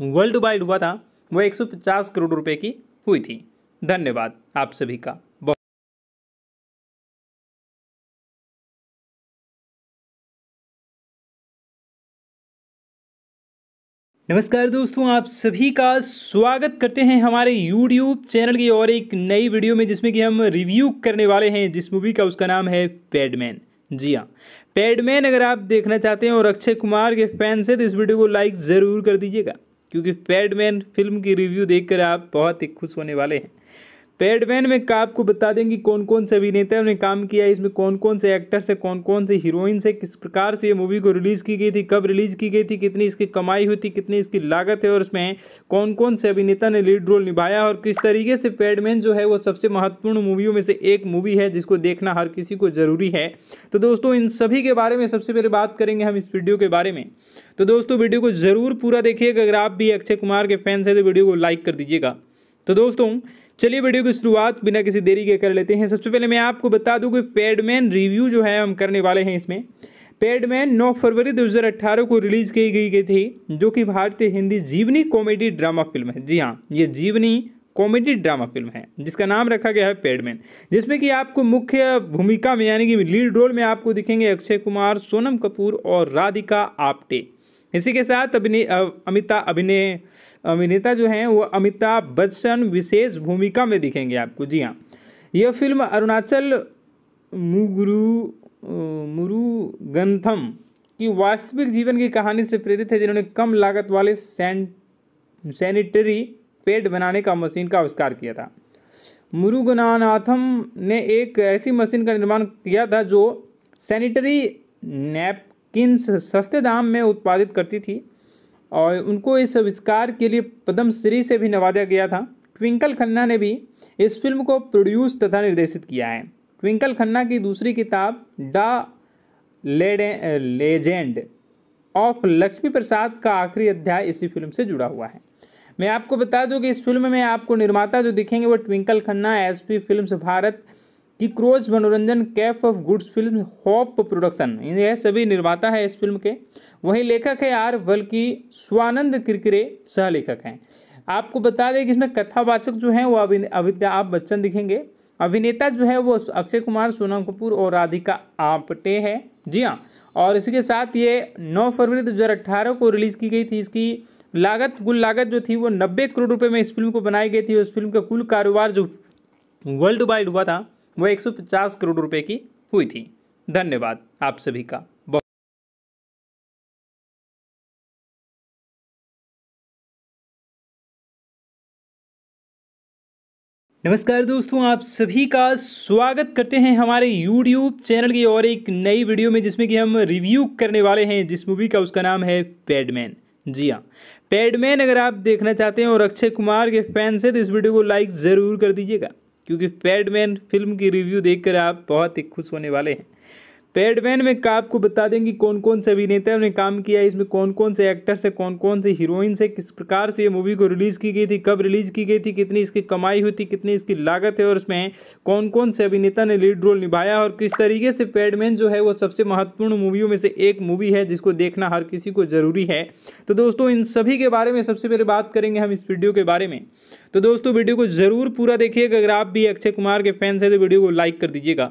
[SPEAKER 2] वर्ल्ड वाइड हुआ था वह 150 करोड़ रुपए की हुई थी धन्यवाद आप सभी का
[SPEAKER 1] नमस्कार दोस्तों आप सभी का स्वागत करते हैं हमारे YouTube चैनल की और एक नई वीडियो में जिसमें कि हम रिव्यू
[SPEAKER 2] करने वाले हैं जिस मूवी का उसका नाम है पैडमैन जी हाँ पैडमैन अगर आप देखना चाहते हैं और अक्षय कुमार के फैन से तो इस वीडियो को लाइक ज़रूर कर दीजिएगा क्योंकि पैडमैन फिल्म की रिव्यू देखकर आप बहुत ही खुश होने वाले हैं पैडमैन में का आपको बता देंगे कौन कौन से अभिनेताओं ने काम किया इसमें कौन कौन से एक्टर्स है कौन कौन से हीरोइन है किस प्रकार से ये मूवी को रिलीज़ की गई थी कब रिलीज़ की गई थी कितनी इसकी कमाई हुई थी कितनी इसकी लागत है और उसमें कौन कौन से अभिनेता ने लीड रोल निभाया और किस तरीके से पैडमैन जो है वो सबसे महत्वपूर्ण मूवियों में से एक मूवी है जिसको देखना हर किसी को ज़रूरी है तो दोस्तों इन सभी के बारे में सबसे पहले बात करेंगे हम इस वीडियो के बारे में तो दोस्तों वीडियो को ज़रूर पूरा देखिएगा अगर आप भी अक्षय कुमार के फैंस हैं तो वीडियो को लाइक कर दीजिएगा तो दोस्तों चलिए वीडियो की शुरुआत बिना किसी देरी के कर लेते हैं सबसे पहले मैं आपको बता दूं कि पैडमैन रिव्यू जो है हम करने वाले हैं इसमें पैडमैन नौ फरवरी दो को रिलीज़ की गई गई थी जो कि भारतीय हिंदी जीवनी कॉमेडी ड्रामा फिल्म है जी हाँ ये जीवनी कॉमेडी ड्रामा फिल्म है जिसका नाम रखा गया है पेडमैन जिसमें कि आपको मुख्य भूमिका में यानी कि लीड रोल में आपको दिखेंगे अक्षय कुमार सोनम कपूर और राधिका आप्टे इसी के साथ अभिने अमिता अभिनय अभिनेता जो हैं वो अमिताभ बच्चन विशेष भूमिका में दिखेंगे आपको जी हाँ यह फिल्म अरुणाचल मुगुरु मुरुगंथम की वास्तविक जीवन की कहानी से प्रेरित है जिन्होंने कम लागत वाले सैन सैनिटरी पेड बनाने का मशीन का आविष्कार किया था मुरुगनाथम ने एक ऐसी मशीन का निर्माण किया था जो सैनिटरी नैप किन सस्ते दाम में उत्पादित करती थी और उनको इस आविष्कार के लिए पद्मश्री से भी नवाजा गया था ट्विंकल खन्ना ने भी इस फिल्म को प्रोड्यूस तथा निर्देशित किया है ट्विंकल खन्ना की दूसरी किताब the legend of Lakshmi Prasad का आखिरी अध्याय इसी फिल्म से जुड़ा हुआ है मैं आपको बता दूं कि इस फिल्म में आपको निर्माता जो दिखेंगे वो Twinkle Khanna S P film Bharat कि क्रोज मनोरंजन Kaif of goods film hop production ये सभी निर्माता है इस फिल्म के वहीं लेखक है आर बल्कि स्वानंद किरकिरे सह लेखक हैं आपको बता दें कि इसमें कथावाचक जो हैं वो अभिन आप बच्चन दिखेंगे अभिनेता जो है वो अक्षय कुमार सोनम कपूर और राधिका आपटे है जी हाँ और इसके साथ ये 9 फरवरी 2018 को रिलीज़ की गई थी इसकी लागत कुल लागत जो थी वो 90 करोड़ रुपए में इस फिल्म को बनाई गई थी उस फिल्म का कुल कारोबार जो वर्ल्ड वाइड हुआ था वो 150 करोड़ रुपए की हुई थी धन्यवाद आप सभी का
[SPEAKER 1] नमस्कार दोस्तों आप सभी का स्वागत करते हैं हमारे YouTube चैनल की और एक नई वीडियो में जिसमें कि हम रिव्यू करने
[SPEAKER 2] वाले हैं जिस मूवी का उसका नाम है पैडमैन जी हाँ पैडमैन अगर आप देखना चाहते हैं और अक्षय कुमार के फैन से तो इस वीडियो को लाइक ज़रूर कर दीजिएगा क्योंकि पैडमैन फिल्म की रिव्यू देखकर आप बहुत ही खुश होने वाले हैं पैडमैन में का आपको बता दें कि कौन कौन से अभिनेता ने काम किया है इसमें कौन कौन से एक्टर से कौन कौन से हीरोइन से किस प्रकार से ये मूवी को रिलीज़ की गई थी कब रिलीज़ की गई थी कितनी इसकी कमाई हुई थी कितनी इसकी लागत है और इसमें कौन कौन से अभिनेता ने लीड रोल निभाया और किस तरीके से पैडमैन जो है वो सबसे महत्वपूर्ण मूवियों में से एक मूवी है जिसको देखना हर किसी को ज़रूरी है तो दोस्तों इन सभी के बारे में सबसे पहले बात करेंगे हम इस वीडियो के बारे में तो दोस्तों वीडियो को ज़रूर पूरा देखिएगा अगर आप भी अक्षय कुमार के फैंस हैं तो वीडियो को लाइक कर दीजिएगा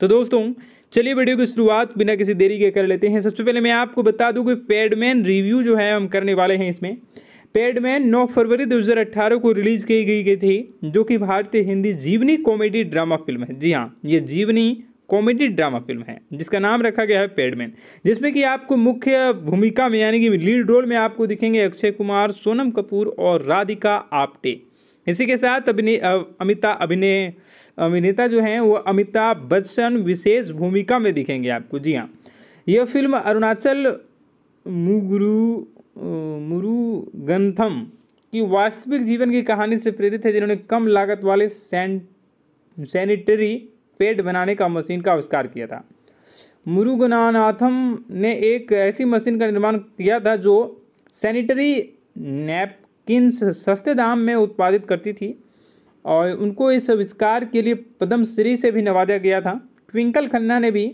[SPEAKER 2] तो दोस्तों चलिए वीडियो की शुरुआत बिना किसी देरी के कर लेते हैं सबसे पहले मैं आपको बता दूं कि पेडमैन रिव्यू जो है हम करने वाले हैं इसमें पेडमैन 9 फरवरी 2018 को रिलीज़ की गई गई थी जो कि भारतीय हिंदी जीवनी कॉमेडी ड्रामा फिल्म है जी हाँ ये जीवनी कॉमेडी ड्रामा फिल्म है जिसका नाम रखा गया है पेडमैन जिसमें कि आपको मुख्य भूमिका में यानी कि लीड रोल में आपको दिखेंगे अक्षय कुमार सोनम कपूर और राधिका आप्टे इसी के साथ अभिने अमिता अभिने अभिनेता जो हैं वो अमिताभ बच्चन विशेष भूमिका में दिखेंगे आपको जी हाँ यह फिल्म अरुणाचल मुगुरु मुरुगंथम की वास्तविक जीवन की कहानी से प्रेरित है जिन्होंने कम लागत वाले सैनिटरी पेड बनाने का मशीन का आविष्कार किया था मुरुगनाथम ने एक ऐसी मशीन का निर्माण किया था जो सैनिटरी नैप किन सस्ते दाम में उत्पादित करती थी और उनको इस आविष्कार के लिए पद्मश्री से भी नवाजा गया था ट्विंकल खन्ना ने भी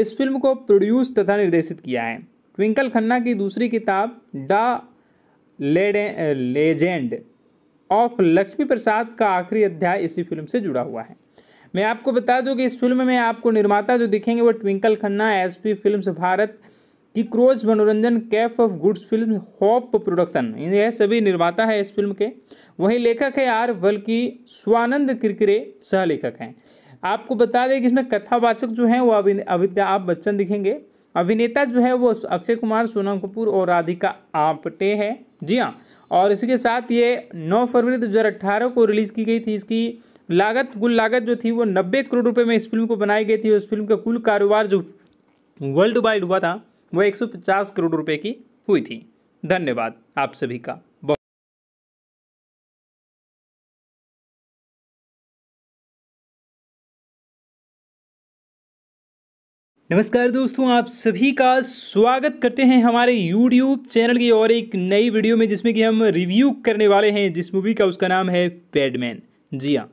[SPEAKER 2] इस फिल्म को प्रोड्यूस तथा निर्देशित किया है ट्विंकल खन्ना की दूसरी किताब the legend of Lakshmi Prasad का आखिरी अध्याय इसी फिल्म से जुड़ा हुआ है मैं आपको बता दूं कि इस फिल्म में आपको निर्माता जो दिखेंगे वो Twinkle Khanna S P film Bharat कि क्रोज मनोरंजन Kaif of goods film hop production यह सभी निर्माता है इस फिल्म के वहीं लेखक है आर बल्कि स्वानंद किरकिरे सह लेखक हैं आपको बता दें कि इसमें कथावाचक जो हैं वो आप बच्चन दिखेंगे अभिनेता जो है वो अक्षय कुमार सोनम कपूर और राधिका आपटे है जी हाँ और इसी के साथ ये 9 फरवरी 2018 को रिलीज़ की गई थी इसकी लागत कुल लागत जो थी वो 90 करोड़ रुपए में इस फिल्म को बनाई गई थी उस फिल्म का कुल कारोबार जो वर्ल्ड वाइड हुआ था वो 150 करोड़ रुपए की हुई थी धन्यवाद आप सभी का बहुत
[SPEAKER 1] नमस्कार दोस्तों आप सभी का स्वागत करते हैं हमारे YouTube चैनल की और एक नई वीडियो में जिसमें कि हम रिव्यू करने वाले हैं
[SPEAKER 2] जिस मूवी का उसका नाम है पैडमैन जी हाँ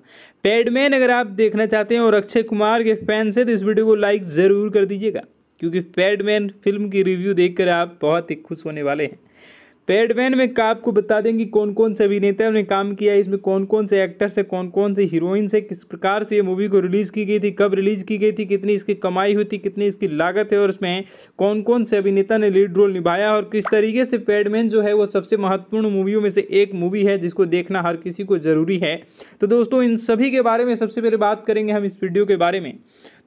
[SPEAKER 2] पैडमैन अगर आप देखना चाहते हैं और अक्षय कुमार के फैन से तो इस वीडियो को लाइक ज़रूर कर दीजिएगा क्योंकि पैडमैन फिल्म की रिव्यू देखकर आप बहुत ही खुश होने वाले हैं पैडमैन में आपको बता देंगे कौन कौन से अभिनेताओं ने काम किया है इसमें कौन कौन से एक्टर्स है कौन कौन से हीरोइन है किस प्रकार से ये मूवी को रिलीज़ की गई थी कब रिलीज़ की गई थी कितनी इसकी कमाई हुई थी कितनी इसकी लागत है और उसमें कौन कौन से अभिनेता ने लीड रोल निभाया और किस तरीके से पैडमैन जो है वो सबसे महत्वपूर्ण मूवियों में से एक मूवी है जिसको देखना हर किसी को ज़रूरी है तो दोस्तों इन सभी के बारे में सबसे पहले बात करेंगे हम इस वीडियो के बारे में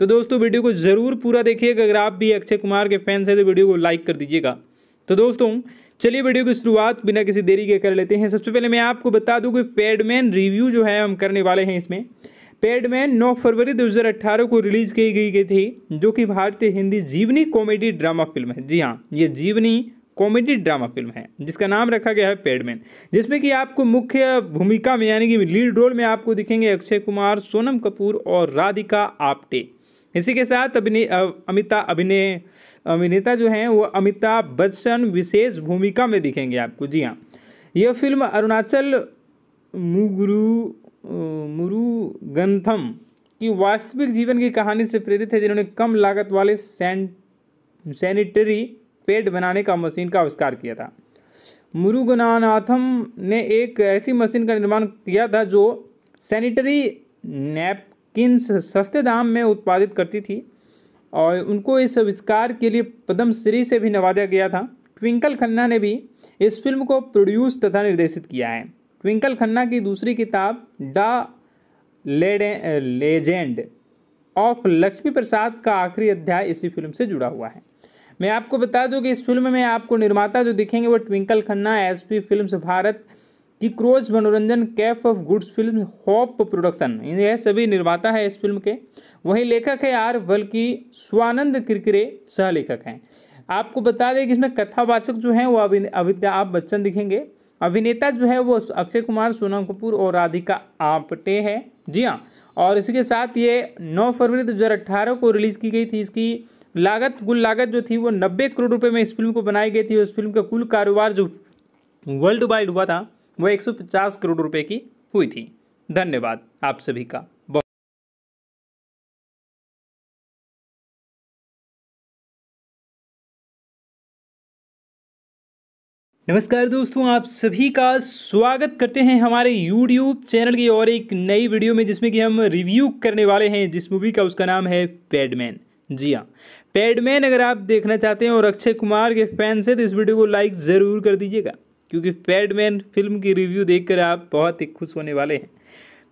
[SPEAKER 2] तो दोस्तों वीडियो को ज़रूर पूरा देखिएगा अगर आप भी अक्षय कुमार के फैंस हैं तो वीडियो को लाइक कर दीजिएगा तो दोस्तों चलिए वीडियो की शुरुआत बिना किसी देरी के कर लेते हैं सबसे पहले मैं आपको बता दूं कि पैडमैन रिव्यू जो है हम करने वाले हैं इसमें पैडमैन नौ फरवरी दो को रिलीज़ की गई गई थी जो कि भारतीय हिंदी जीवनी कॉमेडी ड्रामा फिल्म है जी हाँ ये जीवनी कॉमेडी ड्रामा फिल्म है जिसका नाम रखा गया है पेडमैन जिसमें कि आपको मुख्य भूमिका में यानी कि लीड रोल में आपको दिखेंगे अक्षय कुमार सोनम कपूर और राधिका आप्टे इसी के साथ अभिने अमिताभ अभिनय अभिनेता जो हैं वो अमिताभ बच्चन विशेष भूमिका में दिखेंगे आपको जी हाँ यह फिल्म अरुणाचल मुगुरु मुरुगंथम की वास्तविक जीवन की कहानी से प्रेरित है जिन्होंने कम लागत वाले सैन सैनिटरी पेड बनाने का मशीन का आविष्कार किया था मुरुगनाथम ने एक ऐसी मशीन का निर्माण किया था जो सैनिटरी नैप किन सस्ते दाम में उत्पादित करती थी और उनको इस आविष्कार के लिए पद्मश्री से भी नवाजा गया था ट्विंकल खन्ना ने भी इस फिल्म को प्रोड्यूस तथा निर्देशित किया है ट्विंकल खन्ना की दूसरी किताब the legend of Lakshmi Prasad का आखिरी अध्याय इसी फिल्म से जुड़ा हुआ है मैं आपको बता दूं कि इस फिल्म में आपको निर्माता जो दिखेंगे वो Twinkle Khanna S P film Bharat कि क्रोज मनोरंजन Kaif of goods film hope production यह सभी निर्माता है इस फिल्म के वहीं लेखक है आर बल्कि स्वानंद किरकिरे सह लेखक हैं आपको बता दें कि इसमें कथावाचक जो हैं वो आप बच्चन दिखेंगे अभिनेता जो है वो अक्षय कुमार सोनम कपूर और राधिका आपटे है जी हाँ और इसके साथ ये 9 फरवरी दो को रिलीज़ की गई थी इसकी लागत कुल लागत जो थी वो 90 करोड़ रुपए में इस फिल्म को बनाई गई थी उस फिल्म का कुल कारोबार जो वर्ल्ड वाइड हुआ था वो 150 करोड़ रुपए की हुई थी धन्यवाद आप सभी का
[SPEAKER 1] नमस्कार दोस्तों आप सभी का स्वागत करते हैं हमारे YouTube चैनल की और एक नई वीडियो में जिसमें कि हम रिव्यू करने वाले हैं जिस मूवी
[SPEAKER 2] का उसका नाम है पैडमैन जी हाँ पैडमैन अगर आप देखना चाहते हैं और अक्षय कुमार के फैन से तो इस वीडियो को लाइक ज़रूर कर दीजिएगा क्योंकि पैडमैन फिल्म की रिव्यू देखकर आप बहुत ही खुश होने वाले हैं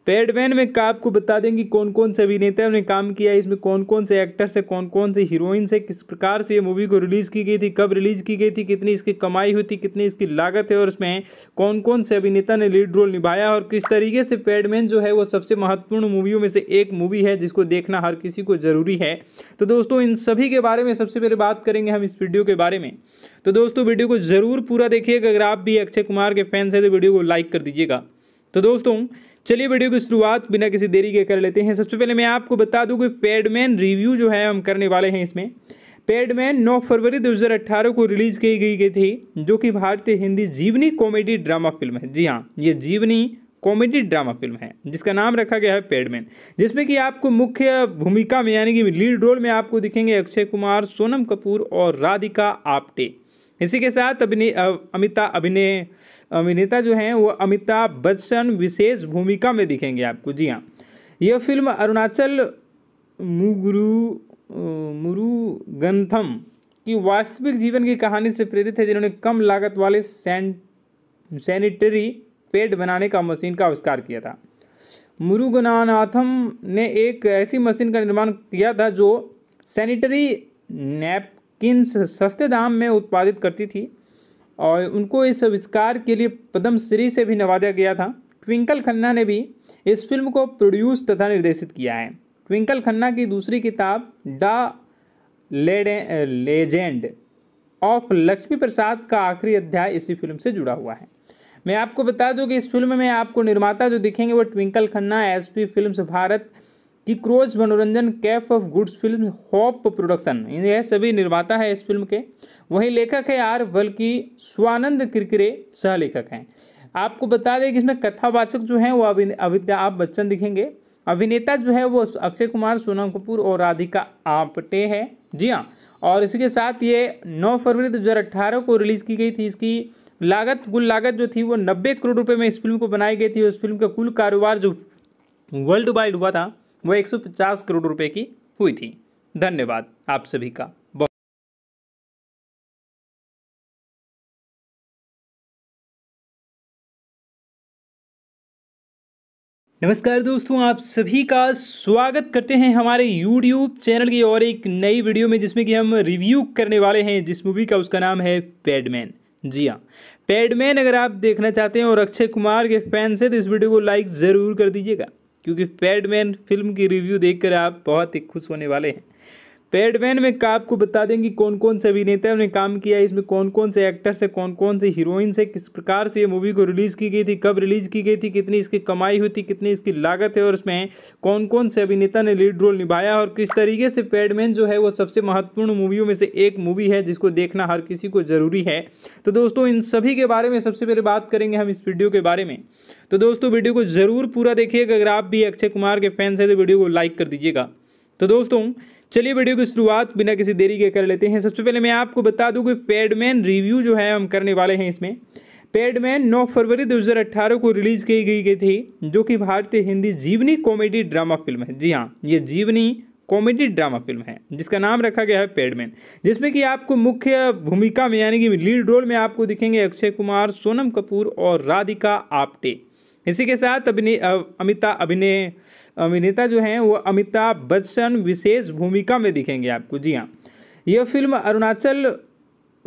[SPEAKER 2] पैडमैन में का आपको बता दें कि कौन कौन से अभिनेता ने काम किया है इसमें कौन कौन से एक्टर्स है कौन कौन से हीरोइन से किस प्रकार से ये मूवी को रिलीज़ की गई थी कब रिलीज़ की गई थी कितनी इसकी कमाई हुई थी कितनी इसकी लागत है और इसमें कौन कौन से अभिनेता ने लीड रोल निभाया और किस तरीके से पैडमैन जो है वो सबसे महत्वपूर्ण मूवियों में से एक मूवी है जिसको देखना हर किसी को ज़रूरी है तो दोस्तों इन सभी के बारे में सबसे पहले बात करेंगे हम इस वीडियो के बारे में तो दोस्तों वीडियो को ज़रूर पूरा देखिएगा अगर आप भी अक्षय कुमार के फैंस हैं तो वीडियो को लाइक कर दीजिएगा तो दोस्तों चलिए वीडियो की शुरुआत बिना किसी देरी के कर लेते हैं सबसे पहले मैं आपको बता दूं कि पेडमैन रिव्यू जो है हम करने वाले हैं इसमें पेडमैन नौ फरवरी दो को रिलीज की गई गई थी जो कि भारतीय हिंदी जीवनी कॉमेडी ड्रामा फिल्म है जी हाँ ये जीवनी कॉमेडी ड्रामा फिल्म है जिसका नाम रखा गया है पेडमैन जिसमें कि आपको मुख्य भूमिका में यानी कि लीड रोल में आपको दिखेंगे अक्षय कुमार सोनम कपूर और राधिका आप्टे इसी के साथ अभिने अमिताभ अभिनय अभिनेता जो हैं वो अमिताभ बच्चन विशेष भूमिका में दिखेंगे आपको जी हाँ यह फिल्म अरुणाचल मुगुरु मुरुगंथम की वास्तविक जीवन की कहानी से प्रेरित है जिन्होंने कम लागत वाले सैन सैनिटरी पेड बनाने का मशीन का आविष्कार किया था मुरुगनाथम ने एक ऐसी मशीन का निर्माण किया था जो सैनिटरी नैप किन सस्ते दाम में उत्पादित करती थी और उनको इस आविष्कार के लिए पद्मश्री से भी नवाजा गया था ट्विंकल खन्ना ने भी इस फिल्म को प्रोड्यूस तथा निर्देशित किया है ट्विंकल खन्ना की दूसरी किताब डा लेजेंड ऑफ लक्ष्मी प्रसाद का आखिरी अध्याय इसी फिल्म से जुड़ा हुआ है मैं आपको बता दूं कि इस फिल्म में आपको निर्माता जो दिखेंगे वो Twinkle Khanna S P film Bharat कि क्रोज मनोरंजन Kaif of goods film hop production यह सभी निर्माता है इस फिल्म के वहीं लेखक है आर बल्कि स्वानंद किरकिरे सह लेखक हैं आपको बता दें कि इसमें कथावाचक जो हैं वो आप बच्चन दिखेंगे अभिनेता जो है वो अक्षय कुमार सोनम कपूर और राधिका आपटे है जी हाँ और इसके साथ ये 9 फरवरी 2018 को रिलीज़ की गई थी इसकी लागत कुल लागत जो थी वो 90 करोड़ रुपए में इस फिल्म को बनाई गई थी उस फिल्म का कुल कारोबार जो वर्ल्ड वाइड हुआ था वो 150 करोड़ रुपए की हुई थी धन्यवाद आप सभी का
[SPEAKER 1] नमस्कार दोस्तों आप सभी का स्वागत करते हैं हमारे YouTube चैनल की और एक नई वीडियो में जिसमें कि हम रिव्यू करने वाले हैं जिस मूवी का उसका
[SPEAKER 2] नाम है पैडमैन जी हाँ पैडमैन अगर आप देखना चाहते हैं और अक्षय कुमार के फैन से तो इस वीडियो को लाइक ज़रूर कर दीजिएगा क्योंकि पैडमैन फिल्म की रिव्यू देखकर आप बहुत ही खुश होने वाले हैं पैडमैन में का आपको बता देंगे कौन कौन से अभिनेता ने काम किया है इसमें कौन कौन से एक्टर से कौन कौन से हीरोइन से किस प्रकार से ये मूवी को रिलीज़ की गई थी कब रिलीज़ की गई थी कितनी इसकी कमाई हुई थी कितनी इसकी लागत है और इसमें कौन कौन से अभिनेता ने लीड रोल निभाया और किस तरीके से पैडमैन जो है वो सबसे महत्वपूर्ण मूवियों में से एक मूवी है जिसको देखना हर किसी को ज़रूरी है तो दोस्तों इन सभी के बारे में सबसे पहले बात करेंगे हम इस वीडियो के बारे में तो दोस्तों वीडियो को ज़रूर पूरा देखिएगा अगर आप भी अक्षय कुमार के फैंस हैं तो वीडियो को लाइक कर दीजिएगा तो दोस्तों चलिए वीडियो की शुरुआत बिना किसी देरी के कर लेते हैं सबसे पहले मैं आपको बता दूं कि पेडमैन रिव्यू जो है हम करने वाले हैं इसमें पेडमैन 9 फरवरी 2018 को रिलीज़ की गई गई थी जो कि भारतीय हिंदी जीवनी कॉमेडी ड्रामा फिल्म है जी हाँ ये जीवनी कॉमेडी ड्रामा फिल्म है जिसका नाम रखा गया है पेडमैन जिसमें कि आपको मुख्य भूमिका में यानी कि लीड रोल में आपको दिखेंगे अक्षय कुमार सोनम कपूर और राधिका आप्टे इसी के साथ अभिने अमिता अभिने अभिनेता जो हैं वो अमिताभ बच्चन विशेष भूमिका में दिखेंगे आपको जी हाँ यह फिल्म अरुणाचल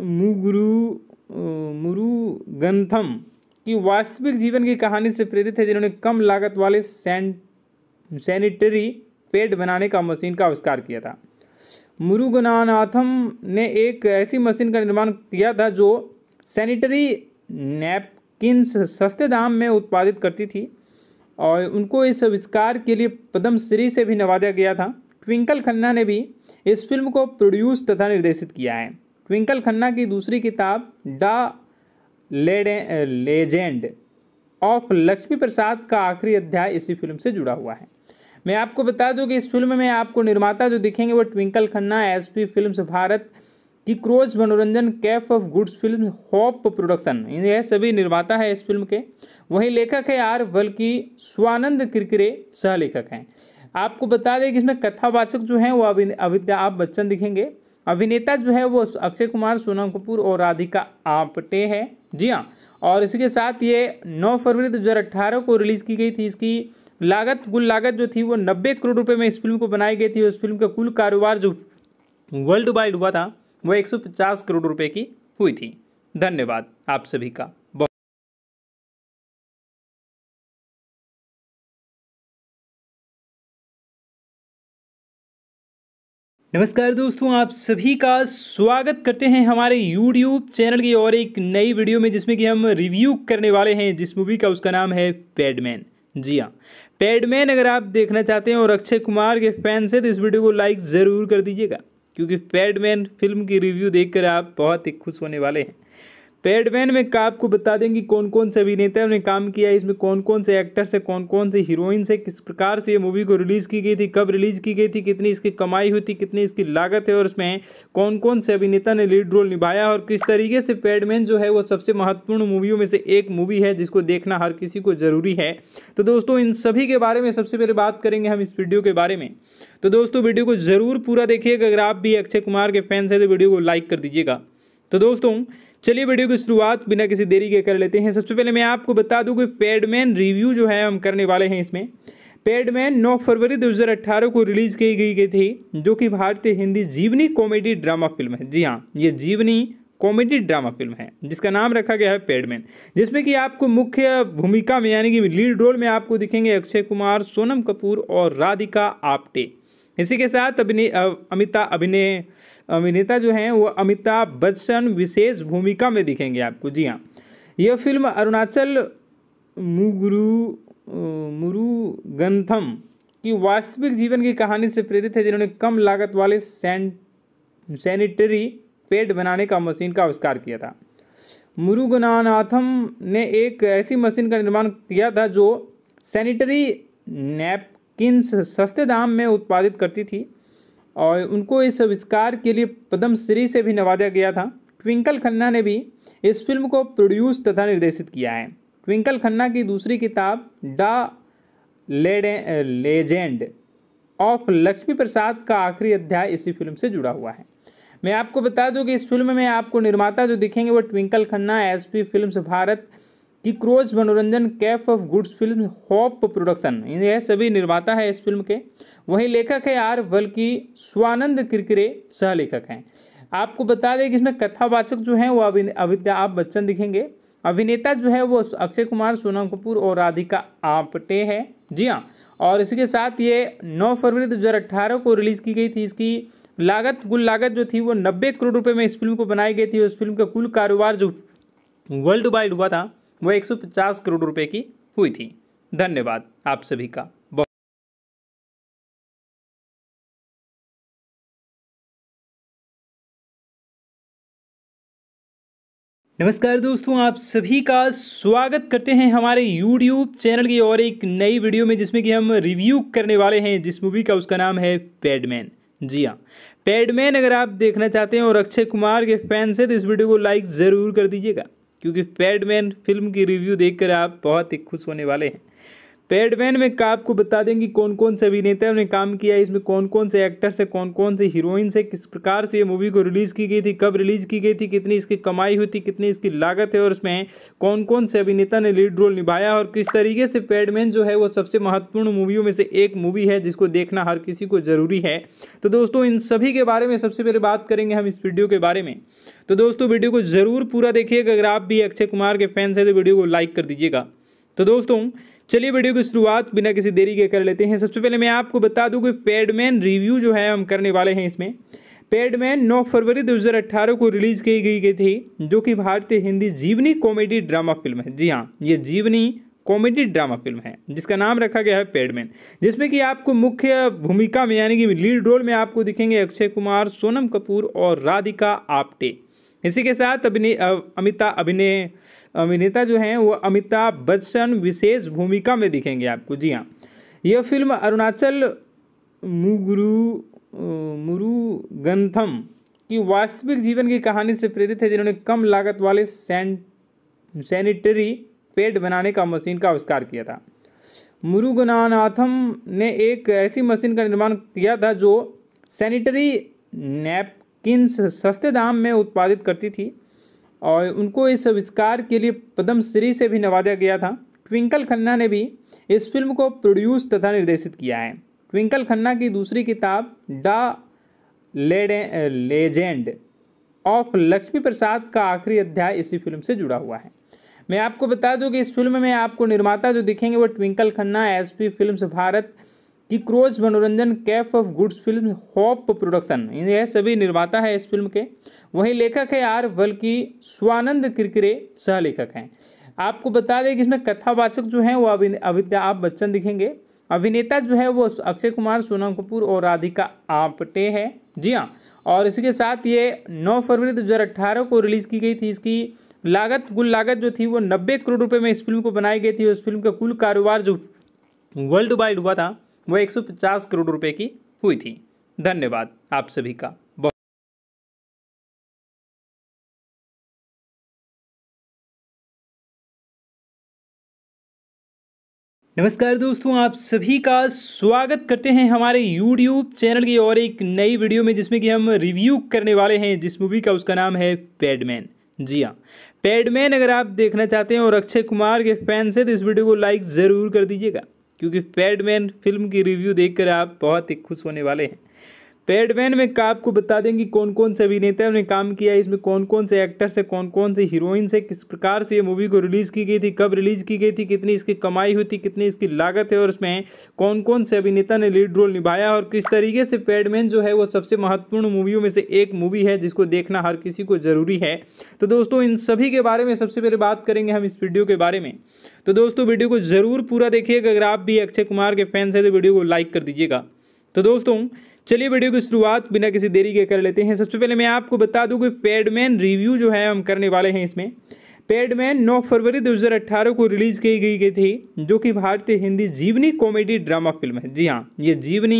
[SPEAKER 2] मुगुरु मुरुगंथम की वास्तविक जीवन की कहानी से प्रेरित है जिन्होंने कम लागत वाले सैन सैनिटरी पेड बनाने का मशीन का आविष्कार किया था मुरुगनाथम ने एक ऐसी मशीन का निर्माण किया था जो सैनिटरी नैप किन सस्ते दाम में उत्पादित करती थी और उनको इस आविष्कार के लिए पद्मश्री से भी नवाजा गया था ट्विंकल खन्ना ने भी इस फिल्म को प्रोड्यूस तथा निर्देशित किया है ट्विंकल खन्ना की दूसरी किताब the legend of Lakshmi Prasad का आखिरी अध्याय इसी फिल्म से जुड़ा हुआ है मैं आपको बता दूं कि इस फिल्म में आपको निर्माता जो दिखेंगे वो Twinkle Khanna S P film Bharat कि क्रोज मनोरंजन Kaif of goods film hop production यह सभी निर्माता है इस फिल्म के वहीं लेखक है आर बल्कि स्वानंद किरकिरे सह लेखक हैं आपको बता दें कि इसमें कथावाचक जो हैं वो आप बच्चन दिखेंगे अभिनेता जो है वो अक्षय कुमार सोनम कपूर और राधिका आपटे हैं जी हाँ और इसके साथ ये 9 फरवरी 2018 को रिलीज़ की गई थी इसकी लागत कुल लागत जो थी वो 90 करोड़ रुपए में इस फिल्म को बनाई गई
[SPEAKER 1] थी उस फिल्म का कुल कारोबार जो वर्ल्ड वाइड हुआ था वह 150 करोड़ रुपए की हुई थी धन्यवाद आप सभी का बहुत
[SPEAKER 2] नमस्कार दोस्तों आप सभी का स्वागत करते हैं हमारे YouTube चैनल की और एक नई वीडियो में जिसमें कि हम रिव्यू करने वाले हैं जिस मूवी का उसका नाम है पैडमैन जी हाँ पैडमैन अगर आप देखना चाहते हैं और अक्षय कुमार के फैन से तो इस वीडियो को लाइक ज़रूर कर दीजिएगा क्योंकि पैडमैन फिल्म की रिव्यू देखकर आप बहुत ही खुश होने वाले हैं पैडमैन में का आपको बता देंगे कौन कौन से अभिनेताओं ने काम किया है इसमें कौन कौन से एक्टर्स है कौन कौन से हीरोइन से किस प्रकार से ये मूवी को रिलीज़ की गई थी कब रिलीज़ की गई थी कितनी इसकी कमाई हुई थी कितनी इसकी लागत है और उसमें कौन कौन से अभिनेता ने लीड रोल निभाया और किस तरीके से पैडमैन जो है वो सबसे महत्वपूर्ण मूवियों में से एक मूवी है जिसको देखना हर किसी को ज़रूरी है तो दोस्तों इन सभी के बारे में सबसे पहले बात करेंगे हम इस वीडियो के बारे में तो दोस्तों वीडियो को ज़रूर पूरा देखिएगा अगर आप भी अक्षय कुमार के फैंस हैं तो वीडियो को लाइक कर दीजिएगा तो दोस्तों चलिए वीडियो की शुरुआत बिना किसी देरी के कर लेते हैं सबसे पहले मैं आपको बता दूं कि पेडमैन रिव्यू जो है हम करने वाले हैं इसमें पेडमैन 9 फरवरी 2018 को रिलीज़ की गई गई थी जो कि भारतीय हिंदी जीवनी कॉमेडी ड्रामा फिल्म है जी हाँ ये जीवनी कॉमेडी ड्रामा फिल्म है जिसका नाम रखा गया है पेडमैन जिसमें कि आपको मुख्य भूमिका में यानी कि लीड रोल में आपको दिखेंगे अक्षय कुमार सोनम कपूर और राधिका आप्टे इसी के साथ अभिने अमिताभ अभिनय अभिनेता जो हैं वो अमिताभ बच्चन विशेष भूमिका में दिखेंगे आपको जी हाँ यह फिल्म अरुणाचल मुगुरु मुरुगंथम की वास्तविक जीवन की कहानी से प्रेरित है जिन्होंने कम लागत वाले सैन सैनिटरी पेड बनाने का मशीन का आविष्कार किया था मुरुगनाथम ने एक ऐसी मशीन का निर्माण किया था जो सैनिटरी नैप किन सस्ते दाम में उत्पादित करती थी और उनको इस आविष्कार के लिए पद्मश्री से भी नवाजा गया था ट्विंकल खन्ना ने भी इस फिल्म को प्रोड्यूस तथा निर्देशित किया है ट्विंकल खन्ना की दूसरी किताब the legend of Lakshmi Prasad का आखिरी अध्याय इसी फिल्म से जुड़ा हुआ है मैं आपको बता दूं कि इस फिल्म में आपको निर्माता जो दिखेंगे वो Twinkle Khanna S P film Bharat कि क्रोज मनोरंजन Kaif of goods film hope production यह सभी निर्माता है इस फिल्म के वहीं लेखक है आर बल्कि स्वानंद किरकिरे सह लेखक हैं आपको बता दें कि इसमें कथावाचक जो हैं वो आप बच्चन दिखेंगे अभिनेता जो है वो अक्षय कुमार सोनम कपूर और राधिका आपटे है जी हाँ और इसके साथ ये 9 फरवरी 2018 को रिलीज़ की गई थी इसकी लागत कुल लागत जो थी वो 90 करोड़ रुपए में इस फिल्म को बनाई गई थी उस फिल्म
[SPEAKER 1] का कुल कारोबार जो वर्ल्ड वाइड हुआ था वो 150 करोड़ रुपए की हुई थी धन्यवाद आप सभी का
[SPEAKER 2] नमस्कार दोस्तों आप सभी का स्वागत करते हैं हमारे YouTube चैनल की और एक नई वीडियो में जिसमें कि हम रिव्यू करने वाले हैं जिस मूवी का उसका नाम है पैडमैन जी हाँ पैडमैन अगर आप देखना चाहते हैं और अक्षय कुमार के फैन से तो इस वीडियो को लाइक ज़रूर कर दीजिएगा क्योंकि पैडमैन फिल्म की रिव्यू देखकर आप बहुत ही खुश होने वाले हैं पेडमैन में का आपको बता दें कि कौन कौन से अभिनेता ने काम किया है इसमें कौन कौन से एक्टर से कौन कौन से हीरोइन से किस प्रकार से ये मूवी को रिलीज़ की गई थी कब रिलीज़ की गई थी कितनी इसकी कमाई हुई थी कितनी इसकी लागत है और इसमें कौन कौन से अभिनेता ने लीड रोल निभाया और किस तरीके से पेडमैन जो है वो सबसे महत्वपूर्ण मूवियों में से एक मूवी है जिसको देखना हर किसी को ज़रूरी है तो दोस्तों इन सभी के बारे में सबसे पहले बात करेंगे हम इस वीडियो के बारे में तो दोस्तों वीडियो को ज़रूर पूरा देखिएगा अगर आप भी अक्षय कुमार के फैंस हैं तो वीडियो को लाइक कर दीजिएगा तो दोस्तों चलिए वीडियो की शुरुआत बिना किसी देरी के कर लेते हैं सबसे पहले मैं आपको बता दूं कि पेडमैन रिव्यू जो है हम करने वाले हैं इसमें पेडमैन 9 फरवरी 2018 को रिलीज की गई गई थी जो कि भारतीय हिंदी जीवनी कॉमेडी ड्रामा फिल्म है जी हाँ ये जीवनी कॉमेडी ड्रामा फिल्म है जिसका नाम रखा गया है पेडमैन जिसमें कि आपको मुख्य भूमिका में यानी कि लीड रोल में आपको दिखेंगे अक्षय कुमार सोनम कपूर और राधिका आप्टे इसी के साथ अभिने अमिता अभिनय अभिनेता जो हैं वो अमिताभ बच्चन विशेष भूमिका में दिखेंगे आपको जी हाँ यह फिल्म अरुणाचल मुगुरु मुरुगंथम की वास्तविक जीवन की कहानी से प्रेरित है जिन्होंने कम लागत वाले सैन सैनिटरी पेड बनाने का मशीन का आविष्कार किया था मुरुगनाथम ने एक ऐसी मशीन का निर्माण किया था जो सैनिटरी नैप किन सस्ते दाम में उत्पादित करती थी और उनको इस आविष्कार के लिए पद्मश्री से भी नवाजा गया था ट्विंकल खन्ना ने भी इस फिल्म को प्रोड्यूस तथा निर्देशित किया है ट्विंकल खन्ना की दूसरी किताब the legend of Lakshmi Prasad का आखिरी अध्याय इसी फिल्म से जुड़ा हुआ है मैं आपको बता दूं कि इस फिल्म में आपको निर्माता जो दिखेंगे वो Twinkle Khanna S P film Bharat कि क्रोज मनोरंजन Kaif of goods film hope production यह सभी निर्माता है इस फिल्म के वहीं लेखक है आर बल्कि स्वानंद किरकिरे सह लेखक हैं आपको बता दें कि इसमें कथावाचक जो हैं वो अमिताभ बच्चन दिखेंगे अभिनेता जो है वो अक्षय कुमार सोनम कपूर और राधिका आपटे हैं जी हाँ और इसके साथ ये 9 फरवरी 2018 को रिलीज़ की गई थी इसकी लागत कुल लागत जो थी वो 90 करोड़ रुपए में इस फिल्म को बनाई गई थी उस फिल्म का कुल
[SPEAKER 1] कारोबार जो वर्ल्ड वाइड हुआ था वह 150 करोड़ रुपए की हुई थी धन्यवाद आप सभी का बहुत
[SPEAKER 2] नमस्कार दोस्तों आप सभी का स्वागत करते हैं हमारे YouTube चैनल की और एक नई वीडियो में जिसमें कि हम रिव्यू करने वाले हैं जिस मूवी का उसका नाम है पैडमैन जी हाँ पैडमैन अगर आप देखना चाहते हैं और अक्षय कुमार के फैन से तो इस वीडियो को लाइक ज़रूर कर दीजिएगा क्योंकि पैडमैन फिल्म की रिव्यू देखकर आप बहुत ही खुश होने वाले हैं पैडमैन में का आपको बता दें कि कौन कौन से अभिनेता ने काम किया इसमें कौन कौन से एक्टर्स है कौन कौन से हीरोइन से किस प्रकार से ये मूवी को रिलीज़ की गई थी कब रिलीज़ की गई थी कितनी इसकी कमाई हुई थी कितनी इसकी लागत है और इसमें कौन कौन से अभिनेता ने लीड रोल निभाया और किस तरीके से पैडमैन जो है वो सबसे महत्वपूर्ण मूवियों में से एक मूवी है जिसको देखना हर किसी को ज़रूरी है तो दोस्तों इन सभी के बारे में सबसे पहले बात करेंगे हम इस वीडियो के बारे में तो दोस्तों वीडियो को ज़रूर पूरा देखिएगा अगर आप भी अक्षय कुमार के फैंस हैं तो वीडियो को लाइक कर दीजिएगा तो दोस्तों चलिए वीडियो की शुरुआत बिना किसी देरी के कर लेते हैं सबसे पहले मैं आपको बता दूं कि पेडमैन रिव्यू जो है हम करने वाले हैं इसमें पेडमैन 9 फरवरी 2018 को रिलीज़ की गई गई थी जो कि भारतीय हिंदी जीवनी कॉमेडी ड्रामा फिल्म है जी हाँ ये जीवनी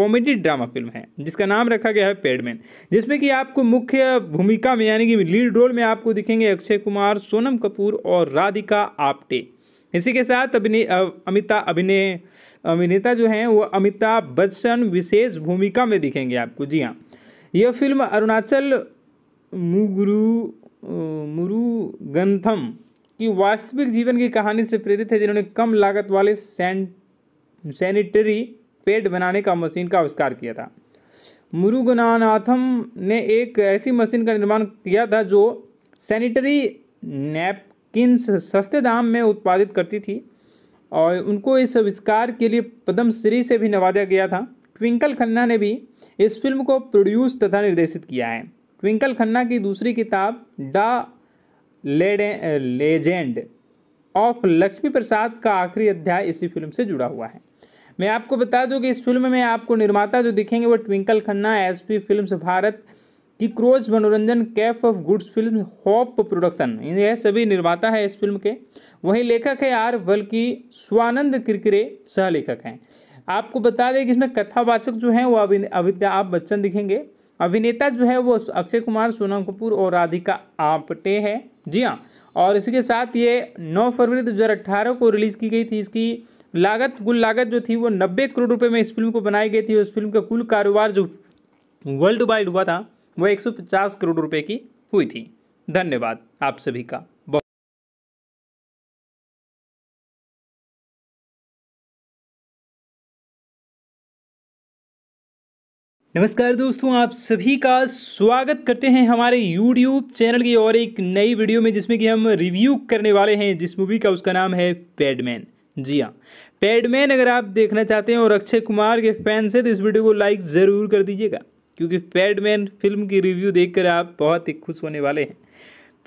[SPEAKER 2] कॉमेडी ड्रामा फिल्म है जिसका नाम रखा गया है पेडमैन जिसमें कि आपको मुख्य भूमिका में यानी कि लीड रोल में आपको दिखेंगे अक्षय कुमार सोनम कपूर और राधिका आप्टे इसी के साथ अभिने अमिता अभिने अभिनेता जो हैं वो अमिताभ बच्चन विशेष भूमिका में दिखेंगे आपको जी हाँ यह फिल्म अरुणाचल मुगुरु मुरुगंथम की वास्तविक जीवन की कहानी से प्रेरित है जिन्होंने कम लागत वाले सैन सैनिटरी पेड बनाने का मशीन का आविष्कार किया था मुरुगनाथम ने एक ऐसी मशीन का निर्माण किया था जो सैनिटरी नैप किन सस्ते दाम में उत्पादित करती थी और उनको इस आविष्कार के लिए पद्मश्री से भी नवाजा गया था ट्विंकल खन्ना ने भी इस फिल्म को प्रोड्यूस तथा निर्देशित किया है ट्विंकल खन्ना की दूसरी किताब the legend of Lakshmi Prasad का आखिरी अध्याय इसी फिल्म से जुड़ा हुआ है मैं आपको बता दूं कि इस फिल्म में आपको निर्माता जो दिखेंगे वो Twinkle Khanna S P film Bharat कि क्रोज मनोरंजन Kaif of goods film hop production यह सभी निर्माता है इस फिल्म के वहीं लेखक है आर बल्कि स्वानंद किरकिरे सह लेखक हैं आपको बता दें कि इसमें कथावाचक जो हैं वो आप बच्चन दिखेंगे अभिनेता जो है वो अक्षय कुमार सोनम कपूर और राधिका आपटे है जी हाँ और इसके साथ ये 9 फरवरी 2018 को रिलीज़ की गई थी इसकी लागत कुल लागत जो थी वो 90 करोड़ रुपए में इस फिल्म को बनाई गई थी उस फिल्म का कुल कारोबार
[SPEAKER 1] जो वर्ल्ड वाइड हुआ था वो 150 करोड़ रुपए की हुई थी धन्यवाद आप सभी का बहुत
[SPEAKER 2] नमस्कार दोस्तों आप सभी का स्वागत करते हैं हमारे YouTube चैनल की और एक नई वीडियो में जिसमें कि हम रिव्यू करने वाले हैं जिस मूवी का उसका नाम है पैडमैन जी हाँ पैडमैन अगर आप देखना चाहते हैं और अक्षय कुमार के फैन से तो इस वीडियो को लाइक ज़रूर कर दीजिएगा क्योंकि पैडमैन फिल्म की रिव्यू देखकर आप बहुत ही खुश होने वाले हैं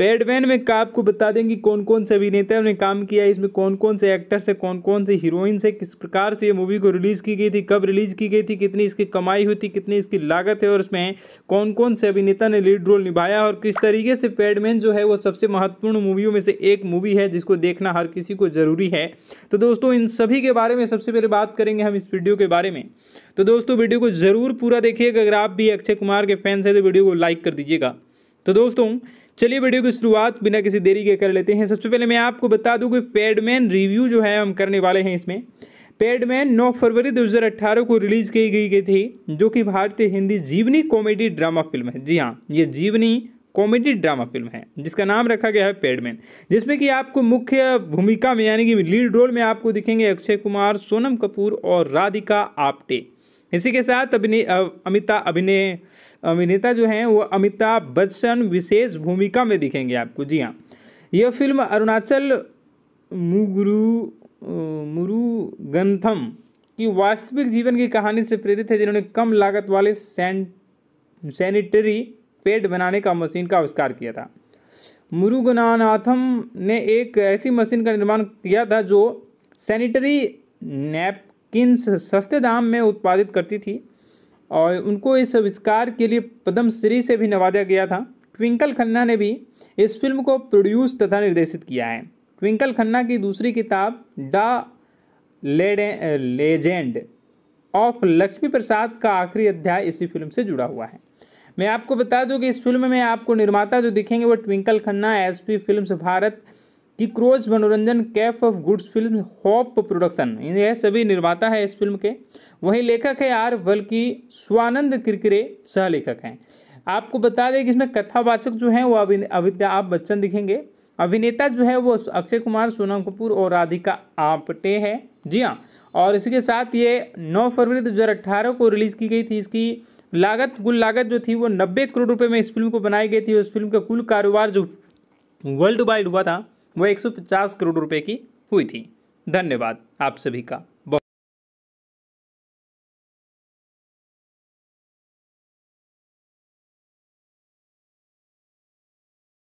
[SPEAKER 2] पैडमैन में का आपको बता देंगे कौन कौन से अभिनेताओं ने काम किया है इसमें कौन कौन से एक्टर से कौन कौन से हीरोइन से किस प्रकार से ये मूवी को रिलीज़ की गई थी कब रिलीज़ की गई थी कितनी इसकी कमाई हुई थी कितनी इसकी लागत है और इसमें कौन कौन से अभिनेता ने लीड रोल निभाया और किस तरीके से पेडमैन जो है वो सबसे महत्वपूर्ण मूवियों में से एक मूवी है जिसको देखना हर किसी को ज़रूरी है तो दोस्तों इन सभी के बारे में सबसे पहले बात करेंगे हम इस वीडियो के बारे में तो दोस्तों वीडियो को ज़रूर पूरा देखिएगा अगर आप भी अक्षय कुमार के फैंस हैं तो वीडियो को लाइक कर दीजिएगा तो दोस्तों चलिए वीडियो की शुरुआत बिना किसी देरी के कर लेते हैं सबसे पहले मैं आपको बता दूं कि पेडमैन रिव्यू जो है हम करने वाले हैं इसमें पेडमैन नौ फरवरी दो को रिलीज़ की गई गई थी जो कि भारतीय हिंदी जीवनी कॉमेडी ड्रामा फिल्म है जी हाँ ये जीवनी कॉमेडी ड्रामा फिल्म है जिसका नाम रखा गया है पेडमैन जिसमें कि आपको मुख्य भूमिका में यानी कि लीड रोल में आपको दिखेंगे अक्षय कुमार सोनम कपूर और राधिका आप्टे इसी के साथ अभिने अमिताभ अभिनय अभिनेता जो हैं वो अमिताभ बच्चन विशेष भूमिका में दिखेंगे आपको जी हाँ यह फिल्म अरुणाचल मुगुरु मुरुगंथम की वास्तविक जीवन की कहानी से प्रेरित है जिन्होंने कम लागत वाले सैन सैनिटरी पेड बनाने का मशीन का आविष्कार किया था मुरुगनाथम ने एक ऐसी मशीन का निर्माण किया था जो सैनिटरी नैप किन सस्ते दाम में उत्पादित करती थी और उनको इस आविष्कार के लिए पद्मश्री से भी नवाजा गया था ट्विंकल खन्ना ने भी इस फिल्म को प्रोड्यूस तथा निर्देशित किया है ट्विंकल खन्ना की दूसरी किताब the legend of Lakshmi Prasad का आखिरी अध्याय इसी फिल्म से जुड़ा हुआ है मैं आपको बता दूं कि इस फिल्म में आपको निर्माता जो दिखेंगे वो Twinkle Khanna S P film Bharat कि क्रोज मनोरंजन Kaif of goods film hop production ये सभी निर्माता है इस फिल्म के वहीं लेखक है आर बल्कि स्वानंद किरकिरे सह लेखक हैं आपको बता दें कि इसमें कथावाचक जो हैं वो आप बच्चन दिखेंगे अभिनेता जो है वो अक्षय कुमार सोनम कपूर और राधिका आपटे है जी हाँ और इसके साथ ये 9 फरवरी दो को रिलीज़ की गई थी इसकी लागत कुल लागत जो थी वो 90 करोड़ रुपए में इस फिल्म को बनाई गई थी उस फिल्म का कुल कारोबार जो
[SPEAKER 1] वर्ल्ड वाइड हुआ था वो 150 करोड़ रुपए की हुई थी धन्यवाद आप सभी का